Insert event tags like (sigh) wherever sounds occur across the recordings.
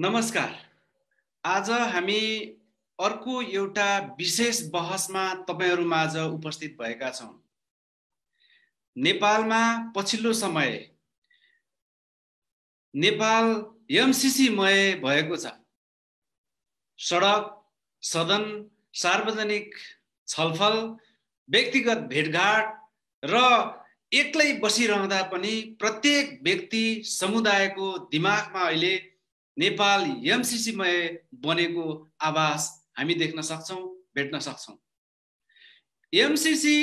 नमस्कार आज हामी अर्को एउटा विशेष बहसमा आज उपस्थित भएका छौँ नेपालमा पछिल्लो समय नेपाल एमसिसीमय भएको छ सडक सदन सार्वजनिक छलफल व्यक्तिगत भेटघाट र एक्लै बसिरहँदा पनि प्रत्येक व्यक्ति समुदायको दिमागमा अहिले नेपाल एमसिसीमय बनेको आवास हामी देख्न सक्छौँ भेट्न सक्छौँ एमसिसी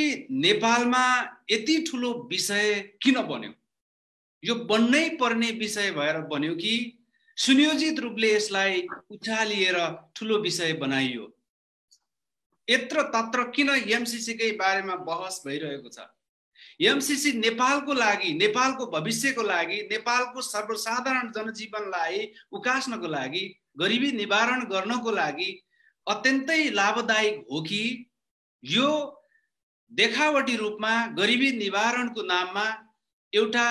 नेपालमा यति ठुलो विषय किन बन्यो यो बन्नै पर्ने विषय भएर बन्यो कि सुनियोजित रूपले यसलाई उचालिएर ठुलो विषय बनाइयो यत्र तत्र किन एमसिसीकै बारेमा बहस भइरहेको छ एमसिसी नेपालको लागि नेपालको भविष्यको लागि नेपालको सर्वसाधारण जनजीवनलाई उकास्नको लागि गरिबी निवारण गर्नको लागि अत्यन्तै लाभदायक हो कि यो देखावटी रूपमा गरिबी निवारणको नाममा एउटा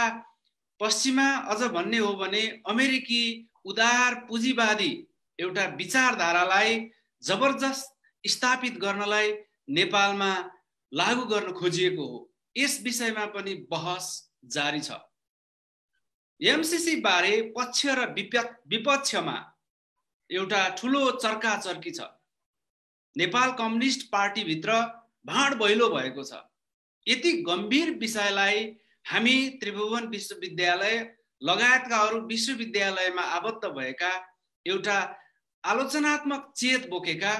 पश्चिमा अझ भन्ने हो भने अमेरिकी उदार पुँजीवादी एउटा विचारधारालाई जबरजस्त स्थापित गर्नलाई नेपालमा लागू गर्न खोजिएको हो यस विषयमा पनि बहस जारी छ एमसिसी बारे पक्ष र विपक्षमा एउटा ठुलो चर्का चर्की छ नेपाल कम्युनिस्ट पार्टीभित्र भाँड भैलो भएको छ यति गम्भीर विषयलाई हामी त्रिभुवन विश्वविद्यालय लगायतका अरू विश्वविद्यालयमा आबद्ध भएका एउटा आलोचनात्मक चेत बोकेका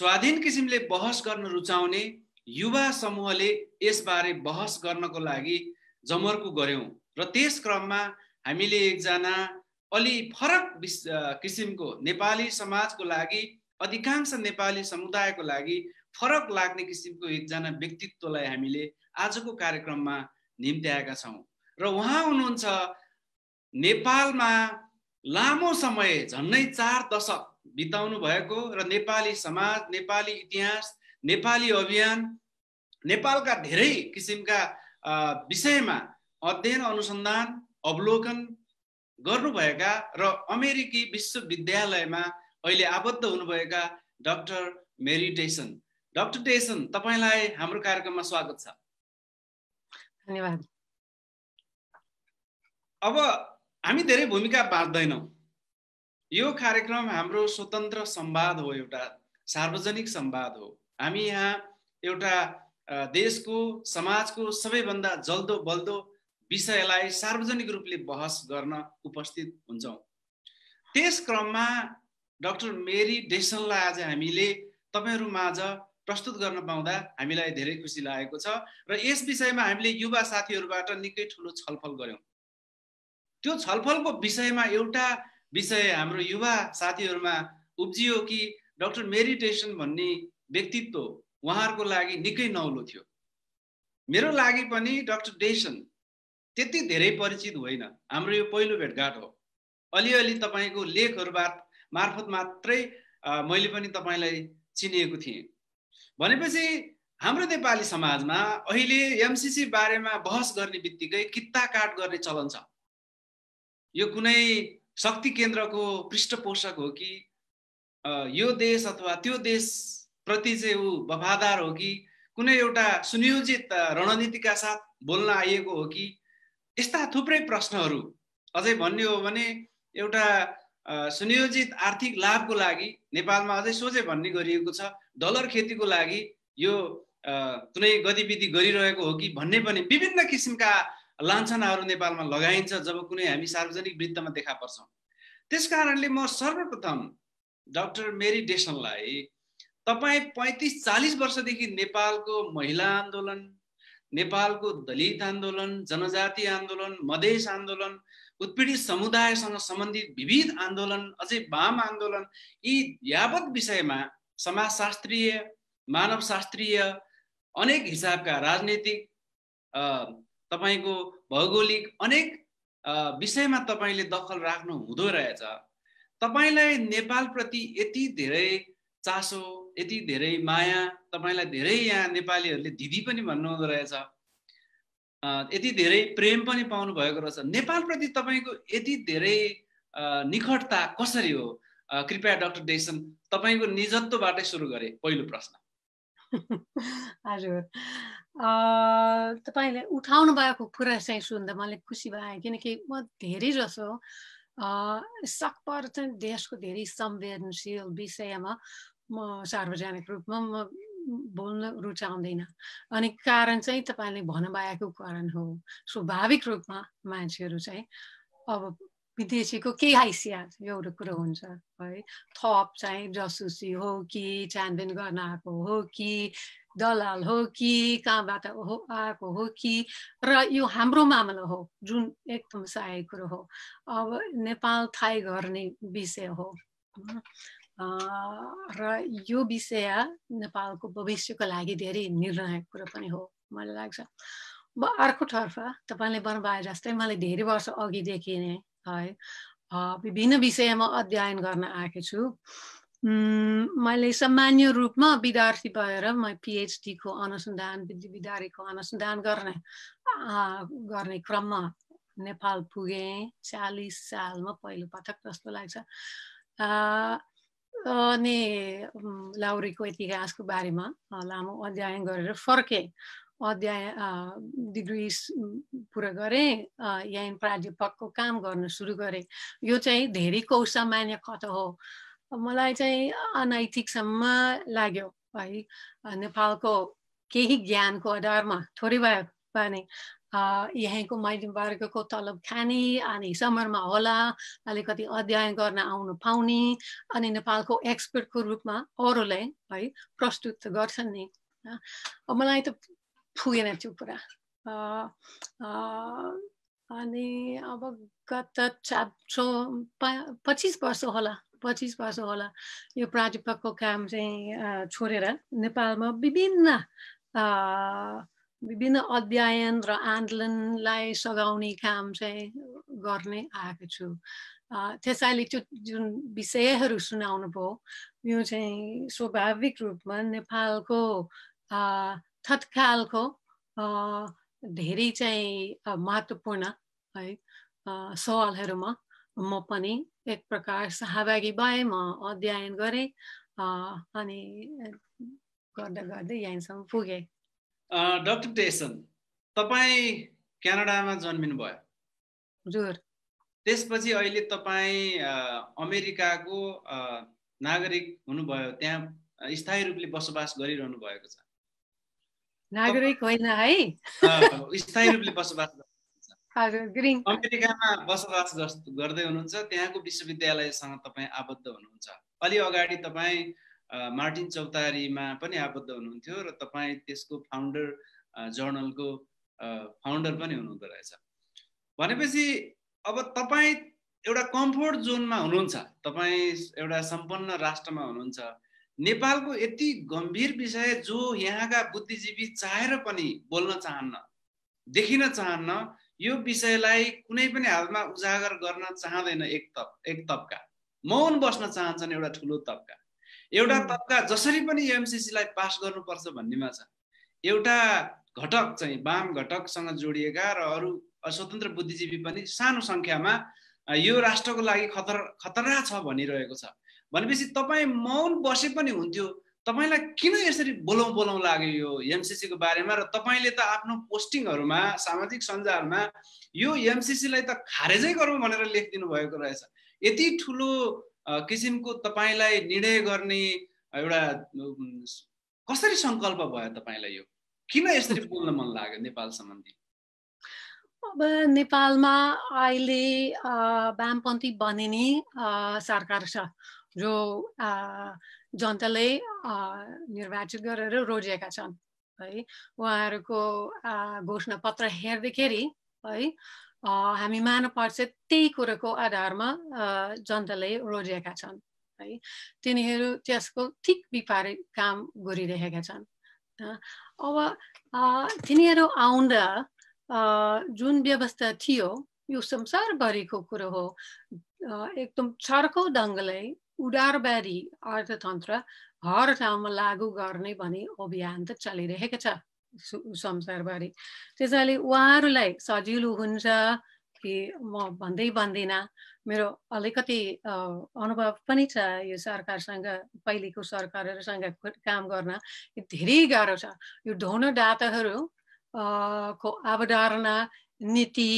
स्वाधीन किसिमले बहस गर्न रुचाउने युवा समूहले यसबारे बहस गर्नको लागि जमर्को गऱ्यौँ र त्यस क्रममा हामीले एकजना अलि फरक किसिमको नेपाली समाजको लागि अधिकांश नेपाली समुदायको लागि फरक लाग्ने किसिमको एकजना व्यक्तित्वलाई हामीले आजको कार्यक्रममा निम्त्याएका छौँ र उहाँ हुनुहुन्छ नेपालमा लामो समय झन्नै चार दशक बिताउनु भएको र नेपाली समाज नेपाली इतिहास नेपाली अभियान नेपालका धेरै किसिमका विषयमा अध्ययन अनुसन्धान अवलोकन गर्नुभएका र अमेरिकी विश्वविद्यालयमा अहिले आबद्ध हुनुभएका डक्टर मेरी टेसन डक्टर टेसन तपाईँलाई हाम्रो कार्यक्रममा स्वागत छ धन्यवाद अब हामी धेरै भूमिका बाँच्दैनौँ यो कार्यक्रम हाम्रो स्वतन्त्र सम्वाद हो एउटा सार्वजनिक सम्वाद हो हामी यहाँ एउटा देशको समाजको सबैभन्दा जल्दो बल्दो विषयलाई सार्वजनिक रूपले बहस गर्न उपस्थित हुन्छौँ त्यस क्रममा डक्टर मेरी डेसललाई आज हामीले तपाईँहरू माझ प्रस्तुत गर्न पाउँदा हामीलाई धेरै खुसी लागेको छ र यस विषयमा हामीले युवा साथीहरूबाट निकै ठुलो छलफल गऱ्यौँ त्यो छलफलको विषयमा एउटा विषय हाम्रो युवा साथीहरूमा उब्जियो कि डक्टर मेडिटेसन भन्ने व्यक्तित्व उहाँहरूको लागि निकै नौलो थियो मेरो लागि पनि डक्टर डेसन त्यति धेरै परिचित होइन हाम्रो यो पहिलो भेटघाट हो अलिअलि तपाईँको लेखहरूबाट मार्फत मात्रै मैले पनि तपाईँलाई चिनिएको थिएँ भनेपछि हाम्रो नेपाली समाजमा अहिले एमसिसी बारेमा बहस गर्ने बित्तिकै कित्ता काट गर्ने चलन छ यो कुनै शक्ति केन्द्रको पृष्ठपोषक हो कि यो देश अथवा त्यो देश प्रति चाहिँ ऊ वफादार हो कि कुनै एउटा सुनियोजित रणनीतिका साथ बोल्न आइएको हो कि यस्ता थुप्रै प्रश्नहरू अझै भन्ने हो भने एउटा सुनियोजित आर्थिक लाभको लागि नेपालमा अझै सोझै भन्ने गरिएको छ डलर खेतीको लागि यो कुनै गतिविधि गरिरहेको हो कि भन्ने पनि विभिन्न किसिमका लान्छनाहरू नेपालमा लगाइन्छ जब कुनै हामी सार्वजनिक वृत्तमा देखा पर्छौँ त्यस कारणले म सर्वप्रथम डाक्टर मेरी डेसनलाई तपाईँ पैँतिस चालिस वर्षदेखि नेपालको महिला आन्दोलन नेपालको दलित आन्दोलन जनजाति आन्दोलन मधेस आन्दोलन उत्पीडित समुदायसँग सम्बन्धित विविध आन्दोलन अझै वाम आन्दोलन यी यावत विषयमा समाजशास्त्रीय मानवशास्त्रीय अनेक हिसाबका राजनीतिक तपाईँको भौगोलिक अनेक विषयमा तपाईँले दखल राख्नु हुँदो रहेछ तपाईँलाई नेपालप्रति यति धेरै चासो यति धेरै माया तपाईँलाई धेरै यहाँ नेपालीहरूले दिदी पनि भन्नुहुँदो रहेछ यति धेरै प्रेम पनि पाउनु भएको रहेछ नेपालप्रति तपाईँको यति धेरै निकटता कसरी हो कृपया डक्टर डेसन तपाईँको निजत्वबाटै सुरु गरे पहिलो प्रश्न (laughs) हजुर तपाईँले उठाउनु भएको कुरा चाहिँ सुन्दा मलाई खुसी भयो किनकि म धेरै जसो सकपर चाहिँ देशको धेरै संवेदनशील विषयमा म सार्वजनिक रूपमा म बोल्न रुचाउँदैन अनि कारण चाहिँ तपाईँले भन्नुभएको कारण हो स्वाभाविक रूपमा मान्छेहरू चाहिँ अब विदेशीको के हैसियत एउटा कुरो हुन्छ है थप चाहिँ जसुसी हो कि छानबिन गर्न आएको हो कि दलाल हो कि कहाँबाट हो आएको हो कि र यो हाम्रो मामला हो जुन एकदम सहायक कुरो हो अब नेपाल थाहै गर्ने विषय हो र यो विषय नेपालको भविष्यको लागि धेरै निर्णायक कुरो पनि हो मलाई लाग्छ अब अर्कोतर्फ तपाईँले भन्नुभयो जस्तै मैले धेरै वर्ष अघिदेखि नै है विभिन्न विषयमा अध्ययन गर्न आएको छु मैले सामान्य रूपमा विद्यार्थी भएर म पिएचडीको अनुसन्धान विद्यार्थीको अनुसन्धान गर्ने गर्ने क्रममा नेपाल पुगेँ चालिस सालमा पहिलो पटक जस्तो लाग्छ अनि लाउरीको इतिहासको बारेमा लामो अध्ययन गरेर फर्केँ अध्याय डिग्री पुरा गरेँ यहाँ प्राध्यापकको काम गर्न सुरु गरेँ यो चाहिँ धेरै कौसामान्य कथा हो मलाई चाहिँ अनैतिकसम्म लाग्यो है नेपालको केही ज्ञानको आधारमा थोरै भए पनि यहीँको वर्गको तलब खाने अनि समरमा होला अलिकति अध्ययन गर्न आउनु पाउने अनि नेपालको एक्सपर्टको रूपमा अरूलाई है प्रस्तुत गर्छन् नि मलाई त पुगेन त्यो कुरा अनि अब गत चार पच्चिस वर्ष होला पच्चिस वर्ष होला यो प्राध्यापकको काम चाहिँ छोडेर नेपालमा विभिन्न विभिन्न अध्ययन र आन्दोलनलाई सघाउने काम चाहिँ गर्ने आएको छु त्यसैले त्यो जुन विषयहरू सुनाउनु भयो यो चाहिँ स्वाभाविक रूपमा नेपालको तत्कालको धेरै चाहिँ महत्त्वपूर्ण है सवालहरूमा म पनि एक प्रकार सहभागी भएँ म अध्ययन गरेँ अनि गर्दा गर्दै यहाँसम्म पुगेँ डक्टर टेसन तपाईँ क्यानाडामा जन्मिनु भयो हजुर त्यसपछि अहिले तपाईँ अमेरिकाको नागरिक हुनुभयो त्यहाँ स्थायी रूपले बसोबास गरिरहनु भएको छ नागरिक होइन है स्थायी रूपले बसोबास अमेरिकामा बसोबास गर्दै हुनुहुन्छ त्यहाँको विश्वविद्यालयसँग तपाईँ आबद्ध हुनुहुन्छ अलि अगाडि तपाईँ मार्टिन चौतारीमा पनि आबद्ध हुनुहुन्थ्यो र तपाईँ त्यसको फाउन्डर जर्नलको फाउन्डर पनि हुनुहुँदो रहेछ भनेपछि अब तपाईँ एउटा कम्फोर्ट जोनमा हुनुहुन्छ तपाईँ एउटा सम्पन्न राष्ट्रमा हुनुहुन्छ नेपालको यति गम्भीर विषय जो यहाँका बुद्धिजीवी चाहेर पनि बोल्न चाहन्न देखिन चाहन्न यो विषयलाई कुनै पनि हालमा उजागर गर्न चाहँदैन एक तप एक तबका मौन बस्न चाहन्छन् एउटा ठुलो तबका एउटा तब्का जसरी पनि एमसिसीलाई पास गर्नुपर्छ भन्नेमा छ एउटा घटक चाहिँ वाम घटकसँग जोडिएका र अरू स्वतन्त्र बुद्धिजीवी पनि सानो सङ्ख्यामा यो राष्ट्रको लागि खतर खतरा छ भनिरहेको छ भनेपछि तपाईँ मौन बसे पनि हुन्थ्यो तपाईँलाई किन यसरी बोलाउँ बोलाउँ लाग्यो यो एमसिसीको बारेमा र तपाईँले त आफ्नो पोस्टिङहरूमा सामाजिक सञ्जालमा यो एमसिसीलाई त खारेजै गरौँ भनेर लेखिदिनु भएको रहेछ यति ठुलो किसिमको तपाईँलाई निर्णय गर्ने एउटा कसरी सङ्कल्प भयो तपाईँलाई यो किन यसरी बोल्न मन लाग्यो नेपाल सम्बन्धी अब नेपालमा अहिले वामपन्थी बनिने सरकार छ जो जनताले निर्वाचित गरेर रोजेका छन् है उहाँहरूको पत्र हेर्दाखेरि है हामी मानव परिषद त्यही कुरोको आधारमा जनताले रोजेका छन् है तिनीहरू त्यसको ठिक विपरीत काम गरिरहेका छन् अब तिनीहरू आउँदा जुन व्यवस्था थियो यो संसारभरिको कुरो हो एकदम छर्को ढङ्गले उडारबारी अर्थतन्त्र हर ठाउँमा लागू गर्ने भन्ने अभियान त चलिरहेको छ बारे त्यसैले उहाँहरूलाई सजिलो हुन्छ कि म भन्दै भन्दिनँ मेरो अलिकति अनुभव पनि छ यो सरकारसँग पहिलेको सरकारहरूसँग काम गर्न धेरै गाह्रो छ यो ढोन डाताहरू को अवधारणा नीति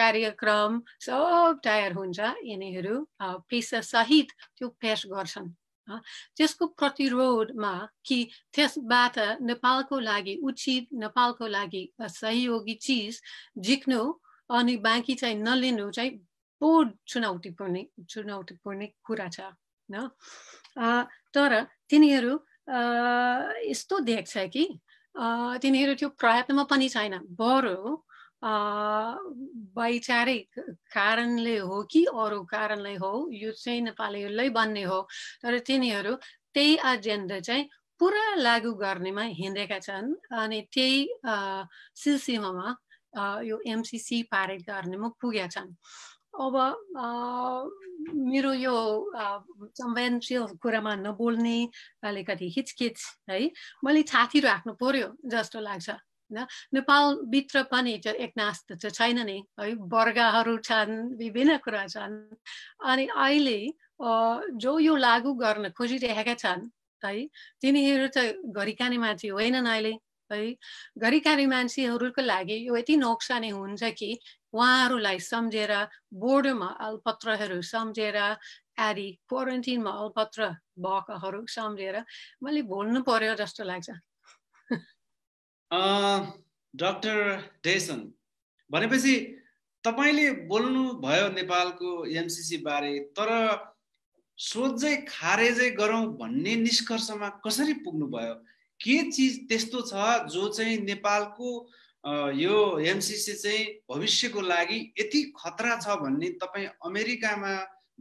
कार्यक्रम सब तयार हुन्छ यिनीहरू पेसा सहित त्यो पेस गर्छन् त्यसको प्रतिरोधमा कि त्यसबाट नेपालको लागि उचित नेपालको लागि सहयोगी चिज जिक्नु अनि बाँकी चाहिँ नलिनु चाहिँ बहुत चुनौतीपूर्ण चुनौतीपूर्ण कुरा छ न तर तिनीहरू यस्तो देख्छ कि तिनीहरू त्यो प्रयत्नमा पनि छैन बरु वैचारिक कारणले हो कि अरू कारणले हो यो चाहिँ नेपालीहरूलाई भन्ने हो तर तिनीहरू त्यही एजेन्डा चाहिँ पुरा लागु गर्नेमा हिँडेका छन् अनि त्यही सिलसिलामा यो एमसिसी पारित गर्नेमा पुगेका छन् अब मेरो यो संवेदनशील कुरामा नबोल्ने अलिकति हिचकिच है मैले छाती राख्नु पर्यो जस्तो लाग्छ होइन नेपालभित्र पनि एकनास्थ त छैन नि है वर्गहरू छन् विभिन्न कुरा छन् अनि अहिले जो यो लागू गर्न खोजिरहेका छन् है तिनीहरू त घरिकाने मान्छे होइनन् अहिले है घरिकानी मान्छेहरूको लागि यो यति नोक्सानी हुन्छ कि उहाँहरूलाई सम्झेर बोर्डमा अलपत्रहरू सम्झेर आदि क्वारेन्टिनमा अलपत्र भएकोहरू सम्झेर मैले भोल्नु पर्यो जस्तो लाग्छ डक्टर डेसन भनेपछि तपाईँले बोल्नु भयो नेपालको एमसिसी बारे तर सोझै खारेजै गरौँ भन्ने निष्कर्षमा कसरी पुग्नु भयो के चिज त्यस्तो छ जो चाहिँ नेपालको यो एमसिसी चाहिँ भविष्यको लागि यति खतरा छ भन्ने तपाईँ अमेरिकामा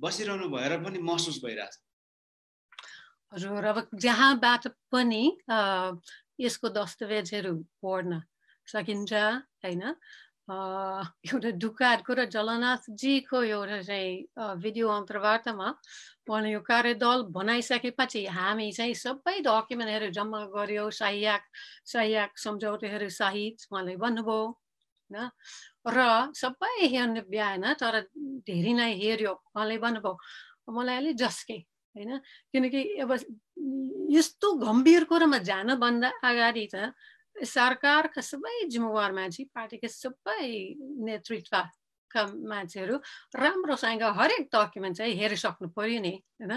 बसिरहनु भएर पनि महसुस भइरहेछ हजुर अब जहाँबाट पनि यसको दस्तावेजहरू पढ्न सकिन्छ होइन एउटा डुकाटको र जलनाथजीको एउटा चाहिँ भिडियो अन्तर्वार्तामा पढ्ने यो कार्यदल बनाइसकेपछि हामी चाहिँ सबै डकुमेन्टहरू जम्मा गऱ्यो सहायक सहायक सम्झौताहरू सहित उहाँले भन्नुभयो होइन र सबै हेर्नु भ्याएन तर धेरै नै हेऱ्यो उहाँले भन्नुभयो मलाई अलि जस्के होइन किनकि अब यस्तो गम्भीर कुरोमा जानभन्दा अगाडि त सरकारका सबै जिम्मेवार मान्छे पार्टीका सबै नेतृत्वका मान्छेहरू राम्रोसँग हरेक डकुमेन्ट चाहिँ हेरिसक्नु पऱ्यो नि होइन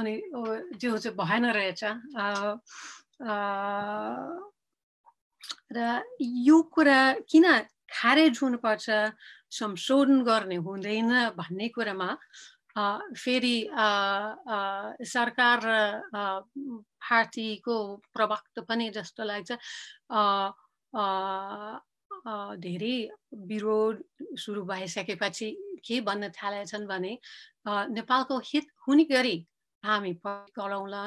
अनि त्यो चाहिँ भएन रहेछ र यो कुरा किन खारेज हुनुपर्छ संशोधन गर्ने हुँदैन भन्ने कुरामा फेरि सरकार र पार्टीको प्रवक्त पनि जस्तो लाग्छ धेरै विरोध सुरु भइसकेपछि के भन्न थालेछन् भने नेपालको हित हुने गरी हामी पढौँला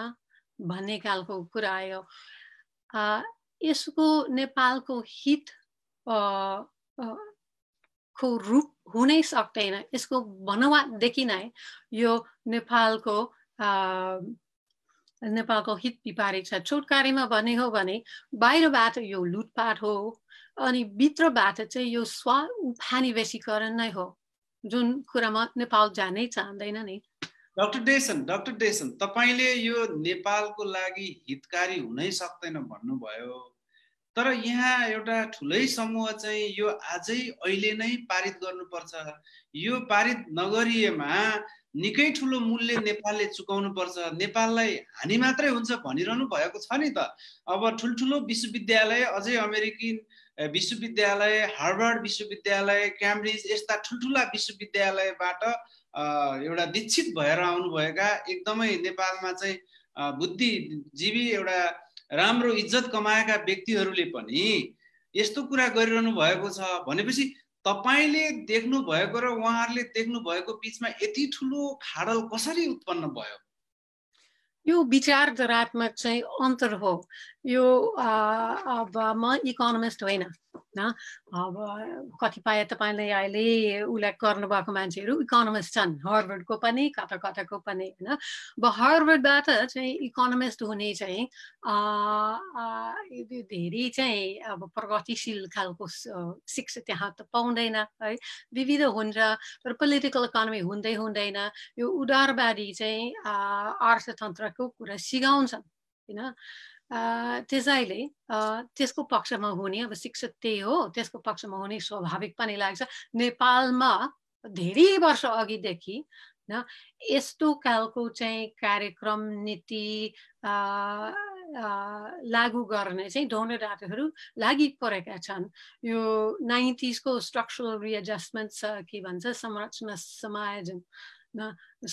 भन्ने खालको कुरा आयो यसको नेपालको हित को रूप हुनै सक्दैन यसको भनौँदेखि नै यो नेपालको नेपालको हित विपारिक छ छोटकारीमा भने हो भने बाहिरबाट यो लुटपाट हो अनि भित्रबाट चाहिँ यो स्व उपानिवेशीकरण नै हो जुन कुरामा नेपाल जानै चाहँदैन नि डक्टर डेसन डक्टर डेसन तपाईँले यो नेपालको लागि हितकारी हुनै सक्दैन भन्नुभयो तर यहाँ एउटा ठुलै समूह चाहिँ यो आजै अहिले नै पारित गर्नुपर्छ यो पारित नगरिएमा निकै ठुलो मूल्य नेपालले चुकाउनुपर्छ नेपाललाई हानि मात्रै हुन्छ भनिरहनु भएको छ नि त अब ठुल्ठुलो विश्वविद्यालय अझै अमेरिकन विश्वविद्यालय हार्वर्ड विश्वविद्यालय क्याम्ब्रिज यस्ता ठुल्ठुला विश्वविद्यालयबाट एउटा दीक्षित भएर आउनुभएका एकदमै नेपालमा चाहिँ बुद्धिजीवी एउटा राम्रो इज्जत कमाएका व्यक्तिहरूले पनि यस्तो कुरा गरिरहनु भएको छ भनेपछि तपाईँले देख्नु भएको र उहाँहरूले देख्नु भएको बिचमा यति ठुलो खाडल कसरी उत्पन्न भयो यो विचारधारात्मक चाहिँ अन्तर हो यो अब म इकोनोमिस्ट होइन अब कतिपय तपाईँले अहिले उल्लेख गर्नुभएको मान्छेहरू इकोनोमिस्ट छन् हर्वर्डको पनि कता कताको पनि होइन अब हर्वर्डबाट चाहिँ इकोनोमिस्ट हुने चाहिँ धेरै चाहिँ अब प्रगतिशील खालको शिक्षा त्यहाँ त पाउँदैन है विविध हुन्छ र पोलिटिकल इकोनोमी हुँदै हुँदैन यो उदारवादी चाहिँ अर्थतन्त्रको कुरा सिकाउँछन् होइन त्यसैले त्यसको पक्षमा हुने अब शिक्षक त्यही हो त्यसको पक्षमा हुने स्वाभाविक पनि लाग्छ नेपालमा धेरै वर्ष अघिदेखि न यस्तो खालको चाहिँ कार्यक्रम नीति लागू गर्ने चाहिँ डोनर आर्टहरू लागि परेका छन् यो नाइन्टिजको स्ट्रक्चरल रिएडजस्टमेन्ट छ के भन्छ संरचना समायोजन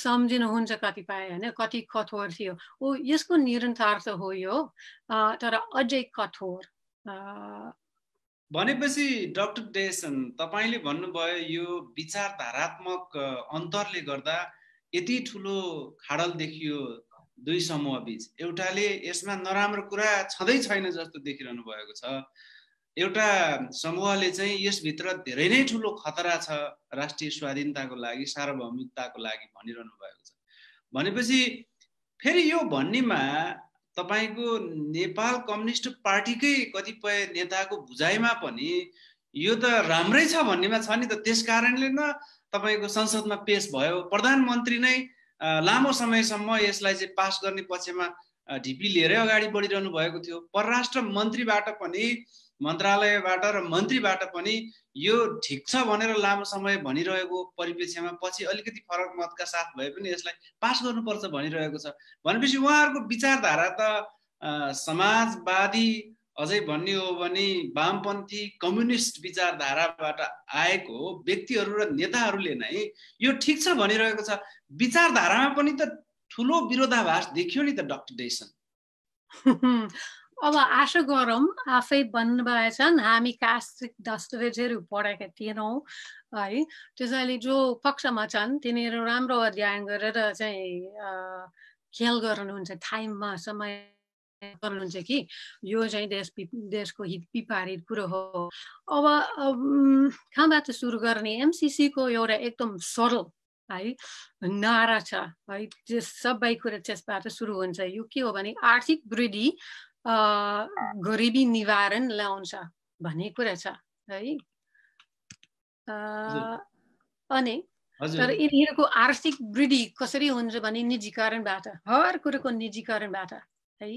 सम्झिनुहुन्छ कतिपय होइन कति कठोर थियो ओ यसको निरन्तर हो यो तर अझै कठोर भनेपछि डक्टर डेसन तपाईँले भन्नुभयो यो विचारधारात्मक अन्तरले गर्दा यति ठुलो खाडल देखियो दुई समूह बिच एउटाले यसमा नराम्रो कुरा छँदै छैन जस्तो देखिरहनु भएको छ एउटा समूहले चाहिँ यसभित्र धेरै नै ठुलो खतरा छ राष्ट्रिय स्वाधीनताको लागि सार्वभौमिकताको लागि भनिरहनु भएको छ भनेपछि फेरि यो भन्नेमा तपाईँको नेपाल कम्युनिस्ट पार्टीकै कतिपय नेताको बुझाइमा पनि यो त राम्रै छ भन्नेमा छ नि त त्यस कारणले न तपाईँको संसदमा पेस भयो प्रधानमन्त्री नै लामो समयसम्म यसलाई चाहिँ पास गर्ने पक्षमा ढिपी लिएरै अगाडि बढिरहनु भएको थियो परराष्ट्र मन्त्रीबाट पनि मन्त्रालयबाट र मन्त्रीबाट पनि यो ठिक छ भनेर लामो समय भनिरहेको परिप्रेक्ष्यमा पछि अलिकति फरक मतका साथ भए पनि यसलाई पास गर्नुपर्छ भनिरहेको छ भनेपछि उहाँहरूको विचारधारा त समाजवादी अझै भन्ने हो भने वामपन्थी कम्युनिस्ट विचारधाराबाट आएको व्यक्तिहरू र नेताहरूले नै यो ठिक छ भनिरहेको छ विचारधारामा पनि त ठुलो विरोधाभास देखियो नि त डक्टर डेसन (laughs) अब आशा गरौँ आफै भन्नुभएछन् हामी कास्त्रिक दस्तावेजहरू पढेका थिएनौँ है त्यसैले जो पक्षमा छन् तिनीहरू राम्रो अध्ययन गरेर चाहिँ खेल गर्नुहुन्छ टाइममा समय गर्नुहुन्छ कि यो चाहिँ देश देशको हित पिपारित कुरो हो अब कहाँबाट सुरु गर्ने एमसिसीको एउटा एकदम सरल है नारा छ है त्यस सबै कुरा त्यसबाट सुरु हुन्छ यो के हो भने आर्थिक वृद्धि गरिबी निवारण ल्याउँछ भन्ने कुरा छ है अनि तर यिनीहरूको आर्थिक वृद्धि कसरी हुन्छ भने निजीकरणबाट हर कुरोको निजीकरणबाट है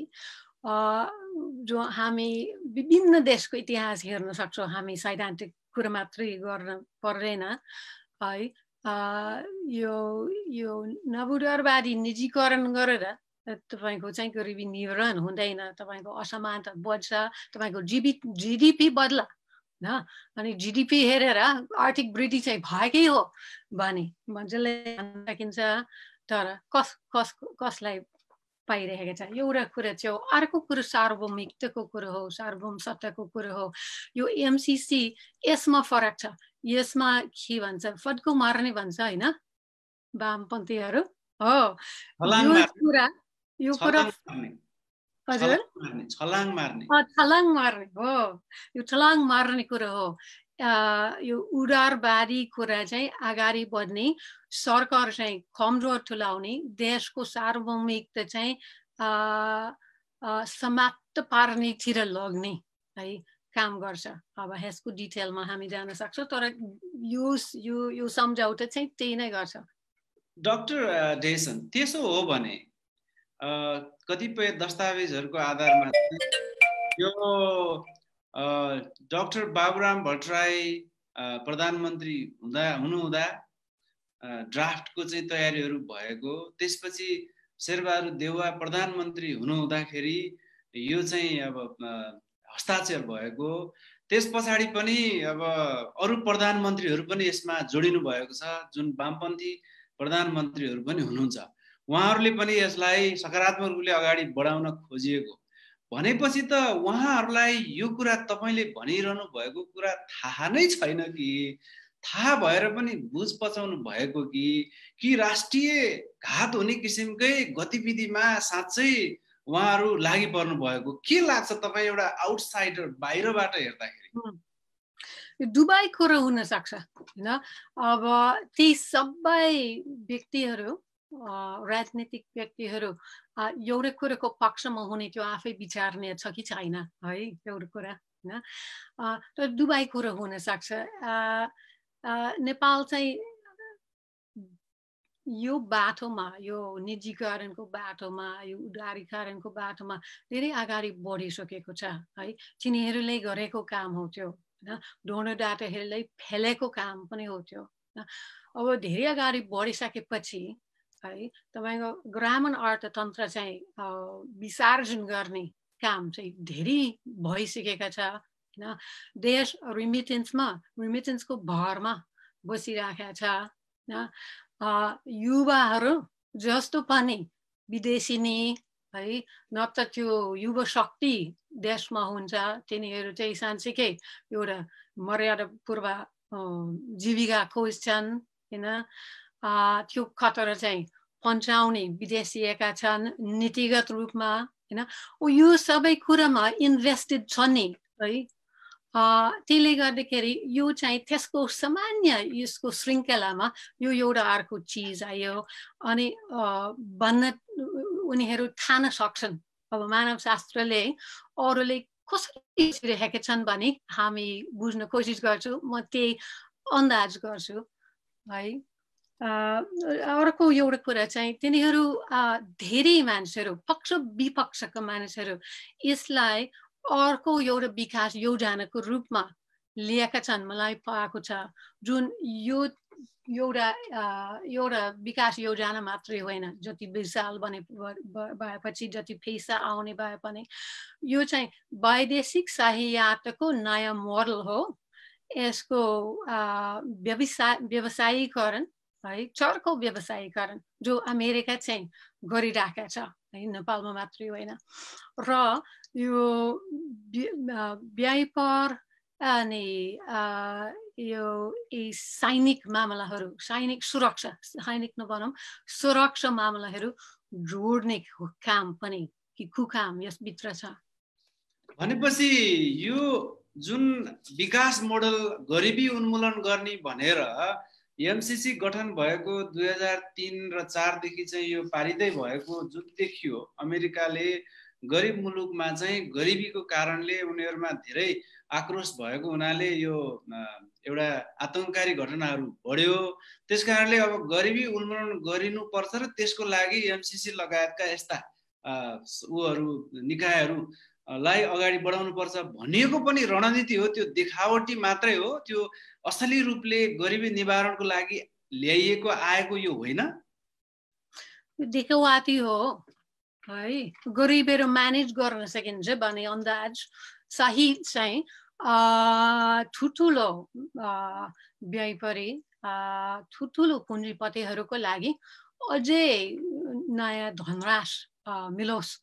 जो हामी विभिन्न देशको इतिहास हेर्न सक्छौँ हामी सैद्धान्तिक कुरो मात्रै गर्न पर्दैन है यो यो नबुडरवादी निजीकरण गरेर तपाईँको चाहिँ गरिबी रन हुँदैन तपाईँको असमानता बढ्छ तपाईँको जिबी जिडिपी बदला होइन अनि जिडिपी हेरेर आर्थिक वृद्धि चाहिँ भएकै हो भने मान्छेले सकिन्छ तर कस कस कसलाई पाइरहेको छ एउटा कुरा चाहिँ अर्को कुरो सार्वभौमिकताको कुरो हो सार्वभौम सत्ताको कुरो हो यो एमसिसी यसमा फरक छ यसमा के भन्छ फड्को मार्ने भन्छ होइन वामपन्थीहरू हो कुरा यो कुरा हजुर छलाङ मार्ने हो यो छलाङ मार्ने कुरा हो यो उडारबारी कुरा चाहिँ अगाडि बढ्ने सरकार चाहिँ कमजोर ठुलाउने देशको सार्वभौमिकता चाहिँ समाप्त पार्नेतिर लग्ने है काम गर्छ अब यसको डिटेलमा हामी जान सक्छौँ तर यो यो यो सम्झौता चाहिँ त्यही नै गर्छ डक्टर डेसन त्यसो हो भने कतिपय दस्तावेजहरूको आधारमा यो डक्टर बाबुराम भट्टराई प्रधानमन्त्री हुँदा हुनुहुँदा ड्राफ्टको चाहिँ तयारीहरू भएको त्यसपछि शेरबहादुर देउवा प्रधानमन्त्री हुनुहुँदाखेरि यो चाहिँ अब हस्ताक्षर भएको त्यस पछाडि पनि अब अरू प्रधानमन्त्रीहरू पनि यसमा जोडिनु भएको छ जुन वामपन्थी प्रधानमन्त्रीहरू पनि हुनुहुन्छ उहाँहरूले पनि यसलाई सकारात्मक रूपले अगाडि बढाउन खोजिएको भनेपछि त उहाँहरूलाई यो कुरा तपाईँले भनिरहनु भएको कुरा थाहा नै छैन कि थाहा भएर पनि बुझ पचाउनु भएको कि कि राष्ट्रिय घात हुने किसिमकै गतिविधिमा साँच्चै उहाँहरू लागि पर्नु भएको के लाग्छ तपाईँ एउटा आउटसाइडर बाहिरबाट हेर्दाखेरि दुबई खोरो हुन सक्छ होइन अब ती सबै व्यक्तिहरू राजनीतिक व्यक्तिहरू एउटै कुरोको पक्षमा हुने त्यो आफै विचार्ने छ कि छैन है एउटा कुरा होइन र दुवै कुरो हुनसक्छ नेपाल चाहिँ यो बाटोमा यो निजीकरणको बाटोमा यो उदारीकरणको बाटोमा धेरै अगाडि बढिसकेको छ है तिनीहरूले गरेको काम हो त्यो होइन डाटाहरूले फेलेको काम पनि हो त्यो अब धेरै अगाडि बढिसकेपछि है तपाईँको ग्रामीण अर्थतन्त्र चाहिँ विसर्जन गर्ने काम चाहिँ धेरै भइसकेका छ होइन देश रिमिटेन्समा रिमिटेन्सको भरमा बसिरहेका छ होइन युवाहरू जस्तो पनि विदेशी नै है न त त्यो युवा शक्ति देशमा हुन्छ तिनीहरू चाहिँ साँच्चीकै एउटा मर्यादा पूर्व जीविका खोज्छन् होइन त्यो खतरा चाहिँ पन्चाउने विदेशिएका छन् नीतिगत रूपमा होइन ऊ यो सबै कुरामा इन्भेस्टेड छ नि है त्यसले गर्दाखेरि यो चाहिँ त्यसको सामान्य यसको श्रृङ्खलामा यो एउटा अर्को चिज आयो अनि भन्न उनीहरू थाहा सक्छन् अब मानव शास्त्रले अरूले कसरी हेरेका छन् भने हामी बुझ्न कोसिस गर्छु म त्यही अन्दाज गर्छु है अर्को एउटा कुरा चाहिँ तिनीहरू धेरै मान्छेहरू पक्ष विपक्षको मानिसहरू यसलाई अर्को एउटा विकास योजनाको रूपमा लिएका छन् मलाई पाएको छ जुन यो एउटा एउटा विकास योजना मात्रै होइन जति विशाल बने भएपछि जति पैसा आउने भए पनि यो चाहिँ वैदेशिक सहायताको नयाँ मोडल हो यसको व्यवसाय व्यवसायीकरण है चर्को व्यवसायीकरण जो अमेरिका चाहिँ गरिराखेको छ है नेपालमा मात्रै होइन र यो व्यापार अनि यो यी सैनिक मामलाहरू सैनिक सुरक्षा सैनिक नभनौँ सुरक्षा मामलाहरू जोड्ने काम पनि कि कुकाम यसभित्र छ भनेपछि यो जुन विकास मोडल गरिबी उन्मूलन गर्ने भनेर एमसिसी गठन भएको दुई हजार तिन र चारदेखि चाहिँ यो पारिदै भएको जुन देखियो अमेरिकाले गरिब मुलुकमा चाहिँ गरिबीको कारणले उनीहरूमा धेरै आक्रोश भएको हुनाले यो एउटा आतङ्ककारी घटनाहरू बढ्यो त्यस कारणले अब गरिबी उन्मूलन गरिनुपर्छ र त्यसको लागि एमसिसी लगायतका यस्ता ऊहरू लाई अगाडि बढाउनु पर्छ भनिएको पनि रणनीति हो त्यो देखावटी मात्रै हो त्यो असली रूपले गरिबी निवारणको लागि ल्याइएको आएको यो होइन हो है गरिबीहरू म्यानेज गर्न सकिन्छ भने अन्दाज सही चाहिँ ठुल्ठुलो व्यापारी ठुल्ठुलो पुँजीपतिहरूको लागि अझै नयाँ धनराश मिलोस्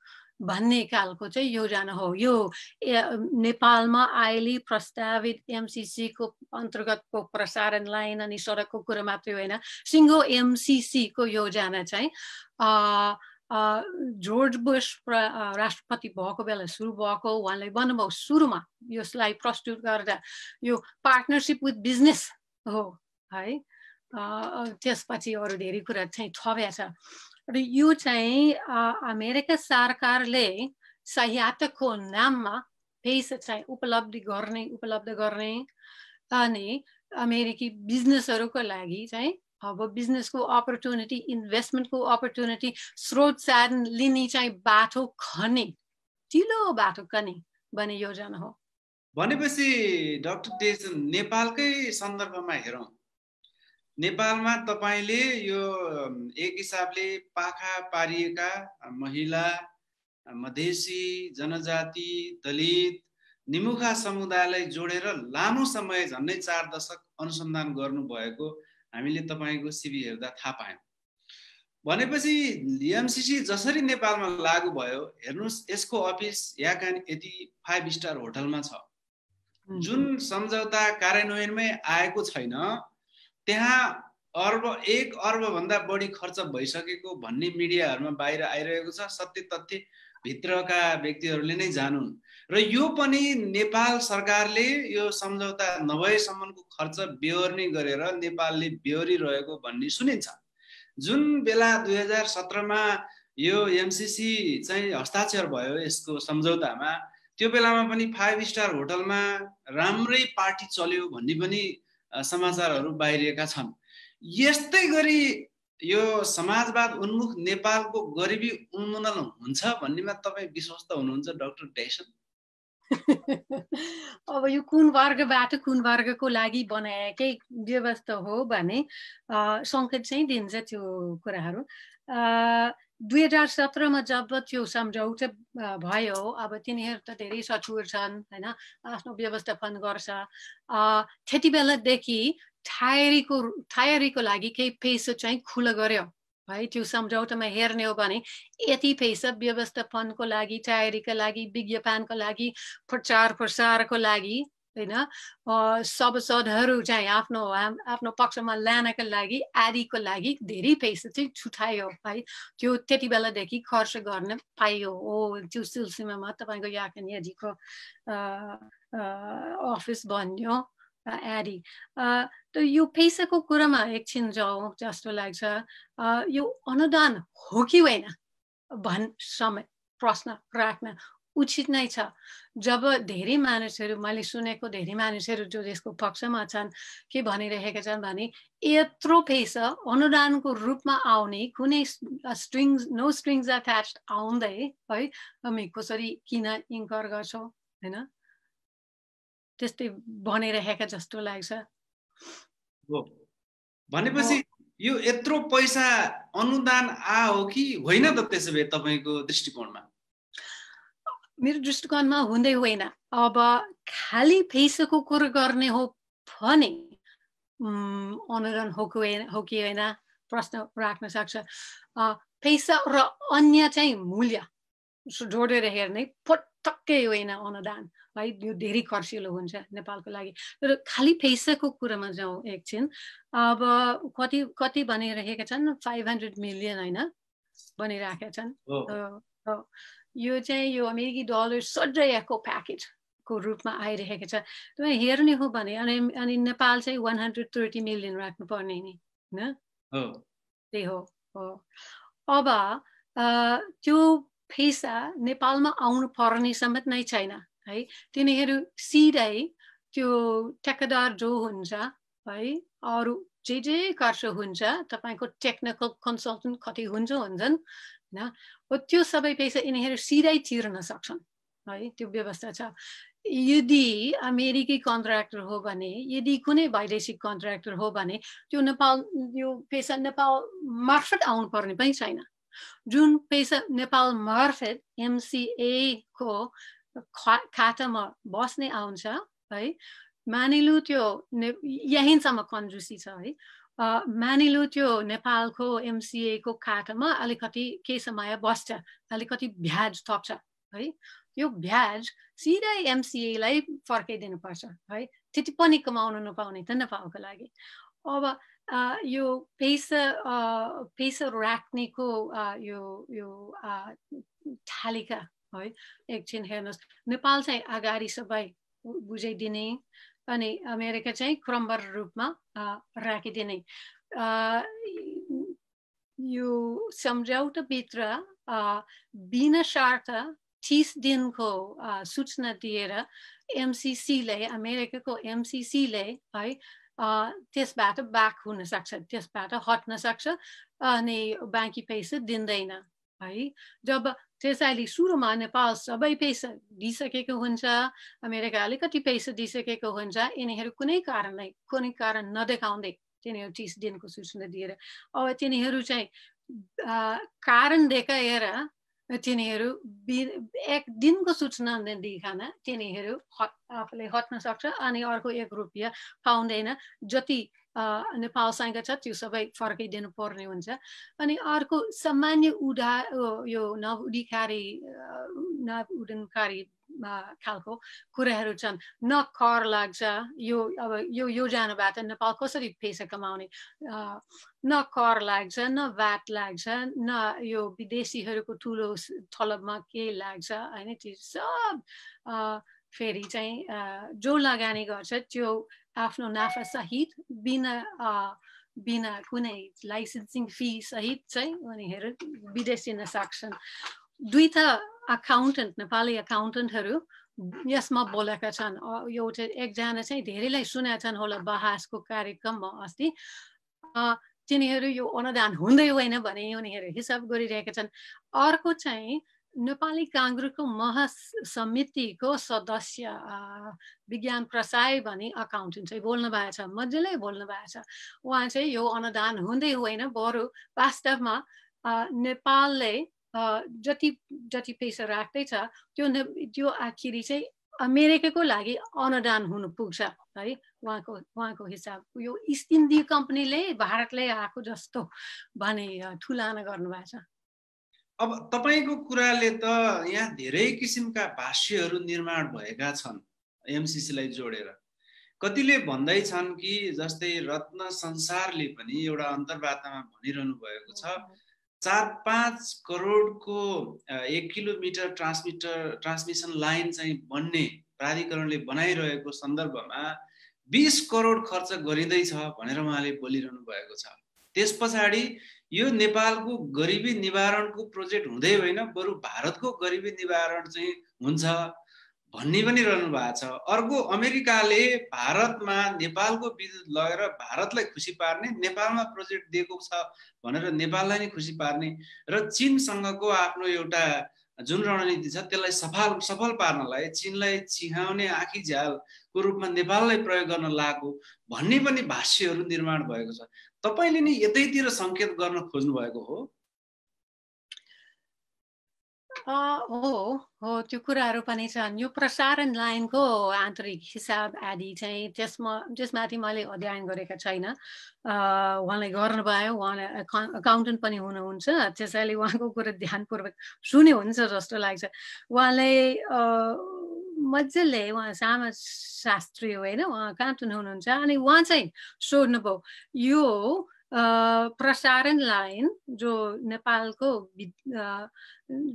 भन्ने खालको चाहिँ योजना हो यो नेपालमा अहिले प्रस्तावित एमसिसीको अन्तर्गतको प्रसारण लाइन अनि सडकको कुरो मात्रै होइन सिङ्गो एमसिसीको योजना चाहिँ जोर्ज बुस राष्ट्रपति भएको बेला सुरु भएको उहाँले भन्नुभयो सुरुमा यसलाई प्रस्तुत गर्दा यो पार्टनरसिप विथ बिजनेस हो है त्यसपछि अरू धेरै कुरा चाहिँ थप्या छ र यो चाहिँ अमेरिका सरकारले सहायताको नाममा पैसा चाहिँ उपलब्धि गर्ने उपलब्ध गर्ने अनि अमेरिकी बिजनेसहरूको लागि चाहिँ अब बिजनेसको अपर्च्युनिटी इन्भेस्टमेन्टको अपर्च्युनिटी स्रोत साधन लिने चाहिँ बाटो खने ढिलो बाटो खने भन्ने योजना हो भनेपछि डक्टर नेपालकै सन्दर्भमा हेरौँ नेपालमा तपाईँले यो एक हिसाबले पाखा पारिएका महिला मधेसी जनजाति दलित निमुखा समुदायलाई जोडेर लामो समय झन्डै चार दशक अनुसन्धान गर्नुभएको हामीले तपाईँको सिबी हेर्दा थाहा पायौँ भनेपछि एमसिसी जसरी नेपालमा लागु भयो हेर्नुहोस् यसको अफिस कहाँ यति फाइभ स्टार होटलमा छ जुन सम्झौता कार्यान्वयनमै आएको छैन त्यहाँ अर्ब एक अर्बभन्दा बढी खर्च भइसकेको भन्ने मिडियाहरूमा बाहिर आइरहेको छ सत्य तथ्य भित्रका व्यक्तिहरूले नै जानुन् र यो पनि नेपाल सरकारले यो सम्झौता नभएसम्मको खर्च बेहोर्ने गरेर नेपालले बेहोरिरहेको भन्ने सुनिन्छ जुन बेला दुई हजार सत्रमा यो एमसिसी चाहिँ हस्ताक्षर भयो यसको सम्झौतामा त्यो बेलामा पनि फाइभ स्टार होटलमा राम्रै पार्टी चल्यो भन्ने पनि समाचारहरू बाहिरिएका छन् यस्तै गरी यो समाजवाद उन्मुख नेपालको गरिबी उन्मूलन हुन्छ भन्नेमा तपाईँ विश्वस्त हुनुहुन्छ डक्टर डेसन (laughs) अब यो कुन वर्गबाट कुन वर्गको लागि बनाएकै व्यवस्था हो भने सङ्केत चाहिँ दिन्छ त्यो कुराहरू दुई हजार सत्रमा जब त्यो सम्झौता भयो अब तिनीहरू त धेरै सचुर छन् होइन आफ्नो व्यवस्थापन गर्छ त्यति बेलादेखि थायरीको थायरीको लागि केही पेसो चाहिँ खुला गर्यो है त्यो सम्झौतामा हेर्ने हो भने यति पैसा व्यवस्थापनको लागि तयारीको लागि विज्ञापनको लागि प्रचार प्रसारको लागि होइन सभासदहरू चाहिँ आफ्नो आफ्नो पक्षमा लानको लागि आदिको लागि धेरै पैसा चाहिँ छुटायो है त्यो त्यति बेलादेखि खर्च गर्न पाइयो हो त्यो सिलसिलामा तपाईँको याकनियाजीको अफिस भन्यो एडी त यो पैसाको कुरामा एकछिन जाउँ जस्तो लाग्छ यो अनुदान हो कि होइन भन् समय प्रश्न राख्न उचित नै छ जब धेरै मानिसहरू मैले सुनेको धेरै मानिसहरू जो यसको पक्षमा छन् के भनिरहेका छन् भने यत्रो पैसा अनुदानको रूपमा आउने कुनै स्ट्रिङ नो स्ट्रिङ्स अट्याच आउँदै है हामी कसरी किन इन्कर गर्छौँ होइन त्यस्तै भनिरहेका जस्तो लाग्छ भनेपछि यो यत्रो पैसा अनुदान आ हो कि होइन त त्यसो भए तपाईँको दृष्टिकोणमा मेरो दृष्टिकोणमा हुँदै होइन अब खालि पैसाको कुरो गर्ने हो भने अनुदान हो कि होइन हो कि होइन प्रश्न राख्न सक्छ पैसा र अन्य चाहिँ मूल्य जोडेर हेर्ने पटक्कै होइन अनुदान है यो धेरै खर्चिलो हुन्छ नेपालको लागि तर खालि पैसाको कुरामा जाउँ एकछिन अब कति कति भनिरहेका छन् फाइभ हन्ड्रेड मिलियन होइन भनिरहेका छन् यो चाहिँ यो अमेरिकी डलर प्याकेज प्याकेटको रूपमा आइरहेको छ तपाईँ हेर्ने हो भने अनि अनि नेपाल चाहिँ वान हन्ड्रेड थर्टी मिलियन राख्नुपर्ने नि होइन त्यही हो हो अब त्यो पैसा नेपालमा आउनु पर्ने समेत नै छैन है तिनीहरू सिधै त्यो ठेकेदार जो हुन्छ है अरू जे जे कार्य हुन्छ तपाईँको टेक्निकल कन्सल्टेन्ट कति हुन्छ हुन्छन् होइन हो त्यो सबै पैसा यिनीहरू सिधै तिर्न सक्छन् है त्यो व्यवस्था छ यदि अमेरिकी कन्ट्र्याक्टर हो भने यदि कुनै वैदेशिक कन्ट्र्याक्टर हो भने त्यो नेपाल यो पैसा नेपाल मार्फत आउनुपर्ने पनि छैन जुन पैसा नेपाल मार्फत एमसिएको खातामा बस्ने आउँछ है मानिलु त्यो ने यहीँसम्म कन्जुसी छ है मानिलु त्यो नेपालको एमसिएको खातामा अलिकति केही समय बस्छ अलिकति भ्याज थप्छ है त्यो भ्याज सिधै एमसिएलाई फर्काइदिनुपर्छ है त्यति पनि कमाउनु नपाउने त नेपालको लागि अब यो पैसा पैसा राख्नेको यो यो थालिका है एकछिन हेर्नुहोस् नेपाल चाहिँ अगाडि सबै बुझाइदिने अनि अमेरिका चाहिँ क्रमबर रूपमा राखिदिने यो सम्झौताभित्र बिना सार्थ तिस दिनको सूचना दिएर एमसिसीले अमेरिकाको एमसिसीले है त्यसबाट हुन सक्छ त्यसबाट हट्न सक्छ अनि बाँकी पैसा दिँदैन है जब त्यसैले सुरुमा नेपाल सबै पैसा दिइसकेको हुन्छ अमेरिका अलिकति पैसा दिइसकेको हुन्छ यिनीहरू कुनै कारणलाई कुनै कारण नदेखाउँदै तिनीहरू तिस दिनको सूचना दिएर अब तिनीहरू चाहिँ कारण देखाएर तिनीहरू बि एक दिनको सूचना नदिइकन तिनीहरू हट आफूले हट्न सक्छ अनि अर्को एक रुपियाँ पाउँदैन जति नेपालसँग छ त्यो सबै फर्काइदिनु पर्ने हुन्छ अनि अर्को सामान्य उडा यो नउडिकारी नउडनकारी खालको कुराहरू छन् न कर लाग्छ यो अब यो योजनाबाट नेपाल कसरी पैसा कमाउने न कर लाग्छ न भ्याट लाग्छ न यो विदेशीहरूको ठुलो थलबमा के लाग्छ होइन त्यो सब फेरि चाहिँ जो लगानी गर्छ त्यो आफ्नो नाफा सहित बिना बिना कुनै लाइसेन्सिङ फी सहित चाहिँ उनीहरू विदेश दिन सक्छन् दुई त अकाउन्टेन्ट नेपाली अकाउन्टेन्टहरू यसमा बोलेका छन् एउटा एकजना चाहिँ धेरैलाई सुनेका छन् होला बहासको कार्यक्रममा अस्ति तिनीहरू यो अनुदान हुँदै होइन भने उनीहरू हिसाब गरिरहेका छन् अर्को चाहिँ नेपाली काङ्ग्रेसको महासमितिको सदस्य विज्ञान प्रसाई भनी अकाउन्टेन्ट चाहिँ बोल्नु भएको छ मजाले बोल्नु भएको छ उहाँ चाहिँ यो अनुदान हुँदै होइन बरु वास्तवमा नेपालले जति जति पैसा राख्दैछ त्यो ने त्यो आखिरी चाहिँ अमेरिकाको लागि अनुदान हुनु पुग्छ है उहाँको उहाँको हिसाब यो इस्ट इन्डिया कम्पनीले भारतले आएको जस्तो भने ठुलाना गर्नुभएको छ अब तपाईँको कुराले त यहाँ धेरै किसिमका भाष्यहरू निर्माण भएका छन् एमसिसीलाई जोडेर कतिले भन्दैछन् कि जस्तै रत्न संसारले पनि एउटा अन्तर्वार्तामा भनिरहनु भएको छ चार पाँच करोडको एक किलोमिटर ट्रान्समिटर ट्रान्समिसन लाइन चाहिँ बन्ने प्राधिकरणले बनाइरहेको सन्दर्भमा बिस करोड खर्च गरिँदैछ भनेर उहाँले बोलिरहनु भएको छ त्यस पछाडि यो नेपालको गरिबी निवारणको प्रोजेक्ट हुँदै होइन बरु भारतको गरिबी निवारण चाहिँ हुन्छ भन्ने पनि रहनु भएको छ अर्को अमेरिकाले भारतमा नेपालको विद्युत लगेर भारतलाई खुसी पार्ने नेपालमा प्रोजेक्ट दिएको छ भनेर नेपाललाई नै खुसी पार्ने र चिनसँगको आफ्नो एउटा जुन रणनीति छ त्यसलाई सफल सफल पार्नलाई चिनलाई चिहाउने आँखी झ्यालको रूपमा नेपाललाई प्रयोग गर्न लागेको भन्ने पनि भाष्यहरू निर्माण भएको छ तपाईँले नि यतैतिर सङ्केत गर्न खोज्नु भएको हो हो हो त्यो कुराहरू पनि छन् यो प्रसारण लाइनको आन्तरिक हिसाब आदि चाहिँ त्यसमा त्यसमाथि मैले अध्ययन गरेका छैन उहाँले गर्नुभयो उहाँले एकाउन्टेन्ट पनि हुनुहुन्छ त्यसैले उहाँको कुरा ध्यानपूर्वक सुने हुन्छ जस्तो लाग्छ उहाँले मजाले उहाँ सामा शास्त्री होइन उहाँ कहाँ हुनुहुन्छ अनि उहाँ चाहिँ सोध्नुभयो यो प्रसारण लाइन जो नेपालको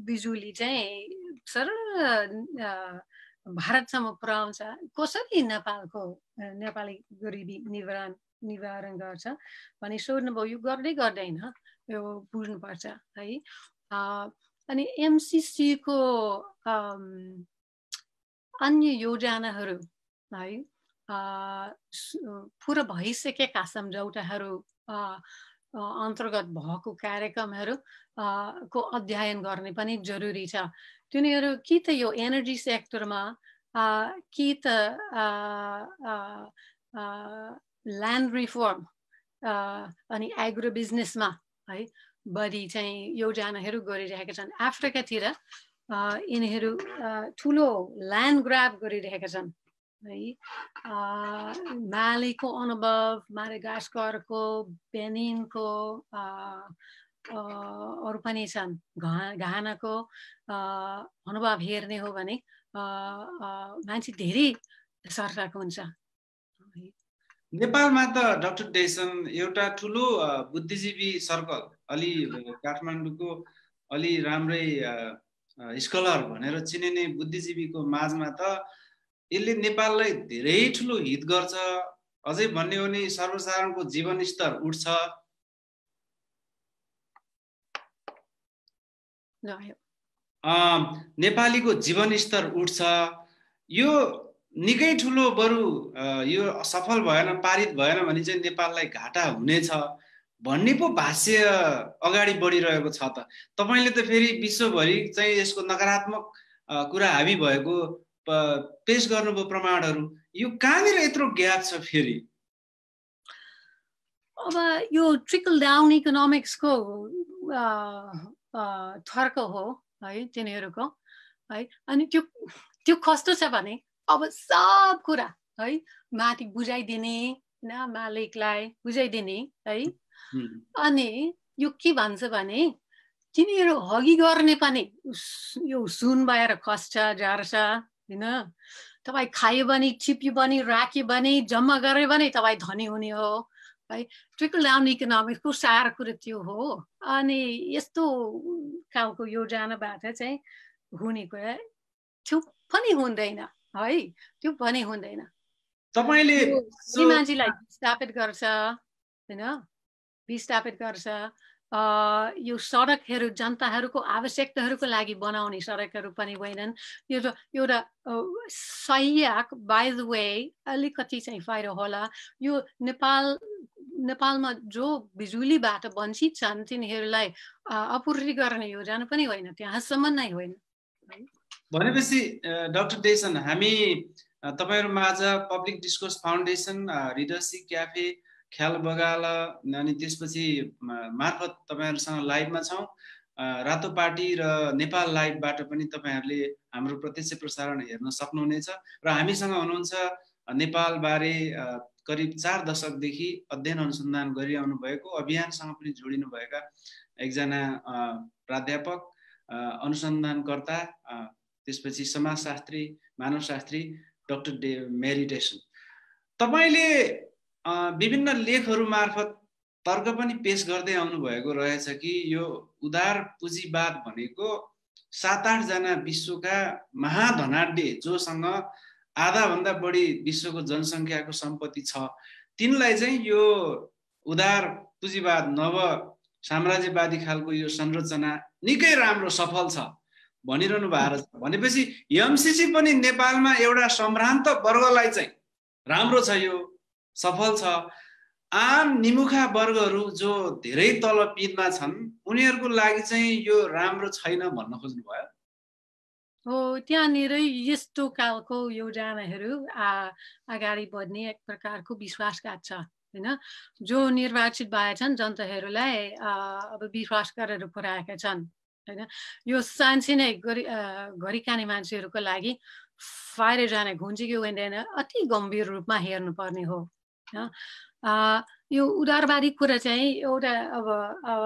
बिजुली चाहिँ सरल भारतसम्म पुर्याउँछ कसरी नेपालको नेपाली गरिबी निवारण निवारण गर्छ भने सोध्नुभयो यो गर्दै गर्दैन यो बुझ्नुपर्छ है अनि एमसिसीको अन्य योजनाहरूलाई पुरा भइसकेका सम्झौताहरू अन्तर्गत भएको कार्यक्रमहरू को अध्ययन गर्ने पनि जरुरी छ तिनीहरू कि त यो एनर्जी सेक्टरमा कि त ल्यान्ड रिफर्म अनि एग्रो बिजनेसमा है बढी चाहिँ योजनाहरू गरिरहेका छन् अफ्रिकातिर यिनीहरू ठुलो ल्यान्ड ग्राफ गरिरहेका छन् है मालीको अनुभव मारेगास्करको बेनिनको अरू पनि छन् घा घानाको अनुभव हेर्ने हो भने मान्छे धेरै सरकारको हुन्छ नेपालमा त डक्टर डेसन एउटा ठुलो बुद्धिजीवी सर्कल अलि काठमाडौँको अलि राम्रै स्कलर भनेर चिनिने बुद्धिजीवीको माझमा त यसले नेपाललाई धेरै ठुलो हित गर्छ अझै भन्ने हो भने सर्वसाधारणको जीवन स्तर उठ्छ नेपालीको जीवन स्तर उठ्छ यो निकै ठुलो बरु यो सफल भएन पारित भएन भने चाहिँ नेपाललाई घाटा हुनेछ भन्ने पो भाष्य अगाडि बढिरहेको छ त तपाईँले त फेरि विश्वभरि चाहिँ यसको नकारात्मक कुरा हाबी भएको पेस गर्नुभयो प्रमाणहरू यो कहाँनिर यत्रो ग्याप छ फेरि अब यो ट्रिकल डाउन इकोनोमिक्सको थर्क हो है तिनीहरूको है अनि त्यो त्यो कस्तो छ भने अब सब कुरा है माथि बुझाइदिने होइन मालिकलाई बुझाइदिने है अनि यो के भन्छ भने तिनीहरू हगी गर्ने पनि यो सुन भएर खस्छ झर्छ होइन तपाईँ खायो भने छिप्यो भने राख्यो भने जम्मा गऱ्यो भने तपाईँ धनी हुने हो है ट्रिकल डाउन इकोनोमिक्सको सार कुरो त्यो हो अनि यस्तो खालको योजनाबाट चाहिँ हुने कुरा त्यो पनि हुँदैन है त्यो पनि हुँदैन तपाईँले मान्छेलाई स्थापित गर्छ होइन विस्थापित गर्छ यो सडकहरू जनताहरूको आवश्यकताहरूको लागि बनाउने सडकहरू पनि होइनन् यो त एउटा सहयोग बाई द वे अलिकति चाहिँ फाइदा होला यो नेपाल नेपालमा जो बिजुलीबाट वञ्चित छन् तिनीहरूलाई आपूर्ति गर्ने योजना पनि होइन त्यहाँसम्म नै होइन भनेपछि डक्टर डेसन हामी तपाईँहरू माझ पब्लिक डिस्कोर्स फाउन्डेसन हृदय क्याफे ख्याल बगाल अनि त्यसपछि मार्फत तपाईँहरूसँग लाइभमा छौँ रातो पार्टी र नेपाल लाइभबाट पनि तपाईँहरूले हाम्रो प्रत्यक्ष प्रसारण हेर्न सक्नुहुनेछ र हामीसँग हुनुहुन्छ नेपालबारे करिब चार दशकदेखि अध्ययन अनुसन्धान गरिरहनु भएको अभियानसँग पनि जोडिनु जोडिनुभएका एकजना प्राध्यापक अनुसन्धानकर्ता त्यसपछि समाजशास्त्री मानवशास्त्री डक्टर डे मेरिटेसन तपाईँले विभिन्न लेखहरू मार्फत तर्क पनि पेस गर्दै आउनुभएको रहेछ कि यो उदार पुँजीवाद भनेको सात आठजना विश्वका महाधनाड्य जोसँग आधाभन्दा बढी विश्वको जनसङ्ख्याको सम्पत्ति छ तिनलाई चाहिँ यो उदार पुँजीवाद नव साम्राज्यवादी खालको यो संरचना निकै राम्रो सफल छ भनिरहनु भएको छ भनेपछि एमसिसी पनि नेपालमा एउटा सम्भ्रान्त वर्गलाई चाहिँ राम्रो छ यो सफल छ आम निमुखा वर्गहरू जो धेरै तल पिँधमा छन् उनीहरूको लागि चाहिँ यो राम्रो छैन भन्न खोज्नु भयो हो त्यहाँनिर यस्तो खालको योजनाहरू अगाडि बढ्ने एक प्रकारको विश्वासघात छ होइन जो निर्वाचित भएका छन् जनताहरूलाई अब विश्वास गरेर पुऱ्याएका छन् होइन यो नै गरी घरिकाने मान्छेहरूको लागि फाएर जाने कि हुँदैन अति गम्भीर रूपमा हेर्नुपर्ने हो यो उदारवादी कुरा चाहिँ एउटा अब अब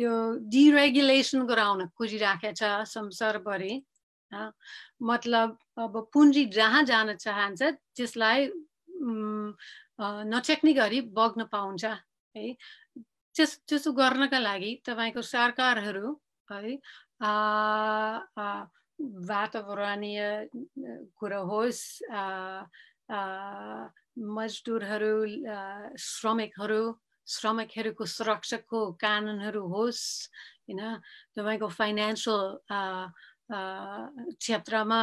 यो डिरेगुलेसन गराउन खोजिराखेको छ संसारभरि मतलब अब पुँजी जहाँ जान चाहन्छ त्यसलाई नचेक्ने गरी बग्न पाउँछ है त्यस त्यसो गर्नका लागि तपाईँको सरकारहरू है वातावरणीय कुरो होस् मजदुरहरू श्रमिकहरू श्रमिकहरूको सुरक्षाको कानुनहरू होस् होइन तपाईँको फाइनेन्सियल क्षेत्रमा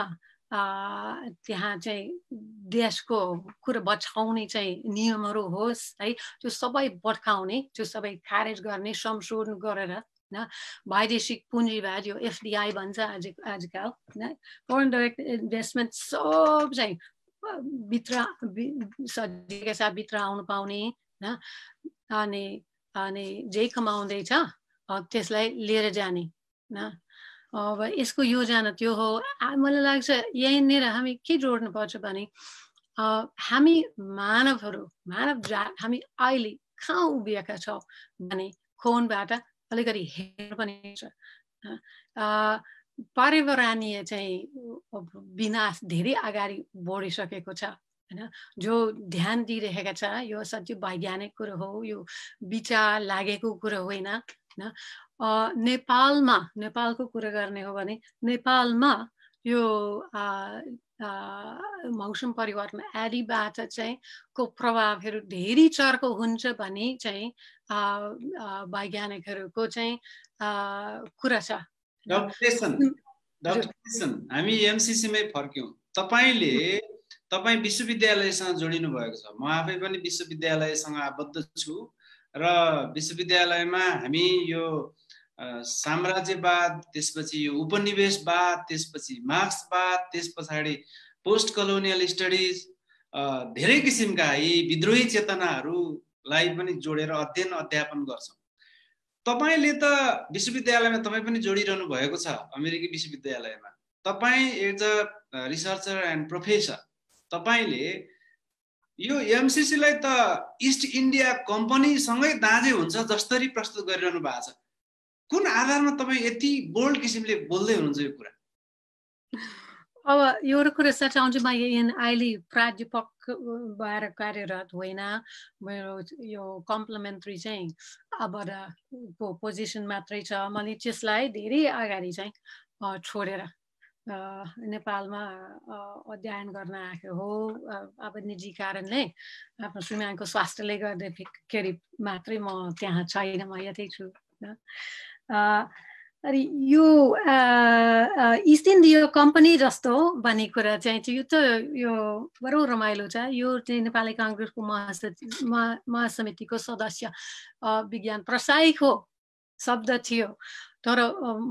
त्यहाँ चाहिँ देशको कुरो बचाउने चाहिँ नियमहरू होस् है त्यो सबै बढ्काउने त्यो सबै खारेज गर्ने संशोधन गरेर होइन वैदेशिक पुँजीवाद यो एफडिआई भन्छ आज आजकल होइन फरेन डाइरेक्ट इन्भेस्टमेन्ट सब चाहिँ भित्र सजिका साथ भित्र आउनु पाउने होइन अनि अनि जे कमाउँदैछ त्यसलाई लिएर जाने होइन अब यसको योजना त्यो हो मलाई लाग्छ यहीँनिर हामी के पर्छ भने हामी मानवहरू मानव जात हामी अहिले कहाँ उभिएका छौँ भने खोनबाट अलिकति हेर्नु पनि पर्यावरणीय चाहिँ विनाश धेरै अगाडि बढिसकेको छ होइन जो ध्यान दिइरहेका छ यो साँच्चै वैज्ञानिक कुरो हो यो विचार लागेको कुरो होइन होइन नेपालमा नेपालको कुरा गर्ने हो भने नेपालमा यो मौसम परिवर्तन आदिबाट चाहिँ को प्रभावहरू धेरै चर्को हुन्छ भने चाहिँ वैज्ञानिकहरूको चाहिँ कुरा छ हामी एमसिसीमै फर्क्यौँ तपाईँले तपाईँ विश्वविद्यालयसँग जोडिनु भएको छ म आफै पनि विश्वविद्यालयसँग आबद्ध छु र विश्वविद्यालयमा हामी यो साम्राज्यवाद त्यसपछि यो उपनिवेशवाद त्यसपछि मार्क्सवाद त्यस पछाडि पोस्ट कलोनियल स्टडिज धेरै किसिमका यी विद्रोही चेतनाहरूलाई पनि जोडेर अध्ययन अध्यापन गर्छौँ तपाईँले त विश्वविद्यालयमा तपाईँ पनि जोडिरहनु भएको छ अमेरिकी विश्वविद्यालयमा तपाईँ as a researcher and professor तपाईँले यो एमसिसीलाई त इस्ट इन्डिया कम्पनीसँगै दाँजे हुन्छ जसरी प्रस्तुत गरिरहनु भएको छ कुन आधारमा तपाईँ यति बोल्ड किसिमले बोल्दै हुनुहुन्छ यो कुरा अब एउटा कुरा सटाउँछु म अहिले प्राध्यापक भएर कार्यरत होइन मेरो यो कम्प्लिमेन्ट्री चाहिँ अब पोजिसन मात्रै छ मैले त्यसलाई धेरै अगाडि चाहिँ छोडेर नेपालमा अध्ययन गर्न आएको हो अब निजी कारणले आफ्नो सुमानको स्वास्थ्यले गर्दाखेरि मात्रै म त्यहाँ छैन म यतै छु अनि यो इस्ट इन्डिया कम्पनी जस्तो भन्ने कुरा चाहिँ यो त यो बडो रमाइलो छ यो चाहिँ नेपाली काङ्ग्रेसको महासचिव महा महासमितिको सदस्य विज्ञान प्रसाईको शब्द थियो तर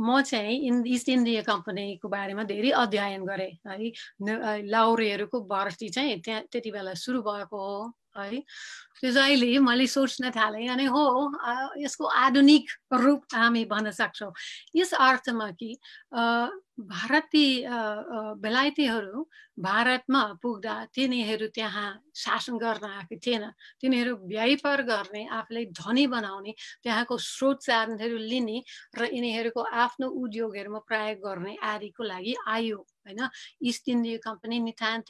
म चाहिँ इन इस्ट इन्डिया कम्पनीको बारेमा धेरै अध्ययन गरेँ है लाउरेहरूको भर्ती चाहिँ त्यहाँ त्यति बेला सुरु भएको हो है त्यो जहिले मैले सोच्न थालेँ अनि हो यसको आधुनिक रूप हामी भन्न सक्छौँ यस अर्थमा कि भारतीय बेलायतीहरू भारतमा पुग्दा तिनीहरू त्यहाँ शासन गर्न आएको थिएन तिनीहरू व्यापार गर्ने आफूलाई धनी बनाउने त्यहाँको स्रोत साधनहरू लिने र यिनीहरूको आफ्नो उद्योगहरूमा प्रयोग गर्ने आदिको लागि आयो होइन इस्ट इन्डिया कम्पनी नितान्त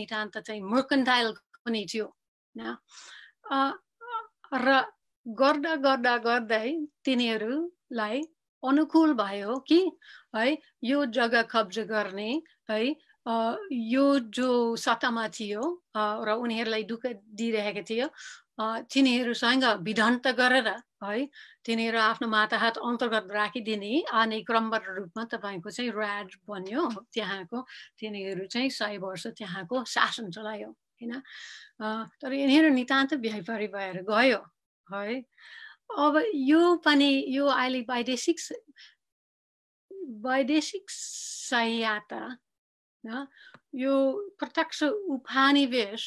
नितान्त चाहिँ मर्कन्टाइल पनि थियो होइन र गर्दा गर्दा गर्दै तिनीहरूलाई अनुकूल भयो कि है यो जग्गा कब्जा गर्ने है यो जो सत्तामा थियो र उनीहरूलाई दुःख दिइरहेको थियो तिनीहरूसँग विधन्त गरेर है तिनीहरू आफ्नो माताहात अन्तर्गत राखिदिने अनि क्रमबद्ध रूपमा तपाईँको चाहिँ राज बन्यो त्यहाँको तिनीहरू चाहिँ सय वर्ष त्यहाँको शासन चलायो होइन तर यिनीहरू नितान्त भ्याइपारी भएर गयो है अब यो पनि यो अहिले वैदेशिक वैदेशिक सहायता यो प्रत्यक्ष उपानिवेश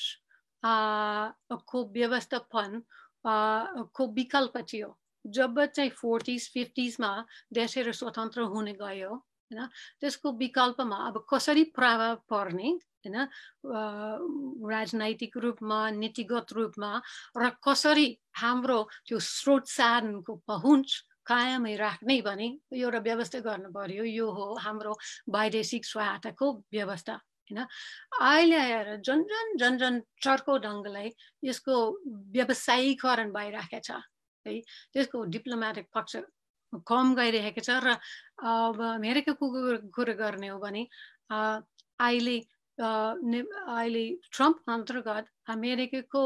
को व्यवस्थापन को विकल्प थियो जब चाहिँ फोर्टिज फिफ्टिजमा देशहरू स्वतन्त्र हुने गयो होइन त्यसको विकल्पमा अब कसरी प्रभाव पर्ने होइन राजनैतिक रूपमा नीतिगत रूपमा र कसरी हाम्रो त्यो स्रोत साधनको पहुँच कायमै राख्ने भने एउटा व्यवस्था गर्नु पर्यो यो हो हाम्रो वैदेशिक सहायताको व्यवस्था होइन अहिले आएर जन जन जन जन चर्को ढङ्गलाई यसको व्यवसायीकरण भइरहेको छ है त्यसको डिप्लोमेटिक पक्ष कम गइरहेको छ र अब अमेरिकाको कुरा गर्ने हो भने अहिले अहिले ट्रम्प अन्तर्गत अमेरिकाको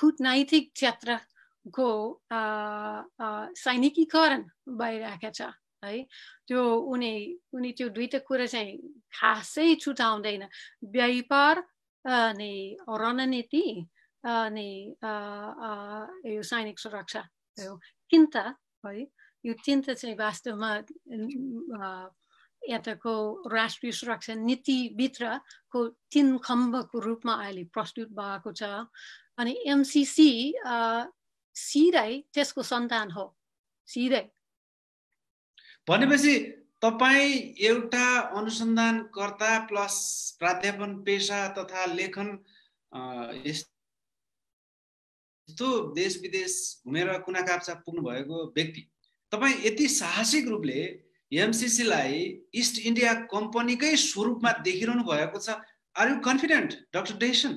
कुटनैतिक क्षेत्रको सैनिकीकरण भइरहेको छ है त्यो उनी उनी त्यो दुईवटा कुरा चाहिँ खासै छुटाउँदैन व्यापार अनि रणनीति अनि यो सैनिक सुरक्षा हो चिन्ता है यो चिन्ता चाहिँ वास्तवमा यताको राष्ट्रिय सुरक्षा नीतिभित्रको तिन खम्बको रूपमा अहिले प्रस्तुत भएको छ अनि एमसिसी सिधै त्यसको सन्तान हो सिधै भनेपछि तपाईँ एउटा अनुसन्धानकर्ता प्लस प्राध्यापन पेसा तथा लेखन यस्तो देश विदेश घुमेर कुना काप्चा पुग्नु भएको व्यक्ति तपाईँ यति साहसिक रूपले एमसिसीलाई इस्ट इन्डिया कम्पनीकै स्वरूपमा देखिरहनु भएको छ are you confident doctor Deshan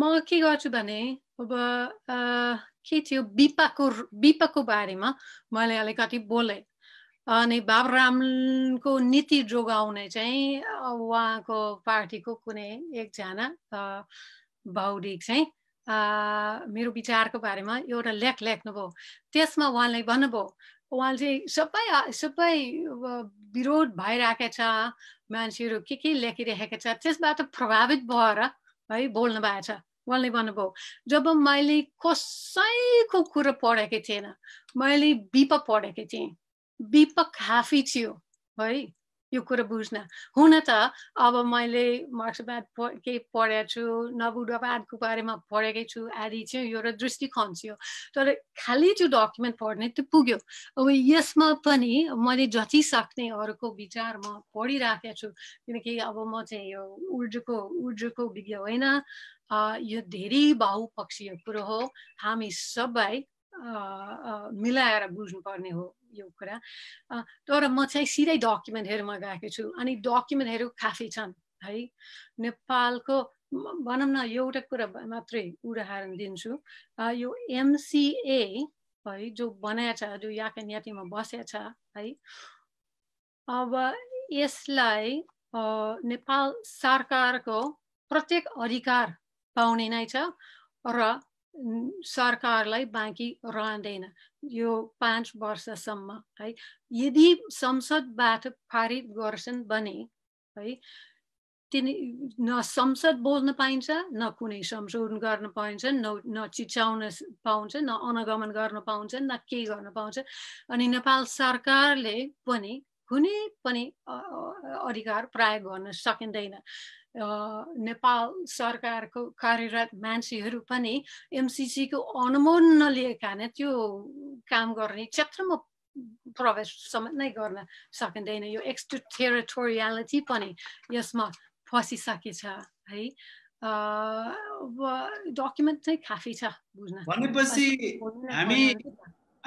म के गर्छु भने अब के थियो बिपाको बिपाको बारेमा मैले अलिकति बोलेँ अनि बाबुरामको नीति जोगाउने चाहिँ उहाँको पार्टीको कुनै एकजना बाउडी चाहिँ मेरो विचारको बारेमा एउटा लेख लेख्नुभयो त्यसमा उहाँले भन्नुभयो उहाँले चाहिँ सबै सबै विरोध भइरहेको छ मान्छेहरू के के लेखिरहेको छ त्यसबाट प्रभावित भएर है बोल्नु भएको छ उहाँले भन्नुभयो जब मैले कसैको कुरो पढेको थिएन मैले बिप पढेको थिएँ बिप हाफी थियो है यो कुरा बुझ्न हुन त अब मैले मार्क्सवाद केही पढेको छु नबुडवादको बारेमा पढेकै छु आदि चाहिँ यो एउटा दृष्टिकोण थियो तर खालि त्यो डकुमेन्ट पढ्ने त्यो पुग्यो अब यसमा पनि मैले जति सक्ने अरूको विचार म पढिराखेको छु किनकि अब म चाहिँ यो ऊर्जाको ऊर्जाको विज्ञ होइन यो धेरै बहुपक्षीय कुरो हो हामी सबै मिलाएर बुझ्नुपर्ने हो यो कुरा तर म चाहिँ सिधै डकुमेन्टहरूमा गएको छु अनि डकुमेन्टहरू काफी छन् है नेपालको भनौँ न एउटा कुरा मात्रै उदाहरण दिन्छु यो एमसिए है जो बनाएछ जो याका बसेको छ है अब यसलाई नेपाल सरकारको प्रत्येक अधिकार पाउने नै छ र सरकारलाई बाँकी रहँदैन यो पाँच वर्षसम्म है यदि संसदबाट पारित गर्छन् भने है तिनी न संसद बोल्न पाइन्छ न कुनै संशोधन गर्न पाइन्छ न न चिच्याउन पाउँछ न अनगमन गर्न पाउँछ न केही गर्न पाउँछ अनि नेपाल सरकारले पनि कुनै पनि अधिकार प्रयोग गर्न सकिँदैन नेपाल सरकारको कार्यरत मान्छेहरू पनि एमसिसीको अनुमोदन नलिएका नै त्यो काम गर्ने क्षेत्रमा प्रवेश समेत नै गर्न सकिँदैन यो एक्स्ट्रा टेरिटोरियालिटी पनि यसमा फसिसकेछ है अब डकुमेन्ट चाहिँ काफी छ बुझ्न भनेपछि हामी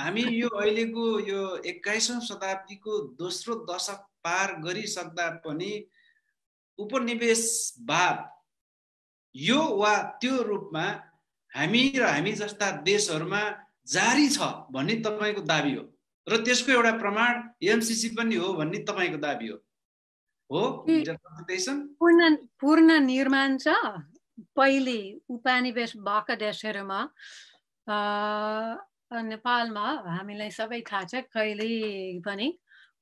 हामी यो अहिलेको यो एक्काइसौँ शताब्दीको दोस्रो दशक पार गरिसक्दा पनि उपनिवेशवाद यो वा त्यो रूपमा हामी र हामी जस्ता देशहरूमा जारी छ भन्ने तपाईँको दावी हो र त्यसको एउटा प्रमाण एमसिसी पनि हो भन्ने तपाईँको दावी हो हो पूर्ण पूर्ण निर्माण छ पहिले उपनिवेश भएका देशहरूमा नेपालमा हामीलाई सबै थाहा छ कहिले पनि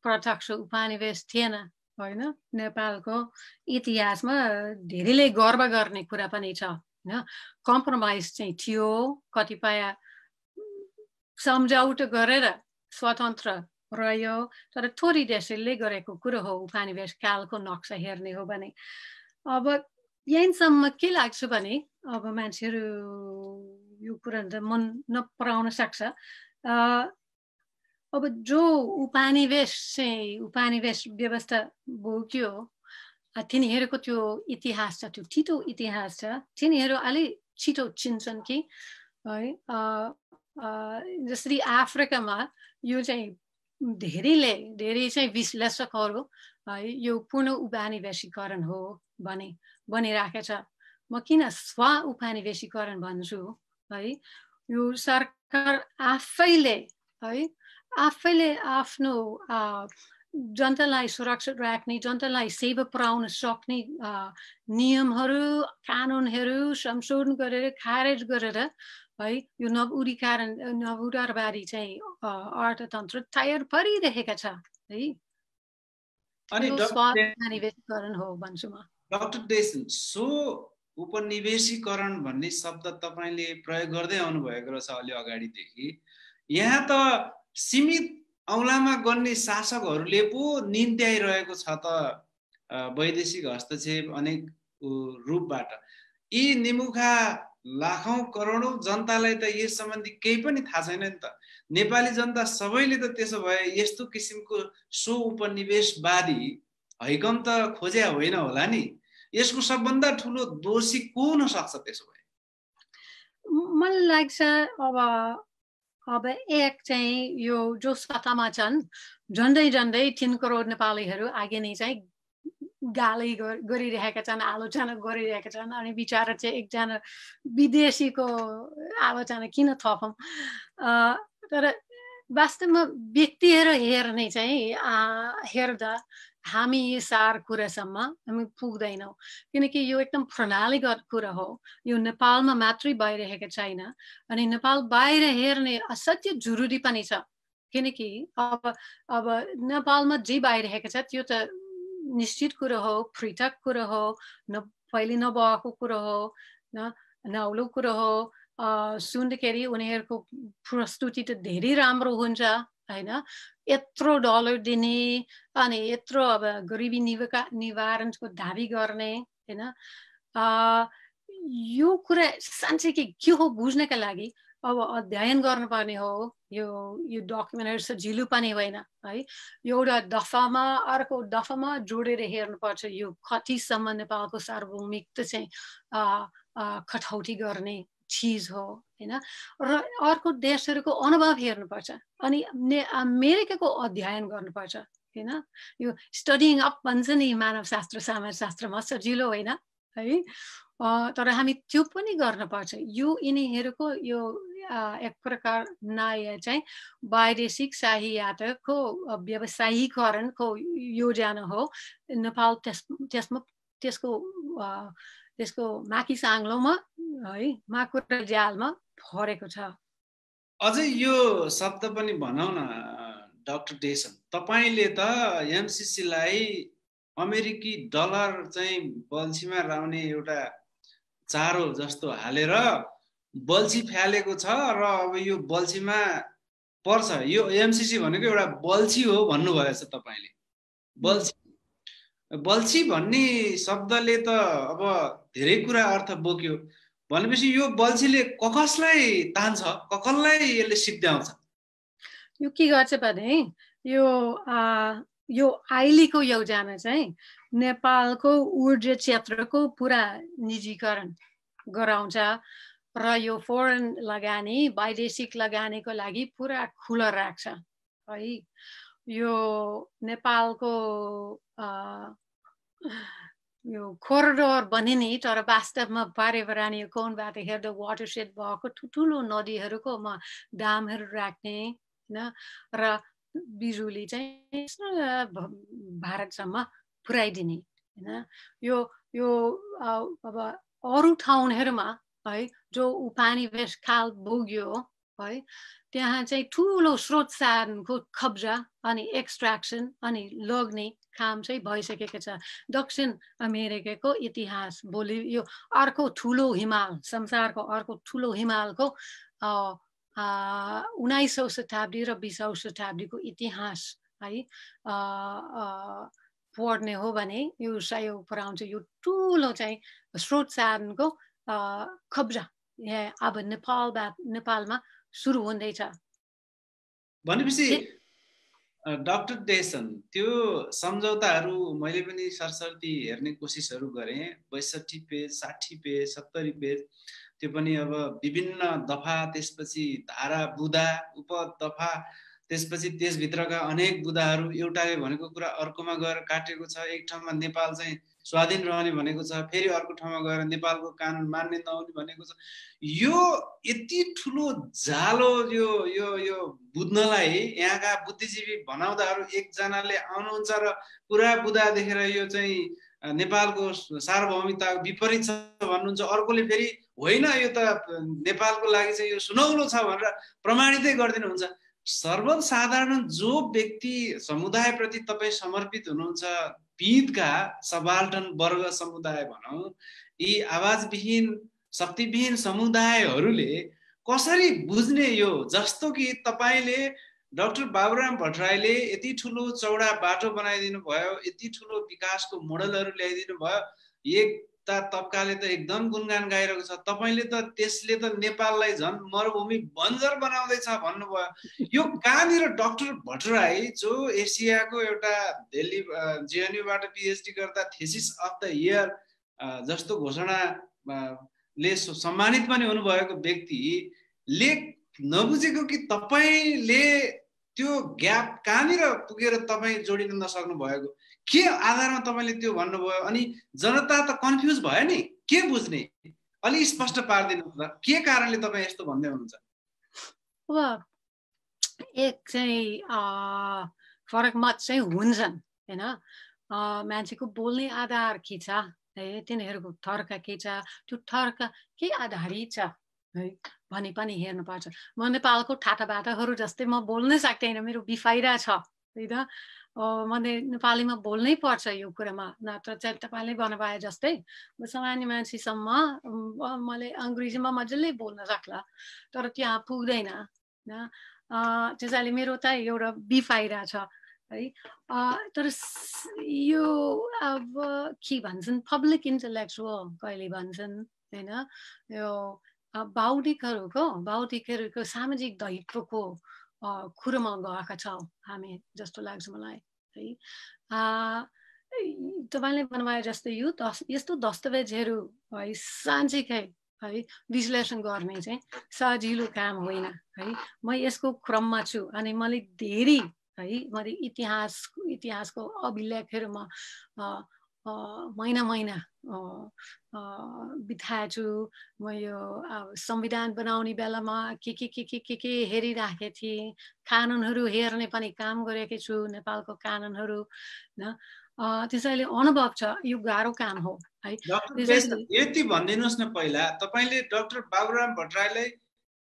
प्रत्यक्ष उपनिवेश थिएन होइन नेपालको इतिहासमा धेरैले गर्व गर्ने कुरा पनि छ होइन कम्प्रोमाइज चाहिँ थियो कतिपय सम्झौट गरेर स्वतन्त्र रह्यो तर थोरै देशले गरेको कुरो हो उपनिवेश कालको नक्सा हेर्ने हो भने अब यहीसम्म के लाग्छ भने अब मान्छेहरू यो कुरा मन नपराउन सक्छ अब जो उपानिवेश चाहिँ उपानिवेश व्यवस्था भोग्यो तिनीहरूको त्यो इतिहास छ त्यो छिटो इतिहास छ तिनीहरू अलि छिटो चिन्छन् कि है जसरी अफ्रिकामा यो चाहिँ धेरैले धेरै चाहिँ विश्लेषकहरू है यो पूर्ण उपानिवेशीकरण हो भने बनिराखेको छ म किन स्व उपानिवेशीकरण भन्छु है यो सरकार आफैले है आफैले आफ्नो जनतालाई सुरक्षित राख्ने जनतालाई सेवा पुऱ्याउन सक्ने नियमहरू कानुनहरू संशोधन गरेर खारेज गरेर है यो नबुरी कारण नबुरारबारी चाहिँ अर्थतन्त्र तयार परिरहेका छ है हो भन्छु डक्टर डेसन सो उपनिवेशीकरण भन्ने शब्द तपाईँले प्रयोग गर्दै आउनुभएको रहेछ अलि अगाडिदेखि यहाँ त सीमित औलामा गर्ने शासकहरूले पो निन्त्याइरहेको छ त वैदेशिक हस्तक्षेप अनेक रूपबाट यी निमुखा लाखौँ करोडौँ जनतालाई त यस सम्बन्धी केही पनि थाहा छैन नि त नेपाली जनता सबैले त त्यसो भए यस्तो किसिमको सो उपनिवेशवादी हैकम त खोज्या होइन होला नि यसको सबभन्दा ठुलो दोषी को हुन सक्छ त्यसो भए मलाई लाग्छ अब अब एक चाहिँ यो जो सत्तामा छन् झन्डै झन्डै तिन करोड नेपालीहरू आगे नै चाहिँ गाली गरिरहेका छन् आलोचना गरिरहेका छन् अनि बिचरा चाहिँ एकजना विदेशीको आलोचना किन थपौँ तर वास्तवमा व्यक्तिहरू हेर्ने चाहिँ हेर्दा हामी यी सार कुरासम्म हामी पुग्दैनौँ किनकि यो एकदम प्रणालीगत कुरा हो यो नेपालमा मात्रै भइरहेको छैन अनि नेपाल बाहिर हेर्ने असत्य जरुरी पनि छ किनकि अब अब नेपालमा जे भइरहेको छ त्यो त निश्चित कुरो हो पृथक कुरो हो न पहिले नभएको कुरो हो न नौलो कुरो हो सुन्दाखेरि उनीहरूको प्रस्तुति त धेरै राम्रो हुन्छ होइन यत्रो डलर दिने अनि यत्रो अब गरिबी निवाका निवारणको दाबी गर्ने होइन यो कुरा साँच्चै के हो बुझ्नका लागि अब अध्ययन गर्नुपर्ने हो यो यो डकुमेन्टहरू सजिलो पनि होइन है एउटा दफामा अर्को दफामा जोडेर हेर्नुपर्छ यो कतिसम्म नेपालको सार्वभौमिक चाहिँ कटौती गर्ने चिज हो होइन र अर्को देशहरूको अनुभव हेर्नुपर्छ अनि अमेरिकाको अध्ययन गर्नुपर्छ होइन यो स्टडिङ अप भन्छ नि मानव शास्त्र समाजशास्त्रमा सजिलो होइन है तर हामी त्यो पनि गर्नुपर्छ यो यिनीहरूको यो एक प्रकार नाय चाहिँ वैदेशिक शाही यात्राको व्यवसायीकरणको योजना हो नेपाल त्यस त्यसमा त्यसको त्यसको माकी साङ्लोमा है माकुरा ज्यालमा फरेको छ अझै यो शब्द पनि भनौँ न डाक्टर डेसन तपाईँले त एमसिसीलाई अमेरिकी डलर चाहिँ बल्छीमा राउने एउटा चारो जस्तो हालेर बल्छी फ्यालेको छ र अब यो बल्छीमा पर्छ यो एमसिसी भनेको एउटा बल्छी हो भन्नुभएछ तपाईँले बल्छी बल्छी भन्ने शब्दले त अब धेरै कुरा अर्थ बोक्यो भनेपछि यो बल्छीले ककसलाई तान्छ ककललाई यसले सिद्ध्याउँछ यो के गर्छ भने यो आ, यो आइलीको योजना चाहिँ नेपालको ऊर्जा क्षेत्रको पुरा निजीकरण गराउँछ र यो फोरेन लगानी वैदेशिक लगानीको लागि पुरा खुला राख्छ है यो नेपालको यो कोरिडोर नि तर वास्तवमा बारे बरानी कोनबाट हेर्दा वाटरसेड भएको ठुल्ठुलो म डामहरू राख्ने होइन र बिजुली चाहिँ भारतसम्म पुर्याइदिने होइन यो यो अब अरू ठाउँहरूमा है जो ऊ पानी बेस खाल भोग्यो भयो त्यहाँ चाहिँ ठुलो स्रोत साधनको कब्जा अनि एक्सट्राक्सन अनि लग्ने काम चाहिँ भइसकेको छ दक्षिण अमेरिकाको इतिहास भोलि यो अर्को ठुलो हिमाल संसारको अर्को ठुलो हिमालको उन्नाइसौँ शताब्दी र बिसौँ शताब्दीको इतिहास है पढ्ने हो भने यो सहयोग पुऱ्याउँछ यो ठुलो चाहिँ स्रोत साधनको कब्जा अब बा नेपालमा सुरु हुँदैछ भनेपछि डाक्टर देसन त्यो सम्झौताहरू मैले पनि सरसर्ती हेर्ने कोसिसहरू गरेँ बैसठी पेज साठी पेज सत्तरी पेज त्यो पनि अब विभिन्न दफा त्यसपछि धारा बुदा उपदफा त्यसपछि त्यसभित्रका अनेक बुदाहरू एउटाले भनेको कुरा अर्कोमा गएर काटेको छ एक ठाउँमा नेपाल चाहिँ स्वाधीन रहने भनेको छ फेरि अर्को ठाउँमा गएर नेपालको कानुन मान्ने नहुने भनेको छ यो यति ठुलो जालो यो यो यो बुझ्नलाई यहाँका बुद्धिजीवी भनाउँदाहरू एकजनाले आउनुहुन्छ र पुरा बुधा देखेर यो चाहिँ नेपालको सार्वभौमिकता विपरीत छ भन्नुहुन्छ अर्कोले फेरि होइन यो त नेपालको लागि चाहिँ यो सुनौलो छ भनेर प्रमाणितै गरिदिनुहुन्छ सर्वसाधारण जो व्यक्ति समुदायप्रति तपाईँ समर्पित हुनुहुन्छ पीडका सबाल्टन वर्ग समुदाय भनौँ यी आवाजविहीन शक्तिविहीन समुदायहरूले कसरी बुझ्ने यो जस्तो कि तपाईँले डक्टर बाबुराम भट्टराईले यति ठुलो चौडा बाटो बनाइदिनु भयो यति ठुलो विकासको मोडलहरू ल्याइदिनु भयो एक ता तबकाले त एकदम गुणगान गाइरहेको छ तपाईँले त त्यसले त नेपाललाई झन् मरुभूमि बन्जर बनाउँदैछ भन्नुभयो यो कहाँनिर डक्टर भट्टराई जो एसियाको एउटा दिल्ली जेएनयुबाट पिएचडी गर्दा थेसिस अफ द इयर जस्तो घोषणा ले सम्मानित पनि हुनुभएको व्यक्तिले नबुझेको कि तपाईँले त्यो ग्याप कहाँनिर पुगेर तपाईँ जोडिन नसक्नु भएको के आधारमा तपाईँले त्यो भन्नुभयो अनि जनता त कन्फ्युज भयो नि के बुझ्ने अलिक स्पष्ट पारिदिनु त के कारणले तपाईँ यस्तो भन्दै हुनुहुन्छ अब एक चाहिँ फरक मत चाहिँ हुन्छन् होइन मान्छेको बोल्ने आधार के छ है तिनीहरूको थर्का के छ त्यो थर्का के आधारित छ है भने पनि हेर्नुपर्छ म नेपालको ठाटा भाटाहरू जस्तै म बोल्नै सक्दैन मेरो बिफाइरा छ होइन त म नेपालीमा बोल्नै पर्छ यो कुरामा नत्र चाहिँ तपाईँले भए जस्तै सामान्य मान्छेसम्म मैले अङ्ग्रेजीमा मजाले बोल्न सक्ला तर त्यहाँ पुग्दैन होइन त्यसैले मेरो त एउटा बिफाइरा छ है तर यो अब के भन्छन् पब्लिक इन्टलेक्चुअल कहिले भन्छन् होइन यो बौद्धिकहरूको बौद्धिकहरूको सामाजिक दायित्वको कुरोमा गएका छौँ हामी जस्तो लाग्छ मलाई है तपाईँले भन्नुभयो जस्तो यो दस यस्तो दस्तावेजहरू है साँच्चीकै है विश्लेषण गर्ने चाहिँ सजिलो काम होइन है म यसको क्रममा छु अनि मैले धेरै है मैले इतिहास इतिहासको अभिलेखहरूमा महिना महिना छु म यो अब संविधान बनाउने बेलामा के के के के के के हेरिराखेको थिएँ कानुनहरू हेर्ने पनि काम गरेकी छु नेपालको कानुनहरू होइन त्यसैले अनुभव छ यो गाह्रो काम हो है यति भनिदिनुहोस् न पहिला तपाईँले डक्टर बाबुराम भट्टराईलाई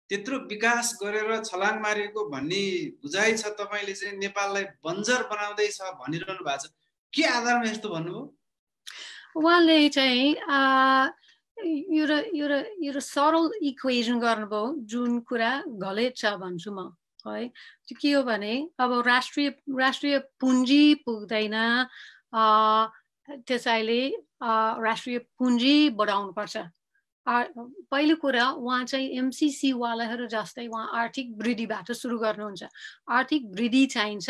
त्यत्रो विकास गरेर छलाङ मारेको भन्ने बुझाइ छ तपाईँले चाहिँ नेपाललाई बन्जर बनाउँदैछ भनिरहनु भएको छ के आधारमा यस्तो भन्नुभयो उहाँले चाहिँ एउटा एउटा एउटा सरल इक्वेजन गर्नुभयो जुन कुरा घले छ भन्छु म है त्यो के हो भने अब राष्ट्रिय राष्ट्रिय पुँजी पुग्दैन uh, त्यसैले uh, राष्ट्रिय पुँजी बढाउनुपर्छ पहिलो कुरा उहाँ चाहिँ एमसिसीवालाहरू जस्तै उहाँ आर्थिक वृद्धिबाट सुरु गर्नुहुन्छ आर्थिक वृद्धि चाहिन्छ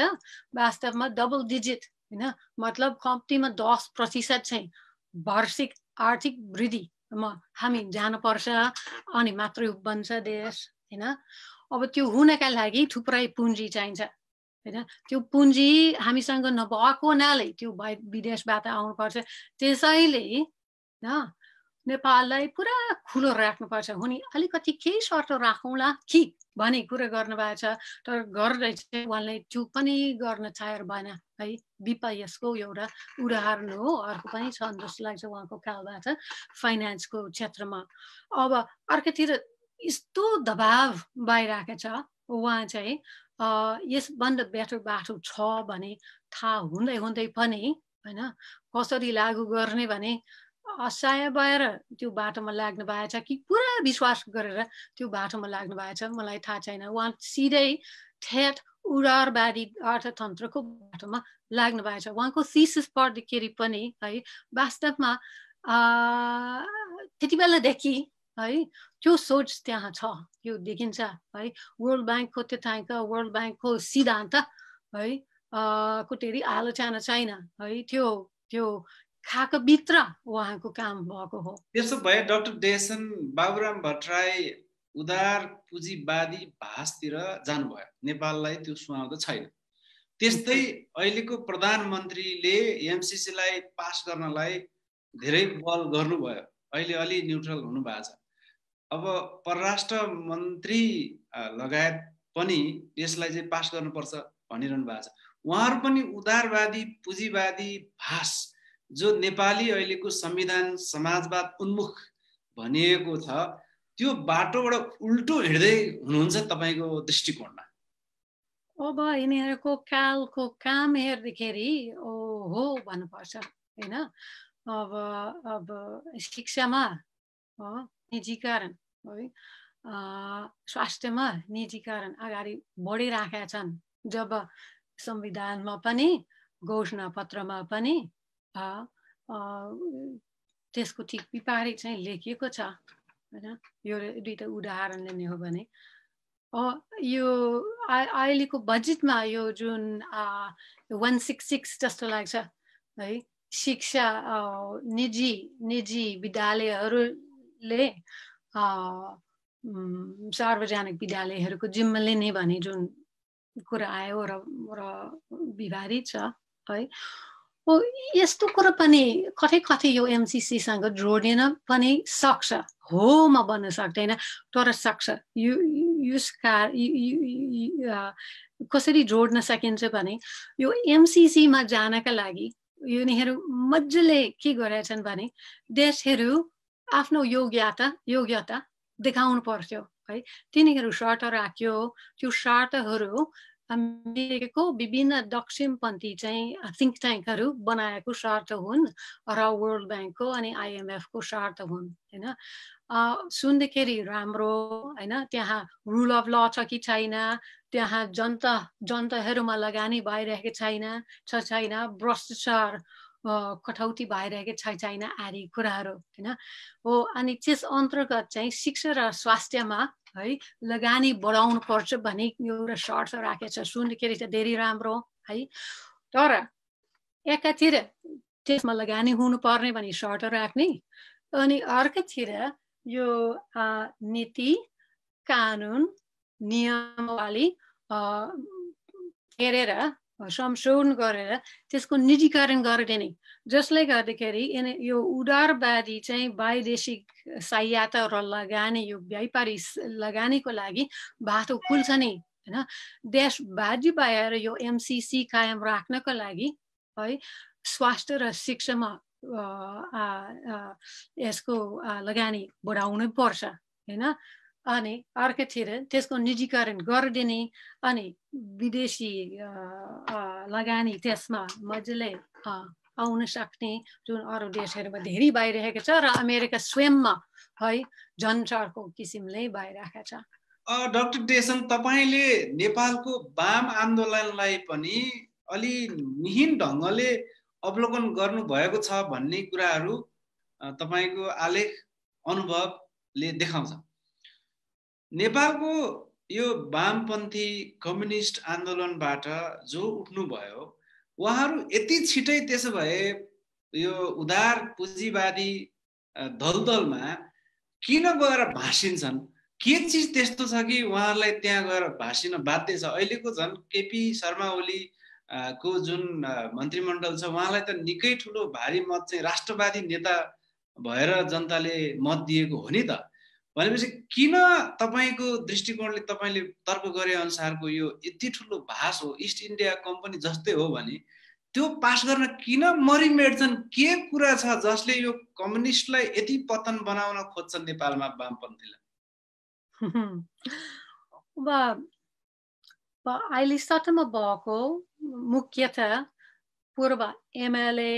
वास्तवमा डबल डिजिट होइन मतलब कम्तीमा दस प्रतिशत चाहिँ वार्षिक आर्थिक वृद्धिमा हामी जानुपर्छ अनि मात्रै बन्छ देश होइन अब त्यो हुनका लागि थुप्रै पुँजी चाहिन्छ होइन त्यो पुँजी हामीसँग नभएको हुनाले त्यो विदेशबाट आउनुपर्छ त्यसैले होइन नेपाललाई पुरा खुलो राख्नुपर्छ हुने अलिकति केही सर्त राखौँला कि भन्ने कुरा गर्नुभएको छ तर गर्दै चाहिँ उहाँले त्यो पनि गर्न चाहेर भएन है बिपा यसको एउटा उदाहरण हो अर्को पनि छ जस्तो लाग्छ उहाँको कालबाट फाइनेन्सको क्षेत्रमा अब अर्कोतिर यस्तो दबाव भइरहेको छ उहाँ चाहिँ यसभन्दा बेटर बाटो छ भने थाहा हुँदै हुँदै पनि होइन कसरी लागु गर्ने भने असहाय भएर त्यो बाटोमा लाग्नु भएछ कि पुरा विश्वास गरेर त्यो बाटोमा लाग्नु भएछ मलाई थाहा छैन उहाँ सिधै ठेट उडारवादी अर्थतन्त्रको बाटोमा लाग्नु भएछ उहाँको सिसिस पढ्दाखेरि पनि है वास्तवमा त्यति बेलादेखि है त्यो सोच त्यहाँ छ त्यो देखिन्छ है वर्ल्ड ब्याङ्कको त्यताका वर्ल्ड ब्याङ्कको सिद्धान्त है को आलोचना छैन है त्यो त्यो खाको भित्र उहाँको काम भएको हो त्यसो भए डाक्टर डेसन बाबुराम भट्टराई उदार पुँजीवादी भाषतिर जानुभयो नेपाललाई त्यो सुहाउँदो छैन त्यस्तै अहिलेको प्रधानमन्त्रीले एमसिसीलाई पास गर्नलाई धेरै बल गर्नुभयो अहिले अलि न्युट्रल हुनुभएको छ अब परराष्ट्र मन्त्री लगायत पनि यसलाई चाहिँ पास गर्नुपर्छ भनिरहनु भएको छ उहाँहरू पनि उदारवादी पुँजीवादी भाष जो नेपाली अहिलेको संविधान समाजवाद उन्मुख भनिएको छ त्यो बाटोबाट उल्टो हिँड्दै हुनुहुन्छ तपाईँको दृष्टिकोणमा अब यिनीहरूको कालको काम हेर्दाखेरि ओ हो भन्नुपर्छ होइन अब अब शिक्षामा निजीकरण है स्वास्थ्यमा निजीकरण अगाडि बढिराखेका छन् जब संविधानमा पनि घोषणा पत्रमा पनि त्यसको ठिक विपरीत चाहिँ लेखिएको छ होइन यो दुईवटा उदाहरण लिने हो भने यो अहिलेको बजेटमा यो जुन वान सिक्स सिक्स जस्तो लाग्छ है शिक्षा निजी निजी विद्यालयहरूले सार्वजनिक विद्यालयहरूको जिम्मा लिने भन्ने जुन कुरा आयो र र छ है हो यस्तो कुरो पनि कतै कतै यो एमसिसीसँग जोडिन पनि सक्छ हो म भन्न सक्दैन तर सक्छ यु यसका कसरी जोड्न सकिन्छ भने यो एमसिसीमा जानका लागि यिनीहरू मजाले के गरेछन् भने देशहरू आफ्नो योग्यता योग्यता देखाउनु पर्थ्यो है तिनीहरू सर्ट राख्यो त्यो सर्टहरू अमेरिकाको विभिन्न दक्षिणपन्थी चाहिँ थिङ्क ट्याङ्कहरू बनाएको शर्त हुन् र वर्ल्ड ब्याङ्कको अनि आइएमएफको स्वार्थ हुन् होइन सुन्दाखेरि राम्रो होइन त्यहाँ रुल अफ ल छ कि छैन त्यहाँ जनता जनताहरूमा लगानी भइरहेको छैन छ छैन भ्रष्टाचार कठौती भइरहेको छ छैन आदि कुराहरू होइन हो अनि त्यस अन्तर्गत चाहिँ शिक्षा र स्वास्थ्यमा है लगानी बढाउनु पर्छ भन्ने एउटा सर्ट राखेको छ सुन्दाखेरि त धेरै राम्रो है तर एकातिर त्यसमा लगानी हुनुपर्ने भन्ने सर्ट राख्ने अनि अर्कातिर यो नीति कानुन नियमावली हेरेर संशोधन गरेर त्यसको निजीकरण गरेर नै जसले गर्दाखेरि यो उदारवादी चाहिँ वैदेशिक सहायता र लगानी यो व्यापारी लगानीको लागि बाटो खुल्छ नै होइन देश बाजी भएर यो एमसिसी कायम राख्नको लागि है स्वास्थ्य र शिक्षामा यसको लगानी बढाउनै पर्छ होइन अनि अर्कोतिर त्यसको निजीकरण गरिदिने अनि विदेशी लगानी त्यसमा मजाले आउन सक्ने जुन अरू देशहरूमा धेरै भइरहेको छ र अमेरिका स्वयंमा है झन् किसिमले भइरहेको छ डक्टर डेसन तपाईँले नेपालको वाम आन्दोलनलाई पनि अलि मिहिन ढङ्गले अवलोकन गर्नुभएको छ भन्ने कुराहरू तपाईँको आलेख अनुभवले देखाउँछ नेपालको यो वामपन्थी कम्युनिस्ट आन्दोलनबाट जो उठ्नुभयो उहाँहरू यति छिटै त्यसो भए यो उदार पुँजीवादी दलदलमा किन गएर भाँसिन्छन् के चिज त्यस्तो छ कि उहाँहरूलाई त्यहाँ गएर भाँसिन बाध्य छ अहिलेको झन् केपी शर्मा ओली को जुन मन्त्रीमण्डल छ उहाँलाई त निकै ठुलो भारी मत चाहिँ राष्ट्रवादी नेता भएर जनताले मत दिएको हो नि त भनेपछि किन तपाईँको दृष्टिकोणले तपाईँले तर्क गरे अनुसारको यो यति ठुलो भाष हो इस्ट इन्डिया कम्पनी जस्तै हो भने त्यो पास गर्न किन मरिमेट्छन् के कुरा छ जसले यो कम्युनिस्टलाई यति पतन बनाउन खोज्छन् नेपालमा वामपन्थीलाई अब (laughs) अहिले सटमा भएको मुख्यत पूर्व एमएलए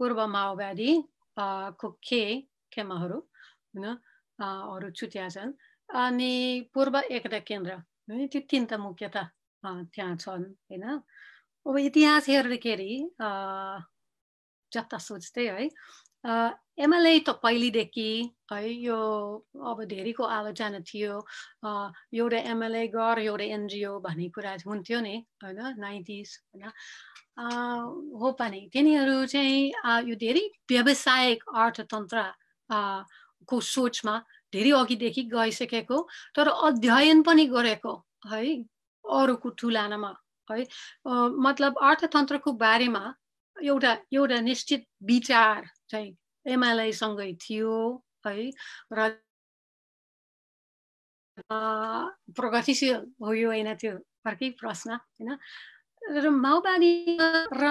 पूर्व माओवादी को खेमाहरू होइन अरू छुट्या छन् अनि पूर्व एकता केन्द्र है त्यो तिनवटा मुख्यता त्यहाँ छन् होइन अब इतिहास हेर्दाखेरि जता सोच्दै है एमएलए त पहिलेदेखि है यो अब धेरैको आलोचना थियो एउटा एमएलए गर एउटा एनजिओ भन्ने कुरा हुन्थ्यो नि होइन नाइन्टिज होइन हो पनि तिनीहरू चाहिँ यो धेरै व्यावसायिक अर्थतन्त्र को सोचमा धेरै अघिदेखि गइसकेको तर अध्ययन पनि गरेको है अरूको तुलनामा है मतलब अर्थतन्त्रको बारेमा एउटा एउटा निश्चित विचार चाहिँ एमएलआईसँगै थियो है र प्रगतिशील हो यो होइन त्यो अर्कै प्रश्न होइन र माओवादी र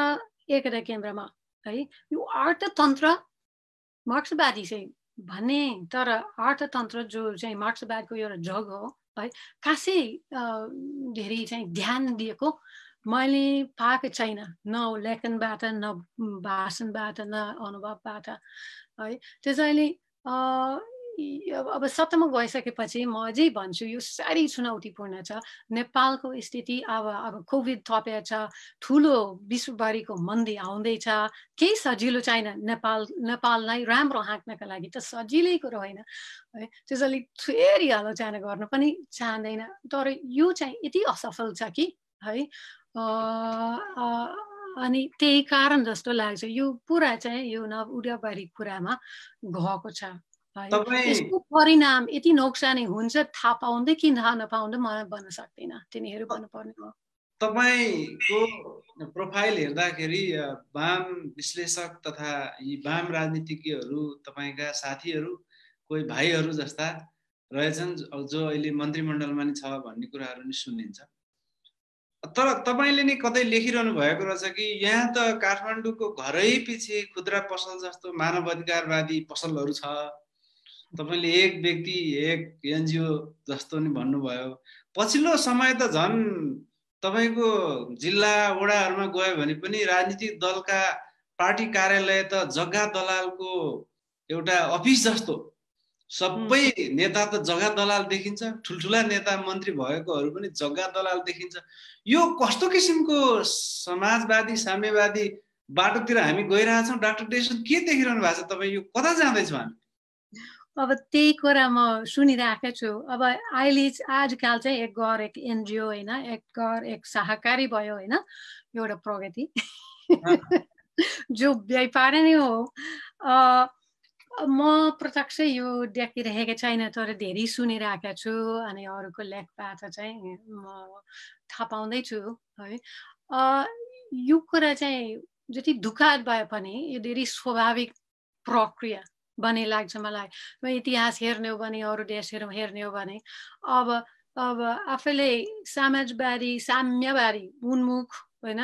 एकता केन्द्रमा है यो अर्थतन्त्र मार्क्सवादी चाहिँ भन्ने तर अर्थतन्त्र जो चाहिँ मार्क्सवादको एउटा जग हो है खासै धेरै चाहिँ ध्यान दिएको मैले पाएको छैन न लेखनबाट न भाषणबाट न अनुभवबाट है त्यसैले अब अब सत्तामा गइसकेपछि म अझै भन्छु यो साह्रै चुनौतीपूर्ण छ नेपालको स्थिति अब अब कोभिड थपिया छ ठुलो विश्वभरिको मन्दी आउँदैछ केही सजिलो छैन नेपाल नेपाललाई राम्रो हाँक्नका लागि त सजिलै कुरो होइन है त्यसैले फेरि आलोचना गर्न पनि चाहँदैन तर यो चाहिँ यति असफल छ कि है अनि त्यही कारण जस्तो लाग्छ यो पुरा चाहिँ यो नव उडाबारी कुरामा गएको छ परिणाम यति नोक्सानी हुन्छ थाहा पाउँदै कि थाहा नपाउँदै म भन्न सक्दिनँ तिनीहरू भन्नुपर्ने हो तपाईँको प्रोफाइल हेर्दाखेरि वाम विश्लेषक तथा यी वाम राजनीतिज्ञहरू तपाईँका साथीहरू कोही भाइहरू जस्ता रहेछन् जो अहिले मन्त्रीमण्डलमा नि छ भन्ने कुराहरू नि सुनिन्छ तर तपाईँले नि कतै लेखिरहनु भएको रहेछ कि यहाँ त काठमाडौँको घरै पछि खुद्रा पसल जस्तो मानव अधिकारवादी पसलहरू छ तपाईँले एक व्यक्ति एक एनजिओ जस्तो नि भन्नुभयो पछिल्लो समय त झन् तपाईँको जिल्ला वडाहरूमा गयो भने पनि राजनीतिक दलका पार्टी कार्यालय त जग्गा दलालको एउटा अफिस जस्तो सबै नेता त जग्गा दलाल देखिन्छ ठुल्ठुला नेता मन्त्री भएकोहरू पनि जग्गा दलाल देखिन्छ यो कस्तो किसिमको समाजवादी साम्यवादी बाटोतिर हामी गइरहेछौँ डाक्टर डेसन के देखिरहनु भएको छ तपाईँ यो कता जाँदैछौँ हामी अब त्यही कुरा म सुनिरहेको छु अब अहिले आजकल चाहिँ एक घर एक एनजिओ होइन एक घर एक सहकारी भयो होइन एउटा प्रगति जो व्यापार नै हो म प्रत्यक्ष यो देखिरहेको छैन तर धेरै सुनिरहेको छु अनि अरूको लेखबाट चाहिँ म थाहा पाउँदैछु है यो कुरा चाहिँ जति दुखात भए पनि यो धेरै स्वाभाविक प्रक्रिया भन्ने लाग्छ मलाई इतिहास हेर्ने हो भने अरू देशहरू हेर्ने हो भने अब अब आफैले समाजवादी साम्यबारी उन्मुख होइन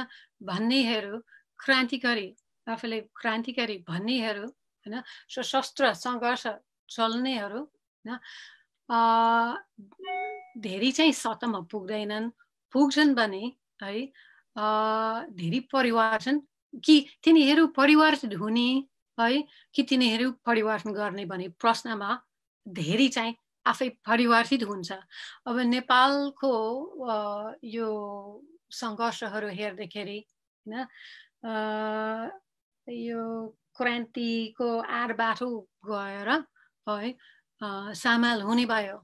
भन्नेहरू क्रान्तिकारी आफैले क्रान्तिकारी भन्नेहरू होइन सशस्त्र सङ्घर्ष चल्नेहरू होइन धेरै चाहिँ सतहमा पुग्दैनन् पुग्छन् भने है धेरै परिवार छन् कि तिनीहरू परिवार हुने है कि तिनीहरू परिवर्तन गर्ने भने प्रश्नमा धेरै चाहिँ आफै परिवर्तित हुन्छ अब नेपालको यो सङ्घर्षहरू हेर्दाखेरि होइन यो क्रान्तिको आर बाटो गएर है सामेल हुने भयो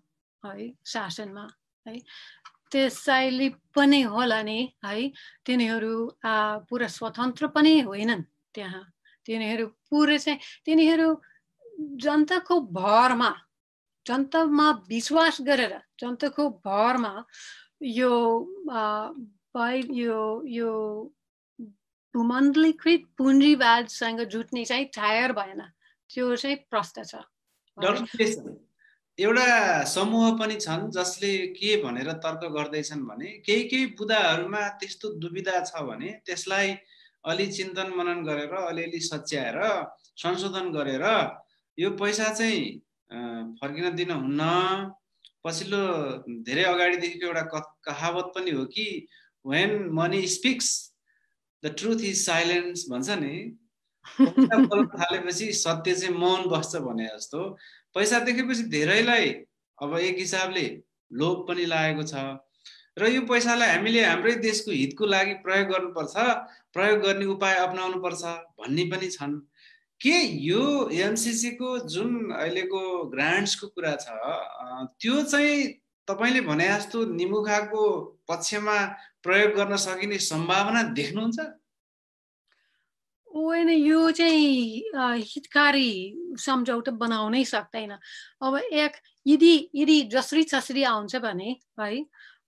है शासनमा है त्यसैले पनि होला नि है तिनीहरू पुरा स्वतन्त्र पनि होइनन् त्यहाँ तिनीहरू पुरै चाहिँ तिनीहरू जनताको भरमा जनतामा विश्वास गरेर जनताको भरमा यो बाई यो यो भूमण्डलीकृत पुँजीवादसँग जुट्ने चाहिँ ठायर भएन त्यो चाहिँ प्रश्न छ एउटा समूह पनि छन् जसले के भनेर तर्क गर्दैछन् भने केही केही बुदाहरूमा त्यस्तो दुविधा छ भने त्यसलाई अलि चिन्तन मनन गरेर अलिअलि सच्याएर संशोधन गरेर यो पैसा चाहिँ फर्किन दिन हुन्न पछिल्लो धेरै अगाडिदेखिको एउटा कहावत पनि हो कि when money speaks the truth is silence भन्छ नि बोल्न (laughs) थालेपछि सत्य चाहिँ मौन बस्छ भने जस्तो पैसा देखेपछि धेरैलाई अब एक हिसाबले लोभ पनि लागेको छ र यो पैसालाई हामीले हाम्रै देशको हितको लागि प्रयोग गर्नुपर्छ प्रयोग गर्ने उपाय अप्नाउनुपर्छ भन्ने पनि छन् के यो एमसिसीको जुन अहिलेको ग्रान्ट्सको कुरा छ त्यो चाहिँ तपाईँले भने जस्तो निमुखाको पक्षमा प्रयोग गर्न सकिने सम्भावना देख्नुहुन्छ होइन यो चाहिँ हितकारी सम्झौता बनाउनै सक्दैन अब एक यदि यदि जसरी छसरी आउँछ भने है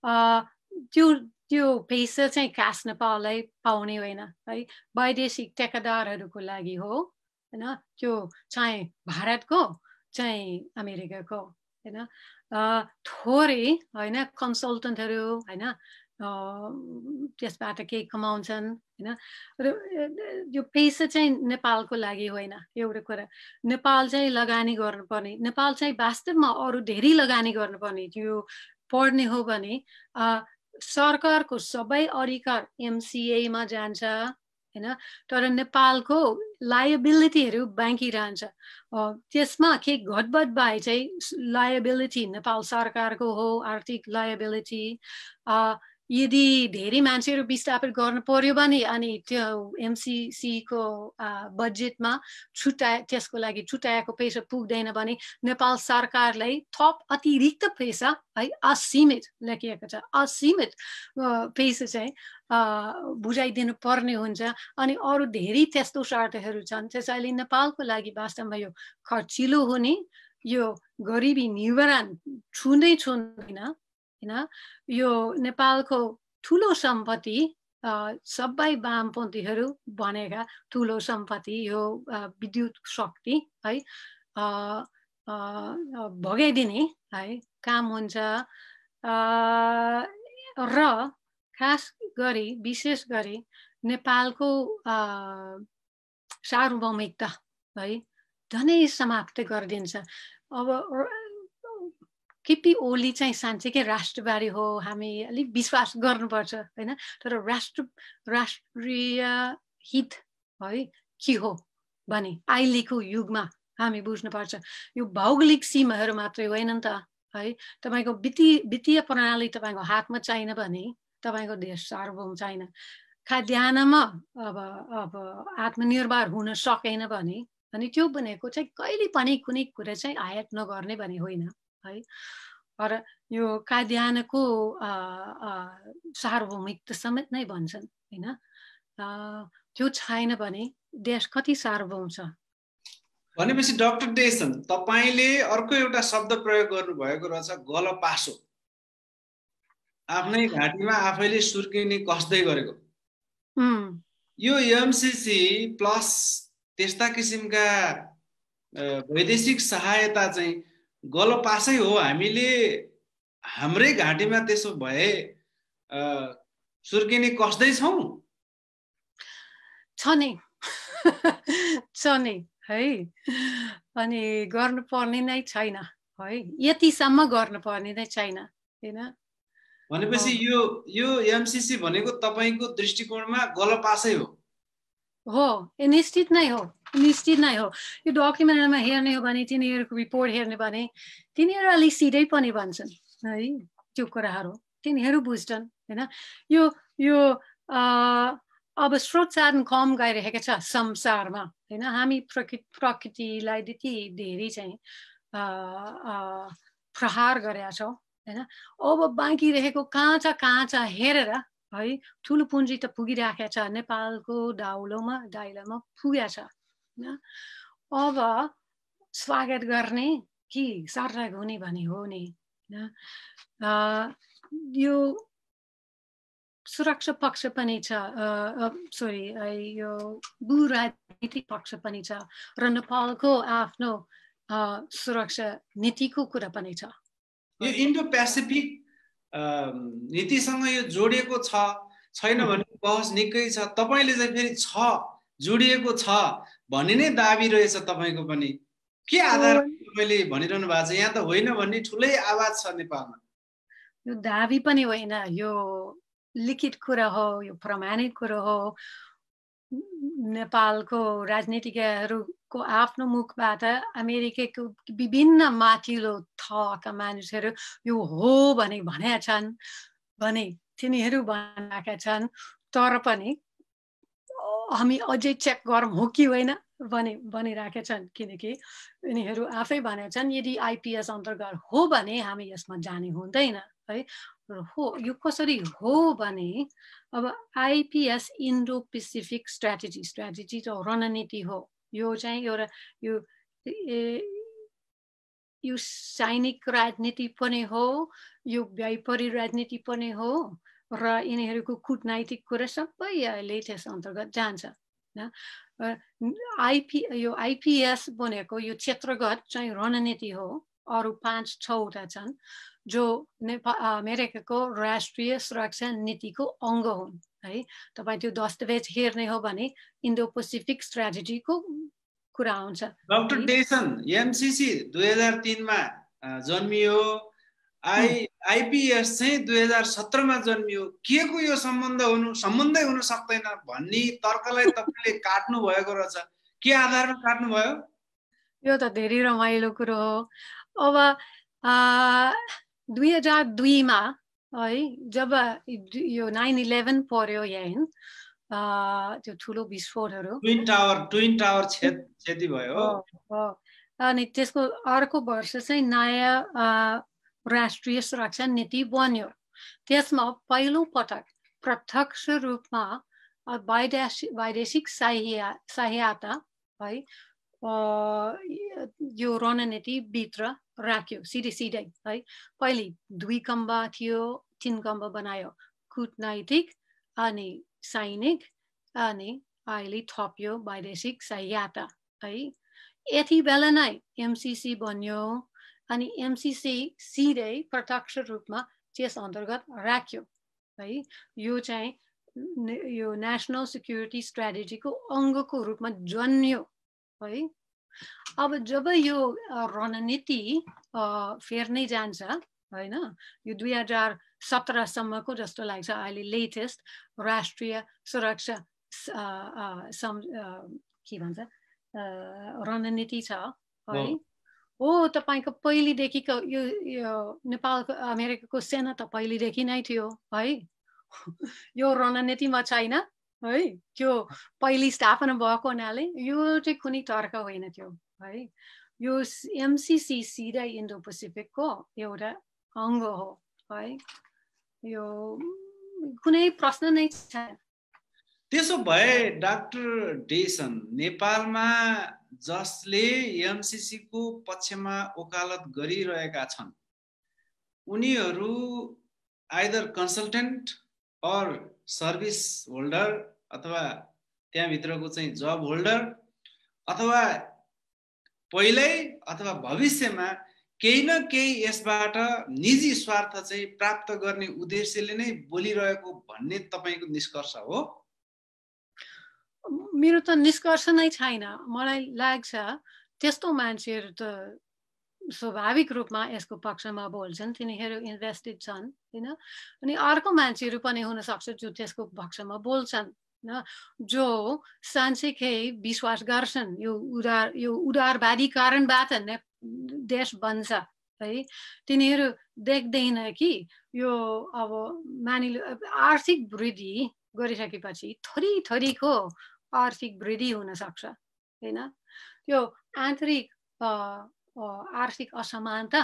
त्यो त्यो भेसल चाहिँ खास नेपाललाई पाउने होइन है वैदेशिक ठेकेदारहरूको लागि हो होइन त्यो चाहे भारतको चाहिँ अमेरिकाको होइन थोरै होइन कन्सल्टेन्टहरू होइन त्यसबाट केही कमाउँछन् होइन र यो पैसा चाहिँ नेपालको लागि होइन एउटा कुरा नेपाल चाहिँ लगानी गर्नुपर्ने नेपाल चाहिँ वास्तवमा अरू धेरै लगानी गर्नुपर्ने त्यो पढ्ने हो भने सरकारको सबै अधिकार एमसिएमा जान्छ होइन तर नेपालको लायबिलिटीहरू बाँकी रहन्छ त्यसमा के घटबट भए चाहिँ लायबिलिटी नेपाल सरकारको हो आर्थिक लायबिलिटी यदि धेरै मान्छेहरू विस्थापित गर्नु पर्यो भने अनि त्यो एमसिसीको बजेटमा छुट्टा त्यसको लागि छुट्याएको पैसा पुग्दैन भने नेपाल सरकारलाई थप अतिरिक्त पैसा है असीमित लेखिएको छ असीमित पैसा चाहिँ बुझाइदिनु पर्ने हुन्छ अनि अरू धेरै त्यस्तो शर्तहरू छन् त्यसैले नेपालको लागि वास्तवमा यो खर्चिलो हुने यो गरिबी निवारण छुँदै छुँदैन होइन यो नेपालको ठुलो सम्पत्ति सबै वामपन्थीहरू भनेका ठुलो सम्पत्ति यो विद्युत शक्ति है भगाइदिने है काम हुन्छ र खास गरी विशेष गरी नेपालको सार्वभौमिकता है धनै समाप्त गरिदिन्छ अब केपी ओली चाहिँ साँच्चैकै राष्ट्रबारी हो हामी अलिक विश्वास गर्नुपर्छ होइन तर राष्ट्र राष्ट्रिय हित है के हो भने अहिलेको युगमा हामी बुझ्नुपर्छ यो भौगोलिक सीमाहरू मात्रै होइन नि त है तपाईँको वित्तीय वित्तीय प्रणाली तपाईँको हातमा चाहिन भने तपाईँको देश सार्वभौम छैन खाद्यान्नमा अब अब आत्मनिर्भर हुन सकेन भने अनि त्यो भनेको चाहिँ कहिले पनि कुनै कुरा चाहिँ आयात नगर्ने भने होइन है र यो काद्यानको सार्वभौमिक समेत नै भन्छन् होइन त्यो छाएन भने देश कति सार्वभौम छ भनेपछि डक्टर डेसन तपाईँले अर्को एउटा शब्द प्रयोग गर्नुभएको रहेछ गलपासो आफ्नै घाँटीमा आफैले सुर्किने कस्दै गरेको यो एमसिसी प्लस त्यस्ता किसिमका वैदेशिक सहायता चाहिँ गल पासै हो हामीले हाम्रै घाँटीमा त्यसो भए सुर्किने कस्दैछौँ छ नै (laughs) छ नि है अनि गर्नुपर्ने नै छैन है यतिसम्म गर्नुपर्ने नै छैन होइन भनेपछि यो यो एमसिसी भनेको तपाईँको दृष्टिकोणमा गलपासै हो हो निश्चित नै हो निश्चित नै हो यो डकुमेन्टमा हेर्ने हो भने तिनीहरूको रिपोर्ट हेर्ने भने तिनीहरू अलिक सिधै पनि भन्छन् है त्यो कुराहरू तिनीहरू बुझ्छन् होइन यो यो अब स्रोत साधन कम गइरहेको छ संसारमा होइन हामी प्रकृ प्रकृतिलाई त्यति धेरै चाहिँ प्रहार गरेका छौँ होइन अब बाँकी रहेको कहाँ छ कहाँ छ हेरेर है ठुलो पुँजी त पुगिराखेको छ नेपालको डाउलोमा डाइलोमा पुगेको छ अब स्वागत गर्ने कि सार्थक हुने भने हो नि यो सुरक्षा पक्ष पनि छ सरी यो भू राजनीतिक पक्ष पनि छ र नेपालको आफ्नो सुरक्षा नीतिको कुरा पनि छ यो इन्डो पेसिफिक नीतिसँग यो जोडिएको छ छैन भने बहस निकै छ तपाईँले चाहिँ फेरि छ जोडिएको छ भन्ने नै दाबी रहेछ तपाईँको पनि के आधार तपाईँले भनिरहनु भएको छ यहाँ त होइन भन्ने ठुलै आवाज छ नेपालमा यो दाबी पनि होइन यो लिखित कुरा हो यो प्रमाणित कुरो हो नेपालको राजनीतिज्ञहरू को आफ्नो मुखबाट अमेरिकाको विभिन्न माथिल्लो थका मानिसहरू यो हो भने भनेका छन् भने तिनीहरू बनाएका छन् तर पनि हामी अझै चेक गरौँ हो कि होइन भने भनिरहेका छन् किनकि यिनीहरू आफै भनेका छन् यदि आइपिएस अन्तर्गत हो भने हामी यसमा जाने हुँदैन है हो यो कसरी हो भने अब IPS Indo Pacific strategy strategy त रणनीति हो यो चाहिँ एउटा यो यो सैनिक राजनीति पनि हो यो व्यापारी राजनीति पनि हो र यिनीहरूको कुटनैतिक कुरा सबै अहिले त्यस अन्तर्गत जान्छ होइन आइपी यो आइपिएस भनेको यो क्षेत्रगत चाहिँ रणनीति हो अरू पाँच छवटा छन् जो नेपाल अमेरिकाको राष्ट्रिय सुरक्षा नीतिको अङ्ग हुन् है तपाईँ त्यो दस्तावेज हेर्ने हो भने इन्डो पेसिफिक स्ट्राटेजीको कुरा आउँछ डक्टर डेसन एमसिसी दुई हजार तिनमा जन्मियो आई आइपिएस चाहिँ दुई हजार सत्रमा जन्मियो के को यो सम्बन्ध हुनु सम्बन्धै हुन सक्दैन भन्ने तर्कलाई तपाईँले (laughs) काट्नु भएको रहेछ के आधारमा काट्नुभयो यो त धेरै रमाइलो कुरो हो अब दुई हजार दुईमा है जब यो नाइन इलेभेन पर्यो यहाँ त्यो ठुलो विस्फोटहरू भयो अनि त्यसको अर्को वर्ष चाहिँ नयाँ राष्ट्रिय सुरक्षा नीति बन्यो त्यसमा पहिलो पटक प्रत्यक्ष रूपमा वैदेशिक वैदेशिक सहायता है यो रणनीतिभित्र राख्यो सिधै सिधै है पहिले दुई कम्बा थियो तिन कम्बा बनायो कुटनैतिक अनि सैनिक अनि अहिले थप्यो वैदेशिक सहायता है यति बेला नै एमसिसी बन्यो अनि एमसिसी सिधै प्रत्यक्ष रूपमा त्यस अन्तर्गत राख्यो है यो चाहिँ यो नेसनल सिक्युरिटी स्ट्राटेजीको अङ्गको रूपमा जन्यो है अब जब यो रणनीति फेर्नै जान्छ होइन यो दुई हजार सत्रसम्मको जस्तो लाग्छ अहिले लेटेस्ट राष्ट्रिय सुरक्षा सम के भन्छ रणनीति छ है हो तपाईँको पहिलेदेखिको यो नेपालको अमेरिकाको सेना त पहिलेदेखि नै थियो है (laughs) यो रणनीतिमा छैन है त्यो पहिले स्थापना भएको हुनाले यो चाहिँ कुनै तर्क होइन त्यो है यो एमसिसिसी र इन्डो पेसिफिकको एउटा अङ्ग हो है यो कुनै प्रश्न नै छैन त्यसो भए डाक्टर डेसन नेपालमा जसले एमसिसीको पक्षमा ओकालत गरिरहेका छन् उनीहरू either consultant or service holder अथवा त्यहाँभित्रको चाहिँ जब होल्डर अथवा पहिल्यै अथवा भविष्यमा केही न केही यसबाट निजी स्वार्थ चाहिँ प्राप्त गर्ने उद्देश्यले नै बोलिरहेको भन्ने तपाईँको निष्कर्ष हो मेरो त निष्कर्ष नै छैन मलाई लाग्छ त्यस्तो मान्छेहरू त स्वाभाविक रूपमा यसको पक्षमा बोल्छन् तिनीहरू इन्भेस्टेड छन् होइन अनि अर्को मान्छेहरू पनि हुनसक्छ जो त्यसको पक्षमा बोल्छन् होइन जो सांसिकै विश्वास गर्छन् यो उदार यो उदारवादी कारणबाट ने देश बन्छ है तिनीहरू देख्दैन कि यो अब मानिलो आर्थिक वृद्धि गरिसकेपछि थोरै थोरैको आर्थिक वृद्धि हुनसक्छ होइन त्यो आन्तरिक आर्थिक असमानता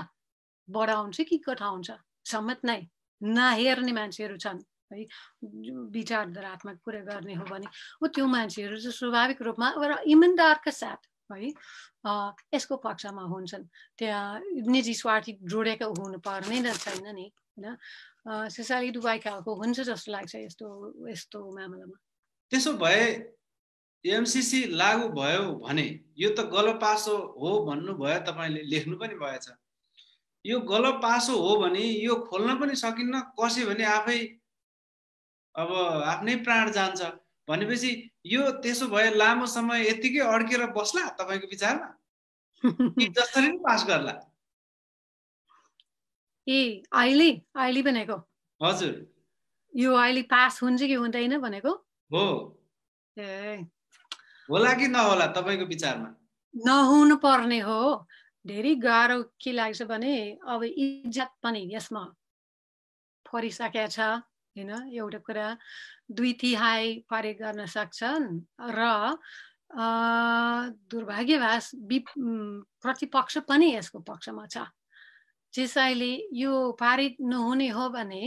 बढाउँछ कि घटाउँछ सम्मत नै नहेर्ने मान्छेहरू छन् है विचारधारात्मक कुरा गर्ने हो भने ऊ त्यो मान्छेहरू चाहिँ स्वाभाविक रूपमा एउटा इमान्दारका साथ है यसको पक्षमा हुन्छन् त्यहाँ निजी स्वार्थी जोडेका हुनुपर्ने नै छैन नि होइन सिसाली डुबाई खालको हुन्छ जस्तो लाग्छ यस्तो यस्तो मामलामा त्यसो भए एमसिसी लागू भयो भने यो त गलत पासो हो भन्नुभयो तपाईँले लेख्नु पनि भएछ यो गलत पासो हो भने यो खोल्न पनि सकिन्न कसै भने आफै अब आफ्नै प्राण जान्छ भनेपछि यो त्यसो भए लामो समय यत्तिकै अड्केर बस्ला तपाईँको विचारमा (laughs) जसरी नै पास गर्ला ए अहिले अहिले भनेको हजुर यो अहिले पास हुन्छ कि हुँदैन भनेको हो ए होला कि नहोला तपाईँको विचारमा नहुनु पर्ने हो धेरै गाह्रो के लाग्छ भने अब इज्जत पनि यसमा फरिसकेको छ होइन एउटा कुरा दुई तिहाई पारे गर्न सक्छन् र दुर्भाग्यवास वि प्रतिपक्ष पनि यसको पक्षमा छ त्यसैले यो पारित नहुने हो भने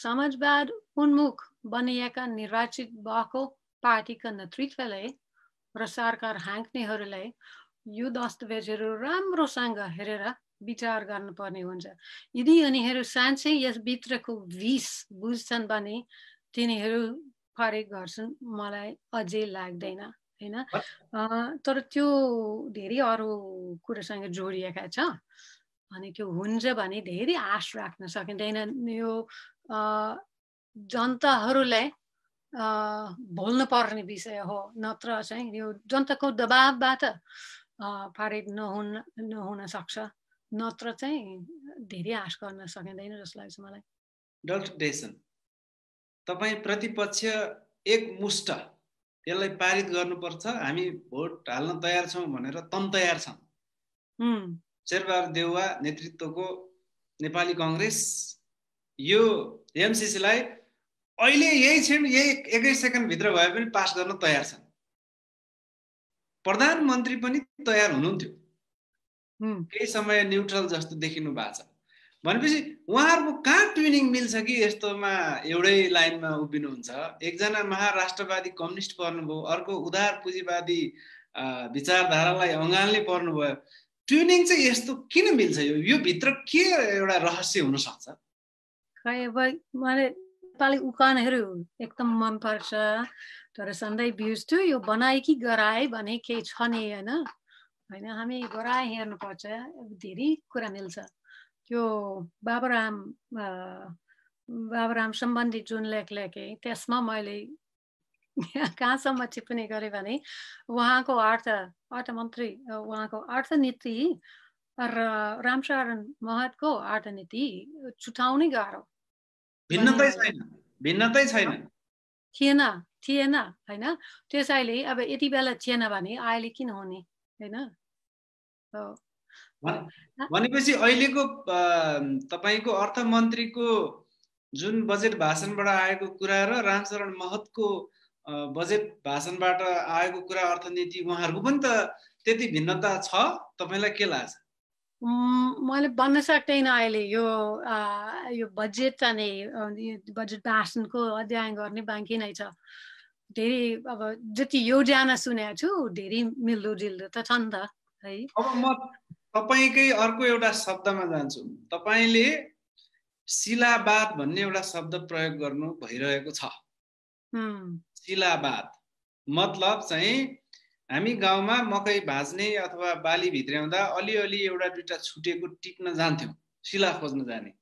समाजवाद उन्मुख बनिएका निर्वाचित भएको पार्टीका नेतृत्वलाई र सरकार हाँक्नेहरूलाई यो दस्तावेजहरू राम्रोसँग हेरेर विचार गर्नुपर्ने हुन्छ यदि उनीहरू साँच्चै यसभित्रको विष बुझ्छन् भने तिनीहरू फरक गर्छन् मलाई अझै लाग्दैन होइन तर त्यो धेरै अरू कुरोसँग जोडिएका छ अनि त्यो हुन्छ भने धेरै आश राख्न सकिँदैन यो जनताहरूलाई भोल्नु पर्ने विषय हो नत्र चाहिँ यो जनताको दबावबाट फारेक नहुन नहुन सक्छ नत्र चाहिँ धेरै हाँस गर्न सकिँदैन जस्तो लाग्छ मलाई डक्टर डेसन तपाईँ प्रतिपक्ष एकमुष्ट यसलाई पारित गर्नुपर्छ हामी भोट हाल्न तयार छौँ भनेर तम तयार छौँ शेरबहादुर देउवा नेतृत्वको नेपाली कङ्ग्रेस यो एमसिसीलाई अहिले यही क्षण यही एकै सेकेन्डभित्र भए पनि पास गर्न तयार छन् प्रधानमन्त्री पनि तयार हुनुहुन्थ्यो केही समय न्युट्रल जस्तो देखिनु भएको छ भनेपछि उहाँहरूको कहाँ ट्विनिङ मिल्छ कि यस्तोमा एउटै लाइनमा उभिनुहुन्छ एकजना महाराष्ट्रवादी कम्युनिस्ट पर्नुभयो अर्को उदार पुँजीवादी विचारधारालाई अँगाल्ने पर्नुभयो ट्युनिङ चाहिँ यस्तो किन मिल्छ यो यो भित्र के एउटा रहस्य हुनसक्छ खै अब मलाई नेपाली उखानहरू एकदम मनपर्छ तर सधैँ भ्युज यो बनाए कि गराए भने केही छ नि होइन होइन हामी गरा हेर्नुपर्छ धेरै कुरा मिल्छ त्यो बाबुराम बाबुराम सम्बन्धी जुन लेख लेखेँ त्यसमा मैले (laughs) कहाँसम्म टिप्पणी गरेँ भने उहाँको अर्थ अर्थमन्त्री उहाँको अर्थनीति र रामचरण महतको अर्थनीति छुटाउनै गाह्रो छैन छैन थिएन थिएन होइन त्यसैले अब यति बेला थिएन भने अहिले किन हुने होइन भनेपछि अहिलेको तपाईँको अर्थमन्त्रीको जुन बजेट भाषणबाट आएको कुरा र रामचरण महतको बजेट भाषणबाट आएको कुरा अर्थनीति उहाँहरूको पनि त त्यति भिन्नता छ तपाईँलाई के लाग्छ मैले भन्न सक्दैन अहिले यो यो बजेट अनि बजेट भाषणको अध्ययन गर्ने बाँकी नै छ धेरै अब जति योजना सुनेको छु धेरै मिल्दो डिल्दो त छन् त है अब म तपाईँकै अर्को एउटा शब्दमा जान्छु तपाईँले शिलावाद भन्ने एउटा शब्द प्रयोग गर्नु भइरहेको छ शिलावाद मतलब चाहिँ हामी गाउँमा मकै भाँच्ने अथवा बाली भित्र्याउँदा अलिअलि एउटा दुइटा छुटेको टिप्न जान्थ्यौँ शिला खोज्न जाने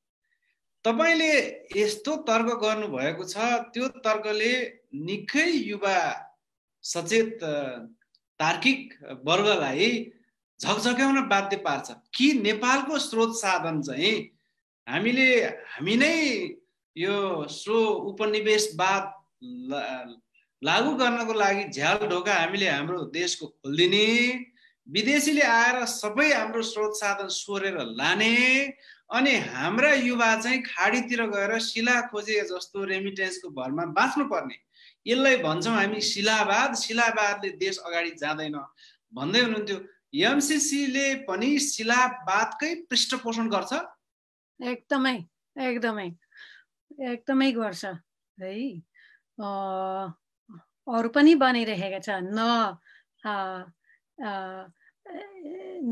तपाईँले यस्तो तर्क गर्नुभएको छ त्यो तर्कले निकै युवा सचेत तार्किक वर्गलाई झकझक्याउन बाध्य पार्छ कि नेपालको स्रोत साधन चाहिँ हामीले हामी नै यो सो उपनिवेशवाद ला, लागू गर्नको लागि झ्याल ढोका हामीले हाम्रो देशको खोलिदिने विदेशीले आएर सबै हाम्रो स्रोत साधन सोरेर लाने अनि हाम्रा युवा चाहिँ खाडीतिर गएर शिला खोजे जस्तो रेमिटेन्सको भरमा बाँच्नु पर्ने यसलाई भन्छौँ हामी शिलावाद शिलावादले देश अगाडि जाँदैन भन्दै हुनुहुन्थ्यो एमसिसीले पनि शिलावादकै पृष्ठपोषण गर्छ एकदमै एकदमै एकदमै गर्छ है अरू पनि बनिरहेका छ न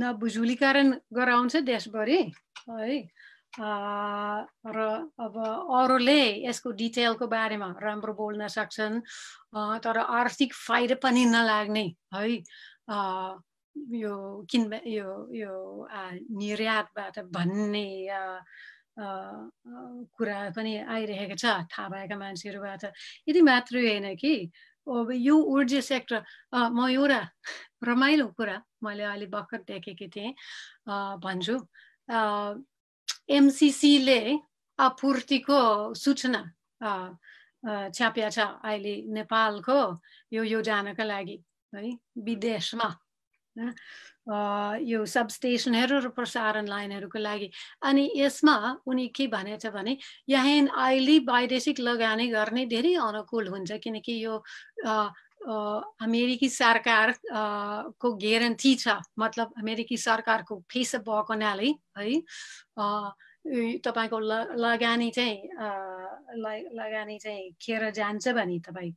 नबुझुली कारण गराउँछ देशभरि है र अब अरूले यसको डिटेलको बारेमा राम्रो बोल्न सक्छन् तर आर्थिक फाइदा पनि नलाग्ने है यो किन यो यो निर्यातबाट भन्ने कुरा पनि आइरहेको छ थाहा भएका मान्छेहरूबाट यदि मात्रै होइन कि अब यो ऊर्जा सेक्टर म एउटा रमाइलो कुरा मैले अहिले भर्खर देखेकी थिएँ भन्छु एमसिसीले आपूर्तिको सूचना छ्याप्या छ अहिले नेपालको यो योजनाका लागि है विदेशमा यो सब स्टेसनहरू र प्रसारण लाइनहरूको लागि अनि यसमा उनी के भनेछ भने यहाँ अहिले वैदेशिक लगानी गर्ने धेरै अनुकूल हुन्छ किनकि यो अमेरिकी सरकार को ग्यारेन्टी छ मतलब अमेरिकी सरकारको फेस भएको हुनाले है तपाईँको ल लगानी चाहिँ लगानी चाहिँ खेर जान्छ भने तपाईँ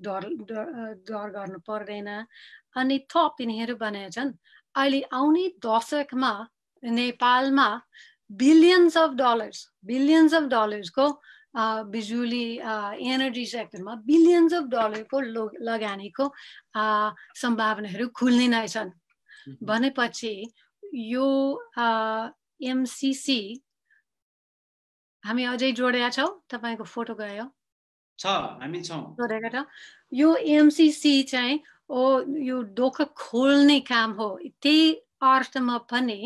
डर डर गर्नु पर्दैन अनि थप थपिनीहरू बनाएछन् अहिले आउने दशकमा नेपालमा billions of dollars billions of डलर्सको बिजुली एनर्जी सेक्टरमा बिलियन्स अफ डलरको लो लगानीको सम्भावनाहरू खुल्ने नै छन् भनेपछि यो एमसिसी हामी अझै जोडेका छौँ तपाईँको फोटो गयो छ हामी छौँ जोडेका छौँ यो एमसिसी चाहिँ ओ यो डोका खोल्ने काम हो त्यही अर्थमा पनि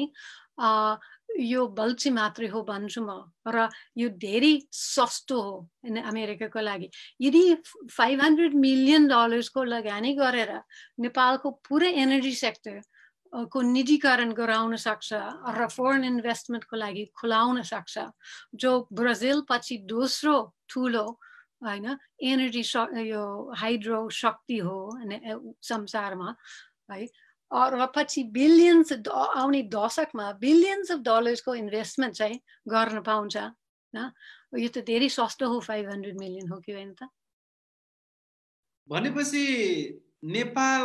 यो बल्छी मात्रै हो भन्छु म र यो धेरै सस्तो हो होइन अमेरिकाको लागि यदि फाइभ हन्ड्रेड मिलियन डलर्सको लगानी गरेर नेपालको पुरै एनर्जी सेक्टर को निजीकरण गराउन सक्छ र फरेन इन्भेस्टमेन्टको लागि खुलाउन सक्छ जो ब्राजिल पछि दोस्रो ठुलो होइन एनर्जी स यो हाइड्रो शक्ति हो संसारमा है र पछि बिलियन्स आउने दशकमा बिलियन्स अफ डलर्सको इन्भेस्टमेन्ट चाहिँ गर्न पाउँछ होइन यो त धेरै सस्तो हो फाइभ हन्ड्रेड मिलियन हो कि होइन त भनेपछि नेपाल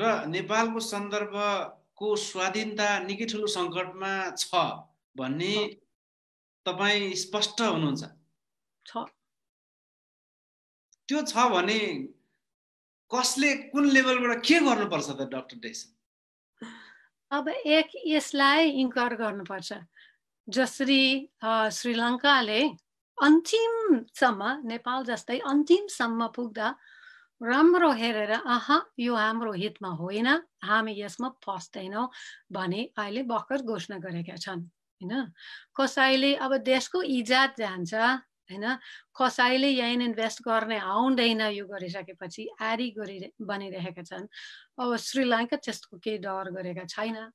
र नेपालको सन्दर्भको स्वाधीनता निकै ठुलो सङ्कटमा छ भन्ने तपाईँ स्पष्ट हुनुहुन्छ छ त्यो छ भने कसले कुन लेभलबाट के गर्नुपर्छ त डक्टर डेसन अब एक यसलाई इन्क्वायर गर्नुपर्छ जसरी श्रीलङ्काले अन्तिमसम्म नेपाल जस्तै अन्तिमसम्म पुग्दा राम्रो हेरेर आहा यो हाम्रो हितमा होइन हामी यसमा फस्दैनौँ भने अहिले भर्खर घोषणा गरेका छन् होइन कसैले अब देशको इज्जत जान्छ होइन कसैले यहीँ इन्भेस्ट गर्ने आउँदैन यो गरिसकेपछि आरी गरि बनिरहेका छन् अब श्रीलङ्का त्यस्तो केही डर गरेका छैन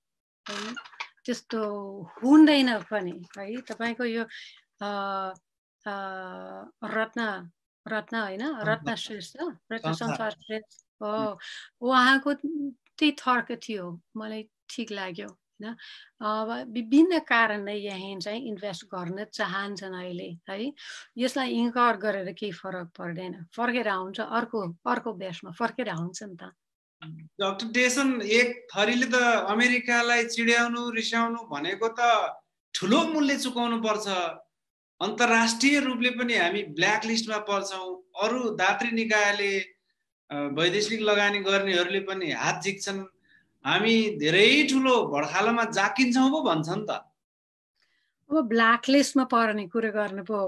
त्यस्तो हुँदैन पनि है तपाईँको यो रत्न रत्न होइन रत्न श्रेष्ठ रत्न संसार श्रेष्ठ हो उहाँको त्यही थर्क थियो मलाई ठिक लाग्यो होइन विभिन्न कारणले यहाँ चाहिँ इन्भेस्ट गर्न चाहन्छन् अहिले है यसलाई इन्कर गरेर केही फरक पर्दैन फर्केर आउँछ अर्को अर्को बेसमा फर्केर आउँछ नि त डाक्टर डेसन एक थरीले त अमेरिकालाई चिड्याउनु रिसाउनु भनेको त ठुलो मूल्य चुकाउनु पर्छ अन्तर्राष्ट्रिय रूपले पनि हामी ब्ल्याक लिस्टमा पर्छौँ अरू दात्री निकायले वैदेशिक लगानी गर्नेहरूले पनि हात झिक्छन् हामी धेरै ठुलो भडखालामा जाकिन्छौँ पो भन्छ त अब ब्ल्याकलिस्टमा पर्ने कुरो गर्नु पो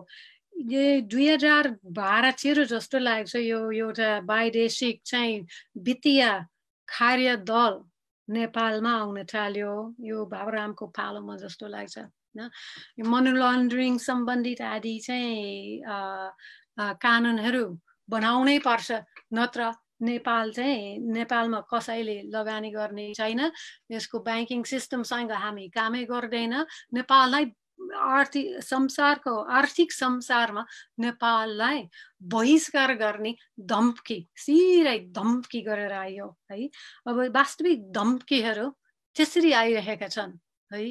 दुई हजार बाह्र तेह्र जस्तो लागेको यो एउटा वैदेशिक चाहिँ वित्तीय कार्य दल नेपालमा आउन थाल्यो यो बाबुरामको पालोमा जस्तो लाग्छ होइन मनी लन्ड्रिङ सम्बन्धित आदि चाहिँ कानुनहरू बनाउनै पर्छ नत्र नेपाल चाहिँ नेपालमा कसैले लगानी गर्ने छैन यसको ब्याङ्किङ सिस्टमसँग हामी कामै गर्दैन नेपाललाई आर्थिक संसारको आर्थिक संसारमा नेपाललाई बहिष्कार गर्ने धम्की सिधै धम्की गरेर आयो है अब वास्तविक धम्कीहरू त्यसरी आइरहेका छन् है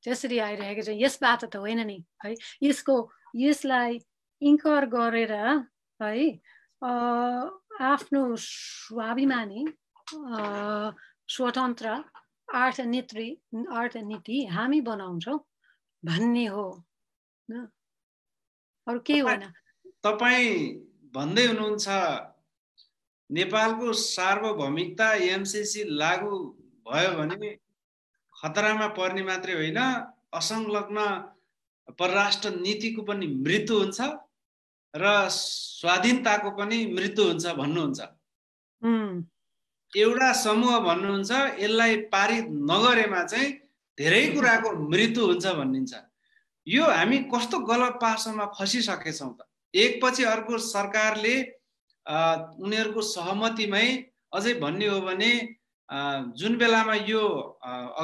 त्यसरी आइरहेका छन् यसबाट त होइन नि है यसको यसलाई इन्कर गरेर है आफ्नो स्वाभिमानी स्वतन्त्र अर्थनीति अर्थनीति हामी बनाउँछौँ भन्ने हो अरू के होइन तपाईँ भन्दै हुनुहुन्छ नेपालको सार्वभौमिकता एमसिसी लागू भयो भने खतरामा पर्ने मात्रै होइन असंलग्न परराष्ट्र नीतिको पनि मृत्यु हुन्छ र स्वाधीनताको पनि मृत्यु हुन्छ भन्नुहुन्छ एउटा समूह भन्नुहुन्छ यसलाई पारित नगरेमा चाहिँ धेरै कुराको मृत्यु हुन्छ भनिन्छ यो हामी कस्तो गलत पार्श्वमा फसिसकेछौँ त एकपछि अर्को सरकारले उनीहरूको सहमतिमै अझै भन्ने हो भने जुन बेलामा यो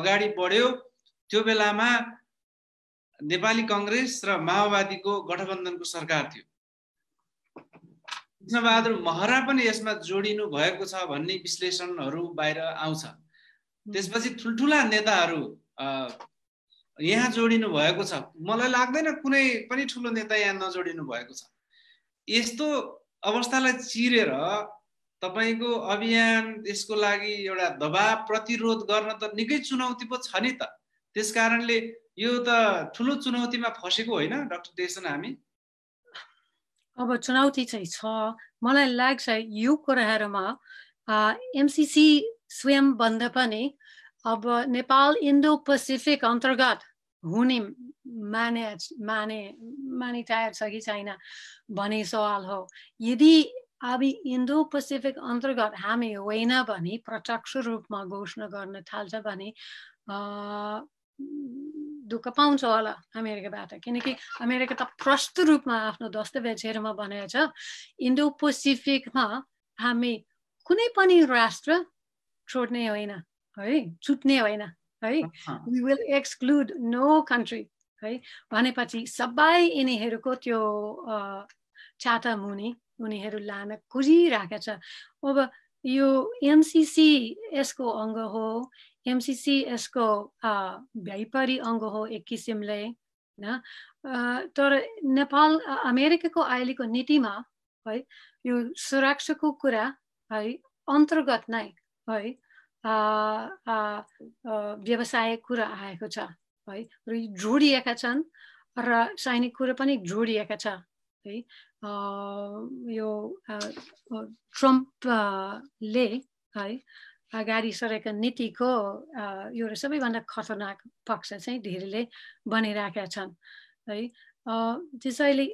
अगाडि बढ्यो त्यो बेलामा नेपाली कङ्ग्रेस र माओवादीको गठबन्धनको सरकार थियो कृष्णबहादुर महरा पनि यसमा जोडिनु भएको छ भन्ने विश्लेषणहरू बाहिर आउँछ त्यसपछि ठुल्ठुला नेताहरू यहाँ जोडिनु भएको छ मलाई लाग्दैन कुनै पनि ठुलो नेता यहाँ नजोडिनु भएको छ यस्तो अवस्थालाई चिरेर तपाईँको अभियान यसको लागि एउटा दबाब प्रतिरोध गर्न त निकै चुनौती पो छ नि त त्यस कारणले यो त ठुलो चुनौतीमा फसेको होइन डक्टर देशन हामी अब चुनौती चाहिँ छ मलाई लाग्छ यो कुराहरूमा एमसिसी स्वयं भन्दा पनि अब नेपाल इन्डो पेसिफिक अन्तर्गत हुने माने माने माने छ कि छैन भन्ने सवाल हो यदि अब इन्डो पेसिफिक अन्तर्गत हामी होइन भने प्रत्यक्ष रूपमा घोषणा गर्न थाल्छ भने दुःख पाउँछ होला अमेरिकाबाट किनकि अमेरिका त प्रष्ट रूपमा आफ्नो दस्तावेजहरूमा भनेको छ इन्डो पेसिफिकमा हामी कुनै पनि राष्ट्र छोड्ने होइन है छुट्ने होइन है we will exclude no country है भनेपछि सबै यिनीहरूको त्यो छाता मुनि उनीहरू लान खोजिराखेको छ अब यो एमसिसी यसको अङ्ग हो एमसिसी यसको भ्याइपरी अङ्ग हो एक किसिमले होइन तर नेपाल अमेरिकाको अहिलेको नीतिमा है यो सुरक्षाको कुरा है अन्तर्गत नै है व्यवसाय कुरा आएको छ है र जोडिएका छन् र सैनिक कुरा पनि जोडिएका छ है यो ट्रम्पले है अगाडि सरेका नीतिको यो सबैभन्दा खतरनाक पक्ष चाहिँ धेरैले बनाइराखेका छन् है त्यसैले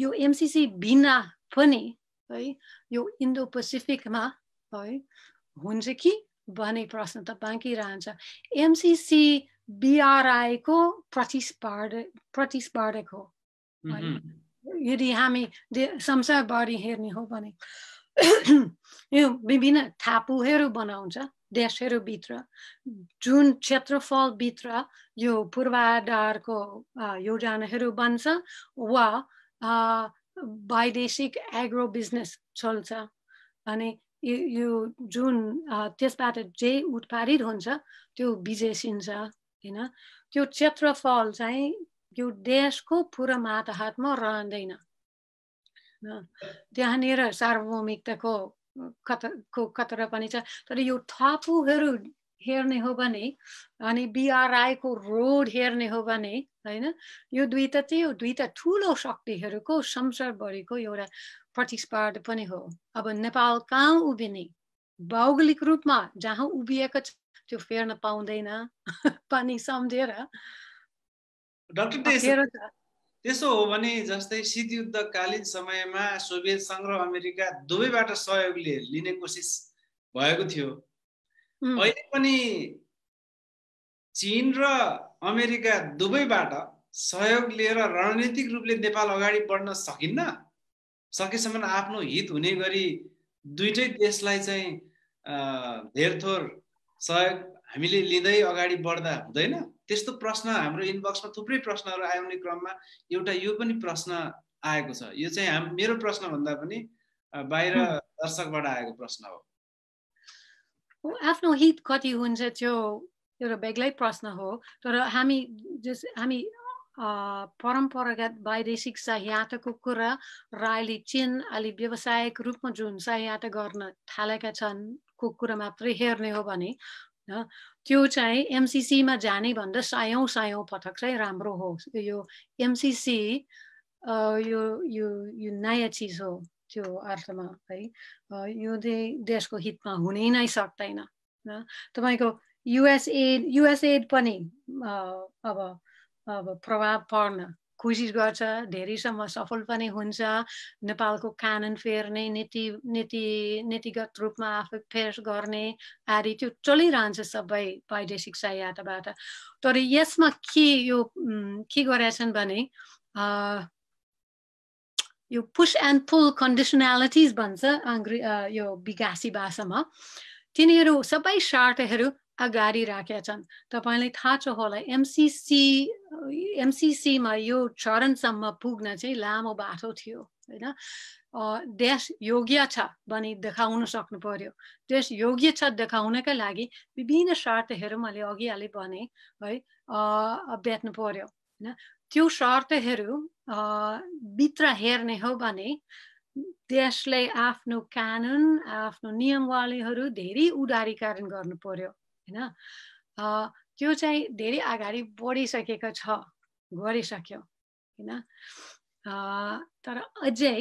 यो एमसिसी बिना पनि है यो इन्डो पेसिफिकमा है हुन्छ कि भन्ने प्रश्न त बाँकी रहन्छ एमसिसी बिआरआईको प्रतिस्पर्ध प्रतिस्पर्धक हो यदि हामी संसारभरि हेर्ने हो भने यो विभिन्न थापुहरू बनाउँछ देशहरूभित्र जुन क्षेत्रफलभित्र यो पूर्वाधारको योजनाहरू बन्छ वा वैदेशिक एग्रो बिजनेस चल्छ अनि यो जुन त्यसबाट जे उत्पादित हुन्छ त्यो विजेसिन्छ होइन त्यो क्षेत्रफल चाहिँ यो देशको पुरा हातमा रहँदैन त्यहाँनिर सार्वभौमिकताको खतराको खतरा पनि छ तर यो थापुहरू हेर्ने हो भने अनि बिआरआईको रोड हेर्ने हो भने होइन यो हो दुई दुईटा ठुलो शक्तिहरूको संसारभरिको एउटा प्रतिस्पर्धा पनि हो अब नेपाल कहाँ उभिने भौगोलिक रूपमा जहाँ उभिएको छ त्यो फेर्न पाउँदैन (laughs) पनि सम्झेर त्यसो हो भने जस्तै शीतयुद्धकालीन समयमा सोभियत सङ्घ र अमेरिका दुवैबाट सहयोगले लिने कोसिस भएको थियो अहिले पनि चिन र अमेरिका दुवैबाट सहयोग लिएर रणनीतिक रूपले नेपाल अगाडि बढ्न सकिन्न सकेसम्म आफ्नो हित हुने गरी दुइटै देशलाई चाहिँ धेरथोर सहयोग हामीले लिँदै अगाडि बढ्दा हुँदैन त्यस्तो प्रश्न हाम्रो इनबक्समा थुप्रै प्रश्नहरू आउने क्रममा एउटा यो पनि प्रश्न आएको छ यो चाहिँ हाम मेरो प्रश्न भन्दा पनि बाहिर दर्शकबाट आएको प्रश्न हो आफ्नो हित कति हुन्छ त्यो एउटा बेग्लै प्रश्न हो तर हामी जस हामी परम्परागत वैदेशिक सहायताको कुरा र अहिले चिन अलि व्यवसायिक रूपमा जुन सहायता गर्न थालेका छन् को कुरा मात्रै हेर्ने हो भने त्यो चाहिँ एमसिसीमा जाने भन्दा सायौँ सायौँ पटक चाहिँ राम्रो हो यो एमसिसी यो यो यो नयाँ चिज हो त्यो अर्थमा है यो चाहिँ देशको हितमा हुनै नै सक्दैन तपाईँको युएसएड युएसएड पनि अब अब प्रभाव पर्न कोसिस गर्छ धेरैसम्म सफल पनि हुन्छ नेपालको कानुन फेर्ने नीति नीति नीतिगत रूपमा आफै फेर गर्ने आदि त्यो चलिरहन्छ सबै वैदेशिक सहायताबाट तर यसमा के यो के गरेछन् भने यो पुस एन्ड फुल कन्डिसनालिटिज भन्छ अङ्ग्रे यो विकासी भाषामा तिनीहरू सबै सार्टहरू अगाडि राखेका छन् तपाईँलाई थाहा छ होला एमसिसी एमसिसीमा यो चरणसम्म पुग्न चाहिँ लामो बाटो थियो होइन देश योग्य छ भनी देखाउन सक्नु पर्यो देश योग्य छ देखाउनका लागि विभिन्न शर्तहरू मैले अघि हालै भने है बेच्नु पर्यो होइन त्यो शर्तहरू भित्र हेर्ने हो भने देशले आफ्नो कानुन आफ्नो नियमवालीहरू धेरै उदारीकरण गर्नु पर्यो होइन त्यो चाहिँ धेरै अगाडि बढिसकेको छ गरिसक्यो होइन तर अझै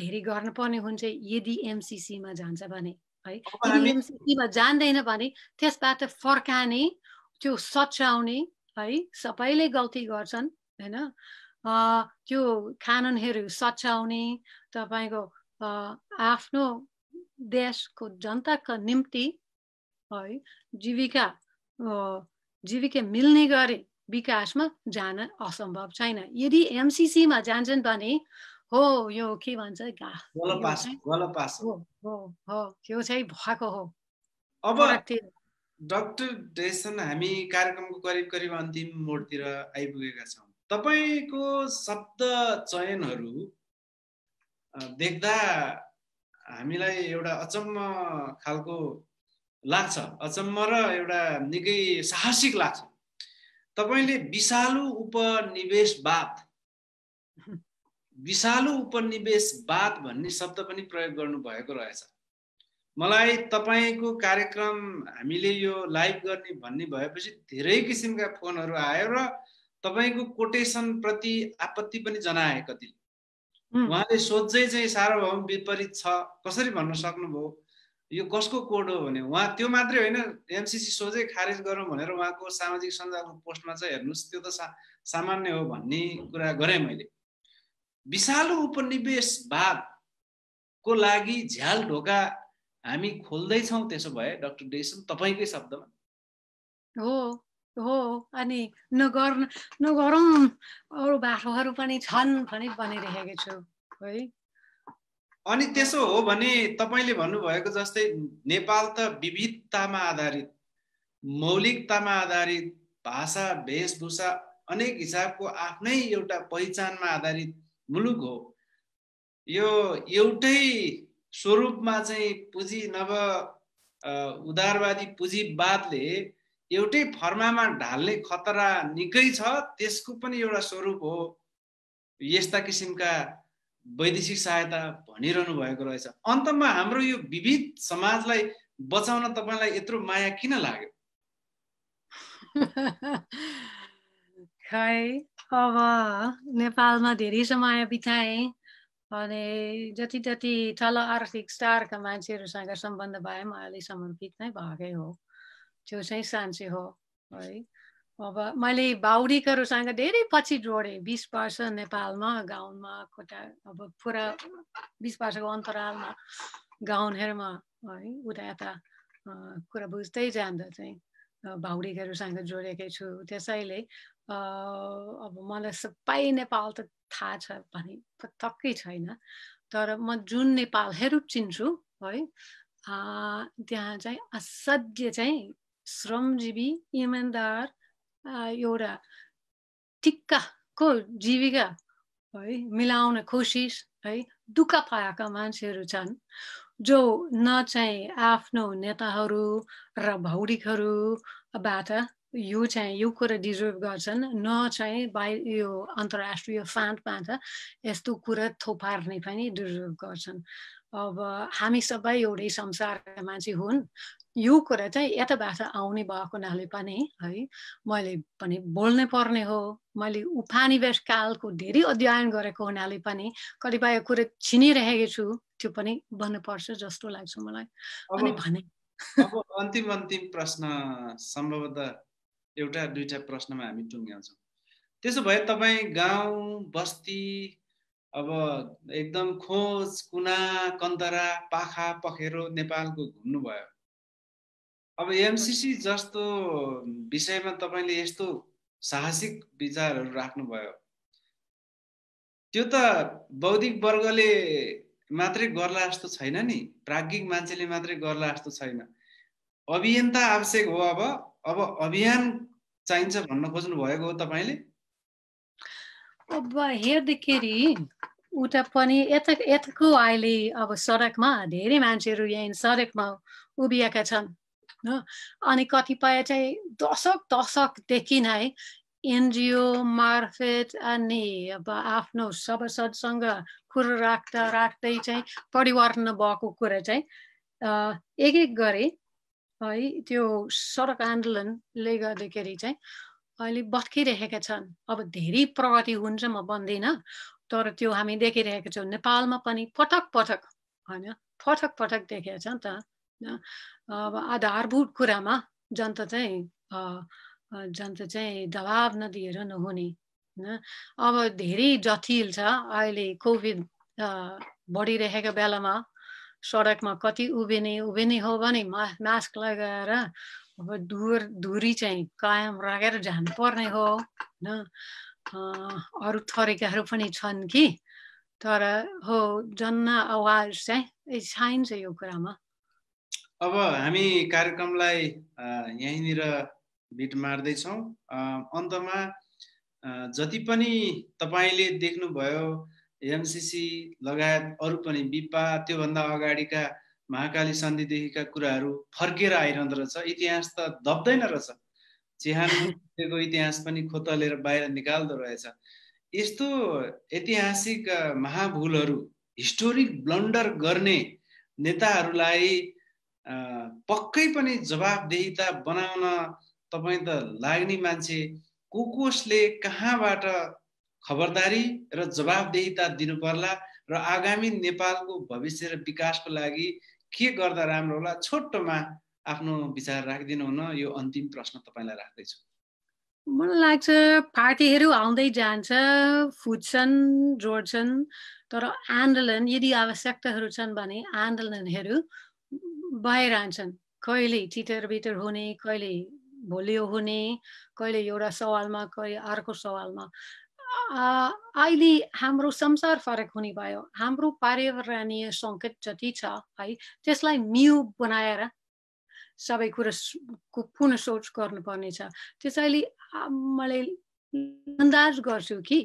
धेरै गर्नुपर्ने हुन्छ यदि एमसिसीमा जान्छ भने है यदि एमसिसीमा जान्दैन भने त्यसबाट फर्काने त्यो सच्याउने है सबैले गल्ती गर्छन् होइन त्यो कानुनहरू सच्याउने तपाईँको आफ्नो देशको जनताको निम्ति है जीविका जीविका मिल्ने गरे विकासमा जान असम्भव छैन यदि एमसिसीमा जान्छन् भने हो यो के भन्छ त्यो चाहिँ भएको हो अब डक्टर डेसन हामी कार्यक्रमको करिब करिब अन्तिम मोडतिर आइपुगेका छौँ तपाईँको शब्द चयनहरू देख्दा हामीलाई एउटा अचम्म खालको लाग्छ अचम्म र एउटा निकै साहसिक लाग्छ तपाईँले विषालु उपनिवेशवाद विषालु उपनिवेशवाद भन्ने शब्द पनि प्रयोग गर्नुभएको रहेछ मलाई तपाईँको कार्यक्रम हामीले यो लाइभ गर्ने भन्ने भएपछि धेरै किसिमका फोनहरू आयो र तपाईँको कोटेसनप्रति आपत्ति पनि जनाए कति उहाँले सोझै चाहिँ सार्वभौम विपरीत छ कसरी भन्न सक्नुभयो यो कसको कोड हो भने उहाँ त्यो मात्रै होइन एमसिसी सोझै खारेज गरौँ भनेर उहाँको सामाजिक सञ्जालको पोस्टमा चाहिँ हेर्नुहोस् त्यो त सा सामान्य हो भन्ने कुरा गरेँ मैले विशालु उपनिवेशवादको लागि झ्याल ढोका हामी खोल्दैछौँ त्यसो भए डक्टर डेसन तपाईँकै शब्दमा हो हो अनि नगर्न नगरौँ अरू बाटोहरू पनि छन् भनी भनिरहेको छु है अनि त्यसो हो भने तपाईँले भन्नुभएको जस्तै नेपाल त विविधतामा आधारित मौलिकतामा आधारित भाषा वेशभूषा अनेक हिसाबको आफ्नै एउटा पहिचानमा आधारित मुलुक हो यो एउटै स्वरूपमा चाहिँ पुँजी नव उदारवादी पुँजीवादले एउटै फर्मामा ढाल्ने खतरा निकै छ त्यसको पनि एउटा स्वरूप हो यस्ता किसिमका वैदेशिक सहायता भनिरहनु भएको रहेछ अन्तमा हाम्रो यो विविध समाजलाई बचाउन तपाईँलाई यत्रो माया किन लाग्यो (laughs) खै अब नेपालमा धेरै समय बिताएँ अनि जति जति तल आर्थिक स्टारका मान्छेहरूसँग सम्बन्ध भए म अहिले समर्पित नै भएकै हो त्यो चाहिँ साँच्चै हो है अब मैले बाहुरीकहरूसँग धेरै पछि जोडेँ बिस वर्ष नेपालमा गाउनमा कोटा अब पुरा बिस वर्षको अन्तरालमा गाउनहरूमा है उता यता कुरा बुझ्दै जाँदा चाहिँ भाउडीहरूसँग जोडेकै छु त्यसैले अब मलाई सबै नेपाल त थाहा छ भने पटक्कै छैन तर म जुन नेपालहरू चिन्छु है त्यहाँ चाहिँ असाध्य चाहिँ श्रमजीवी इमान्दार एउटा टिक्काको जीविका है मिलाउने कोसिस है दुःख पाएका मान्छेहरू छन् जो न चाहिँ आफ्नो नेताहरू र भौडिकहरूबाट यो चाहिँ यो कुरा डिजर्भ गर्छन् न चाहिँ बाहिर यो अन्तर्राष्ट्रिय फाँटबाट यस्तो कुरा थोपार्ने पनि डिजर्भ गर्छन् अब हामी सबै एउटै संसारका मान्छे हुन् यो कुरा चाहिँ यता भाषा आउने भएको हुनाले पनि है मैले पनि बोल्नै पर्ने हो मैले उपानिवेश कालको धेरै अध्ययन गरेको हुनाले पनि कतिपय कुरा चिनिरहेको छु त्यो पनि भन्नुपर्छ जस्तो लाग्छ मलाई अनि भने अब अन्तिम अन्तिम प्रश्न सम्भवतः एउटा दुईटा प्रश्नमा हामी टुङ्ग्याउँछौँ त्यसो भए तपाईँ गाउँ बस्ती अब एकदम खोज कुना कन्तरा पाखा पखेरो नेपालको घुम्नुभयो अब एमसिसी जस्तो विषयमा तपाईँले यस्तो साहसिक विचारहरू राख्नुभयो त्यो त बौद्धिक वर्गले मात्रै गर्ला जस्तो छैन नि प्राज्ञिक मान्छेले मात्रै गर्ला जस्तो छैन अभियन्ता आवश्यक हो अब अब अभियान चाहिन्छ भन्न खोज्नु भएको हो तपाईँले अब हेर्दाखेरि उता पनि यता यताको अहिले अब सडकमा धेरै मान्छेहरू यहीँ सडकमा उभिएका छन् हो अनि कतिपय चाहिँ दशक दशकदेखि नै एनजिओ मार्फत अनि अब आफ्नो सभासदसँग कुरो राख्दा राख्दै चाहिँ परिवर्तन भएको कुरा चाहिँ एक एक गरे है त्यो सडक आन्दोलनले गर्दाखेरि चाहिँ अहिले भत्किरहेका छन् अब धेरै प्रगति हुन्छ म भन्दिनँ तर त्यो हामी देखिरहेका छौँ नेपालमा पनि पटक पटक होइन पटक पटक देखेका नि त अब आधारभूत कुरामा जनता चाहिँ जनता चाहिँ दबाब नदिएर नहुने होइन अब धेरै जटिल छ अहिले कोभिड बढिरहेको बेलामा सडकमा कति उभिने उभिने हो भने मा मास्क लगाएर अब दूर दुरी चाहिँ कायम राखेर जानुपर्ने हो होइन अरू थरिकाहरू पनि छन् कि तर हो जन्न आवाज चाहिँ छाइन्छ यो कुरामा अब हामी कार्यक्रमलाई यहीँनिर बिट मार्दैछौँ अन्तमा जति पनि तपाईँले देख्नुभयो एमसिसी लगायत अरू पनि बिपा त्योभन्दा अगाडिका महाकाली सन्धिदेखिका कुराहरू फर्केर आइरहँदो रहेछ इतिहास त दब्दैन रहेछ चिहानको (laughs) इतिहास पनि खोतलेर बाहिर निकाल्दो रहेछ यस्तो ऐतिहासिक महाभुलहरू हिस्टोरिक ब्लन्डर गर्ने नेताहरूलाई पक्कै पनि जवाबदेहिता बनाउन तपाईँ त लाग्ने मान्छे को कसले कहाँबाट खबरदारी र जवाबदेहिता दिनुपर्ला र आगामी नेपालको भविष्य र विकासको लागि के गर्दा राम्रो होला छोटोमा आफ्नो विचार राखिदिनु हुन यो अन्तिम प्रश्न तपाईँलाई राख्दैछु मलाई लाग्छ पार्टीहरू आउँदै जान्छ फुट्छन् जोड्छन् तर आन्दोलन यदि आवश्यकताहरू छन् भने आन्दोलनहरू बाहिर भइरहन्छन् कहिले बिटर हुने कहिले भोलियो हुने कहिले एउटा सवालमा कहिले अर्को सवालमा अहिले हाम्रो संसार फरक हुने भयो हाम्रो पर्यावरणीय सङ्केत जति छ है त्यसलाई म्यु बनाएर सबै कुरो पुनः सोच गर्नुपर्नेछ त्यसैले मैले अन्दाज गर्छु कि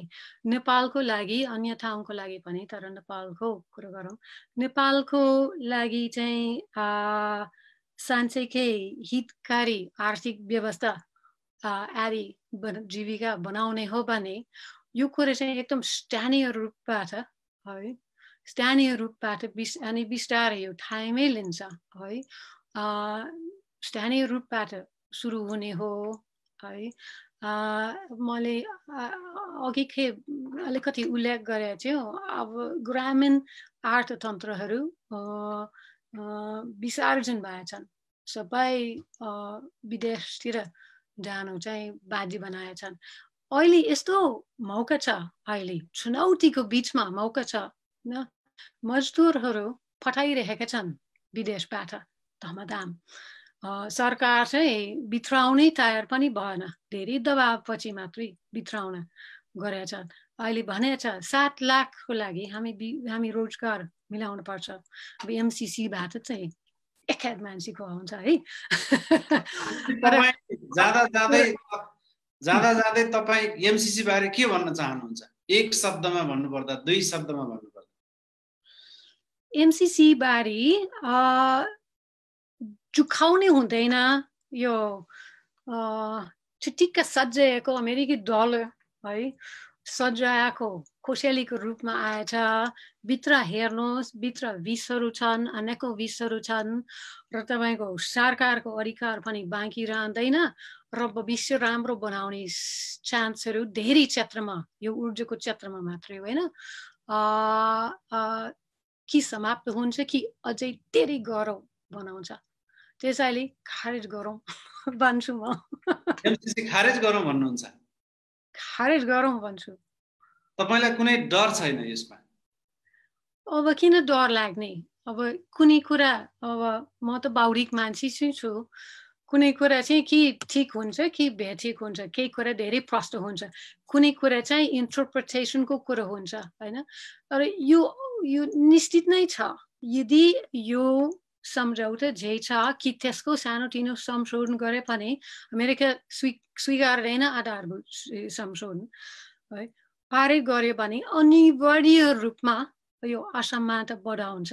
नेपालको लागि अन्य ठाउँको लागि पनि तर नेपालको कुरो गरौँ नेपालको लागि चाहिँ साँच्चैकै हितकारी आर्थिक व्यवस्था आदि जीविका बनाउने हो भने यो कुरा चाहिँ एकदम स्थानीय रूपबाट है स्थानीय रूपबाट बिस अनि बिस्तारै यो ठाइमै लिन्छ है स्थानीय रूपबाट सुरु हुने हो है मैले अघिखे अलिकति उल्लेख गरेको थियो अब ग्रामीण अर्थतन्त्रहरू विसर्जन भएछन् सबै विदेशतिर जानु चाहिँ बाजी बनाएछन् अहिले यस्तो मौका छ अहिले चुनौतीको बिचमा मौका छ होइन मजदुरहरू पठाइरहेका छन् विदेशबाट धमाधाम सरकार चाहिँ भित्राउनै तयार पनि भएन धेरै दबावपछि मात्रै भित्राउन गरेछ अहिले भनेछ सात लाखको लागि हामी हामी रोजगार मिलाउनु पर्छ अब एमसिसीबाट चाहिँ एकाद मान्छेको हुन्छ है (laughs) जाँदा जाँदै जाँदा जाँदै तपाईँ एमसिसी बारे के भन्न चाहनुहुन्छ एक शब्दमा भन्नुपर्दा दुई शब्दमा भन्नुपर्दा एमसिसी बारे चुखाउने हुँदैन यो ठिटिक्क सजाएको अमेरिकी डलर है सजाएको कोसेलीको रूपमा आएछ भित्र हेर्नुहोस् भित्र विषहरू छन् अनेकौँ विषहरू छन् र तपाईँको सरकारको अधिकार पनि बाँकी रहँदैन र भविष्य राम्रो बनाउने चान्सहरू धेरै क्षेत्रमा यो ऊर्जाको क्षेत्रमा मात्रै होइन कि समाप्त हुन्छ कि अझै धेरै गह्रो बनाउँछ त्यसैले खारेज गरौँ (laughs) भन्छु म खारेज गरौँ भन्नुहुन्छ खारेज गरौँ भन्छु तपाईँलाई कुनै डर छैन यसमा अब किन डर लाग्ने अब कुनै कुरा अब म त बाउरिक मान्छे चाहिँ छु कुनै कुरा चाहिँ कि ठिक हुन्छ कि ठिक हुन्छ केही कुरा धेरै प्रष्ट हुन्छ कुनै कुरा चाहिँ इन्टरप्रिटेसनको कुरा हुन्छ होइन तर यो यो निश्चित नै छ यदि यो सम्झौता जे छ कि त्यसको सानोतिनो संशोधन गरे पनि अमेरिका स्वी स्वीकार्दैन आधारभूत संशोधन है पारित गऱ्यो भने अनिवार्य रूपमा यो असमानता बढाउँछ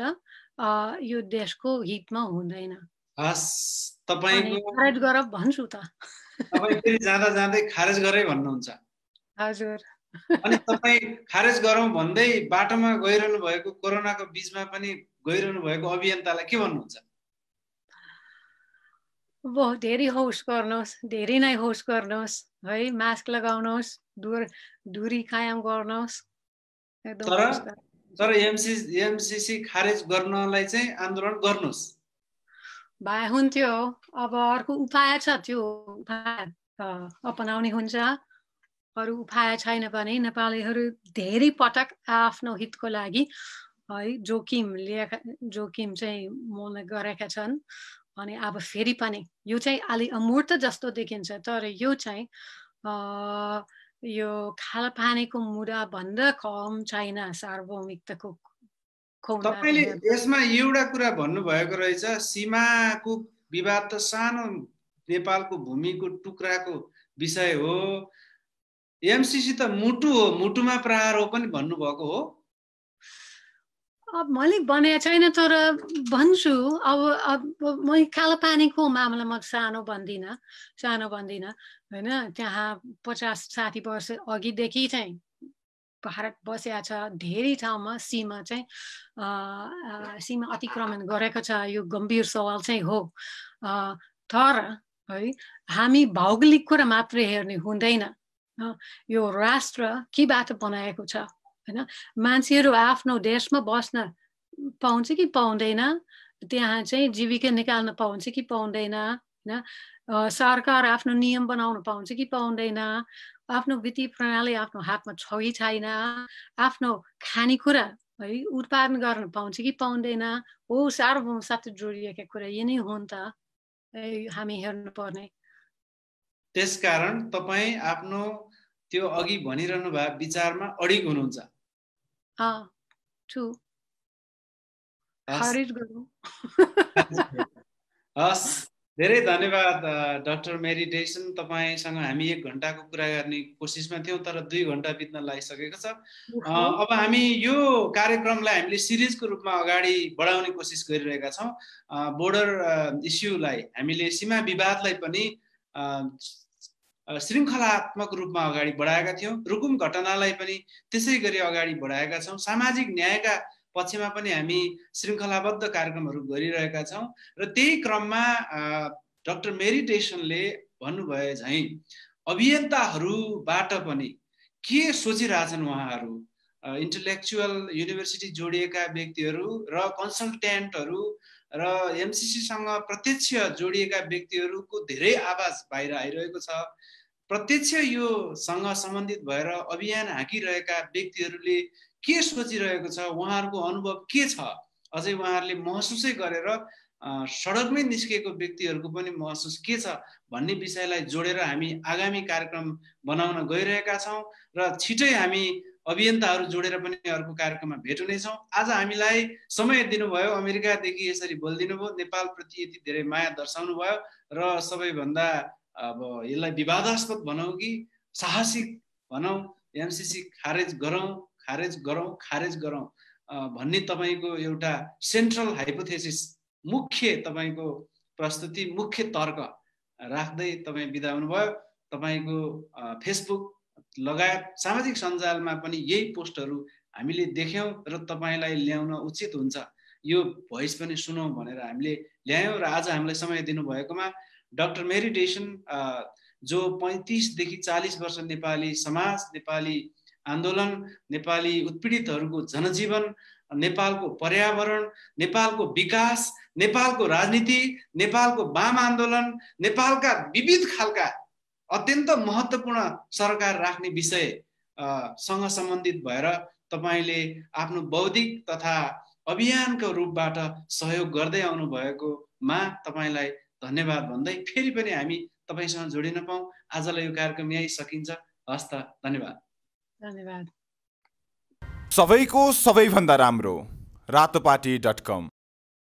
यो देशको हितमा हुँदैन खारेज गर भन्छु त जाँदा जाँदै खारेज गरे भन्नुहुन्छ हजुर अनि तपाईँ खारेज गरौँ भन्दै बाटोमा गइरहनु भएको कोरोनाको बिचमा पनि गइरहनु भएको अभियन्तालाई के भन्नुहुन्छ अब धेरै होस् गर्नुहोस् धेरै नै होस् गर्नुहोस् है मास्क लगाउनुहोस् दुर दुरी कायम गर्नुहोस् तर तर एमसी एमसिसी खारेज गर्नलाई चाहिँ आन्दोलन गर्नुहोस् भए हुन्थ्यो अब अर्को उपाय छ त्यो उपाय अपनाउने हुन्छ अरू उपाय छैन भने नेपालीहरू धेरै पटक आफ्नो हितको लागि है जोखिम लिएका जोखिम चाहिँ मोल्ने गरेका छन् अनि अब फेरि पनि यो चाहिँ अलि अमूर्त जस्तो देखिन्छ तर यो चाहिँ यो खाल पानीको मुरा भन्दा कम छैन सार्वभौमिकताको तपाईँले यसमा एउटा कुरा भन्नुभएको रहेछ सीमाको विवाद त सानो नेपालको भूमिको टुक्राको विषय हो एमसिसी त मुटु हो मुटुमा प्रहार हो पनि भन्नुभएको हो अब मैले बनाएको छैन तर भन्छु अब अब म पानीको मामलामा सानो भन्दिनँ सानो भन्दिनँ होइन त्यहाँ पचास साठी वर्ष अघिदेखि चाहिँ भारत बसेको छ धेरै ठाउँमा सीमा चाहिँ सीमा अतिक्रमण गरेको छ यो गम्भीर सवाल चाहिँ हो तर है हामी भौगोलिक कुरा मात्रै हेर्ने हुँदैन यो राष्ट्र बाटो बनाएको छ होइन मान्छेहरू आफ्नो देशमा बस्न पाउँछ कि पाउँदैन त्यहाँ चाहिँ जीविका निकाल्न पाउँछ कि पाउँदैन होइन सरकार आफ्नो नियम बनाउन पाउँछ कि पाउँदैन आफ्नो वित्तीय प्रणाली आफ्नो हातमा छ कि छैन आफ्नो खानेकुरा है उत्पादन गर्न पाउँछ कि पाउँदैन हो साथ जोडिएका कुरा यी नै हो नि त हामी हेर्नुपर्ने त्यसकारण तपाईँ आफ्नो त्यो अघि भनिरहनु भए विचारमा अडिग हुनुहुन्छ Ah, हस् धेरै धन्यवाद डक्टर मेरी डेसन तपाईँसँग हामी एक घन्टाको कुरा गर्ने कोसिसमा थियौँ तर दुई घन्टा बित्न लागिसकेको छ अब हामी यो कार्यक्रमलाई हामीले सिरिजको रूपमा अगाडि बढाउने कोसिस गरिरहेका छौँ बोर्डर इस्युलाई हामीले सीमा विवादलाई पनि श्रृङ्खलात्मक रूपमा अगाडि बढाएका थियौँ रुकुम घटनालाई पनि त्यसै गरी अगाडि बढाएका छौँ सामाजिक न्यायका पक्षमा पनि हामी श्रृङ्खलाबद्ध कार्यक्रमहरू गरिरहेका छौँ र त्यही क्रममा डक्टर मेरिटेसनले भन्नुभए झैँ अभियन्ताहरूबाट पनि के सोचिरहेछन् उहाँहरू इन्टेलेक्चुअल युनिभर्सिटी जोडिएका व्यक्तिहरू र कन्सल्टेन्टहरू र एमसिसीसँग प्रत्यक्ष जोडिएका व्यक्तिहरूको धेरै आवाज बाहिर आइरहेको छ प्रत्यक्ष योसँग सम्बन्धित भएर अभियान हाँकिरहेका व्यक्तिहरूले के सोचिरहेको छ उहाँहरूको अनुभव के छ अझै उहाँहरूले महसुसै गरेर सडकमै निस्केको व्यक्तिहरूको पनि महसुस के छ भन्ने विषयलाई जोडेर हामी आगामी कार्यक्रम बनाउन गइरहेका छौँ र छिटै हामी अभियन्ताहरू जोडेर पनि अर्को कार्यक्रममा भेट हुनेछौँ आज हामीलाई समय दिनुभयो अमेरिकादेखि यसरी बोलिदिनु भयो नेपालप्रति यति धेरै माया दर्शाउनु भयो र सबैभन्दा अब यसलाई विवादास्पद भनौँ कि साहसिक भनौँ एमसिसी खारेज गरौँ खारेज गरौँ खारेज गरौँ भन्ने तपाईँको एउटा सेन्ट्रल हाइपोथेसिस मुख्य तपाईँको प्रस्तुति मुख्य तर्क राख्दै तपाईँ बिदा हुनुभयो तपाईँको फेसबुक लगायत सामाजिक सञ्जालमा पनि यही पोस्टहरू हामीले देख्यौँ र तपाईँलाई ल्याउन उचित हुन्छ यो भोइस पनि सुनौँ भनेर हामीले ल्यायौँ र आज हामीलाई समय दिनुभएकोमा डक्टर मेरिटेसन जो पैँतिसदेखि चालिस वर्ष नेपाली समाज नेपाली आन्दोलन नेपाली उत्पीडितहरूको जनजीवन नेपालको पर्यावरण नेपालको विकास नेपालको राजनीति नेपालको वाम आन्दोलन नेपालका विविध खालका अत्यन्त महत्त्वपूर्ण सरकार राख्ने विषय सँग सम्बन्धित भएर तपाईँले आफ्नो बौद्धिक तथा अभियानको रूपबाट सहयोग गर्दै आउनुभएकोमा तपाईँलाई धन्यवाद भन्दै फेरि पनि हामी तपाईँसँग जोडिन पाउँ आजलाई यो कार्यक्रम यहीँ सकिन्छ हस् त धन्यवाद धन्यवाद सबैको सबैभन्दा राम्रो रातोपाटी डट कम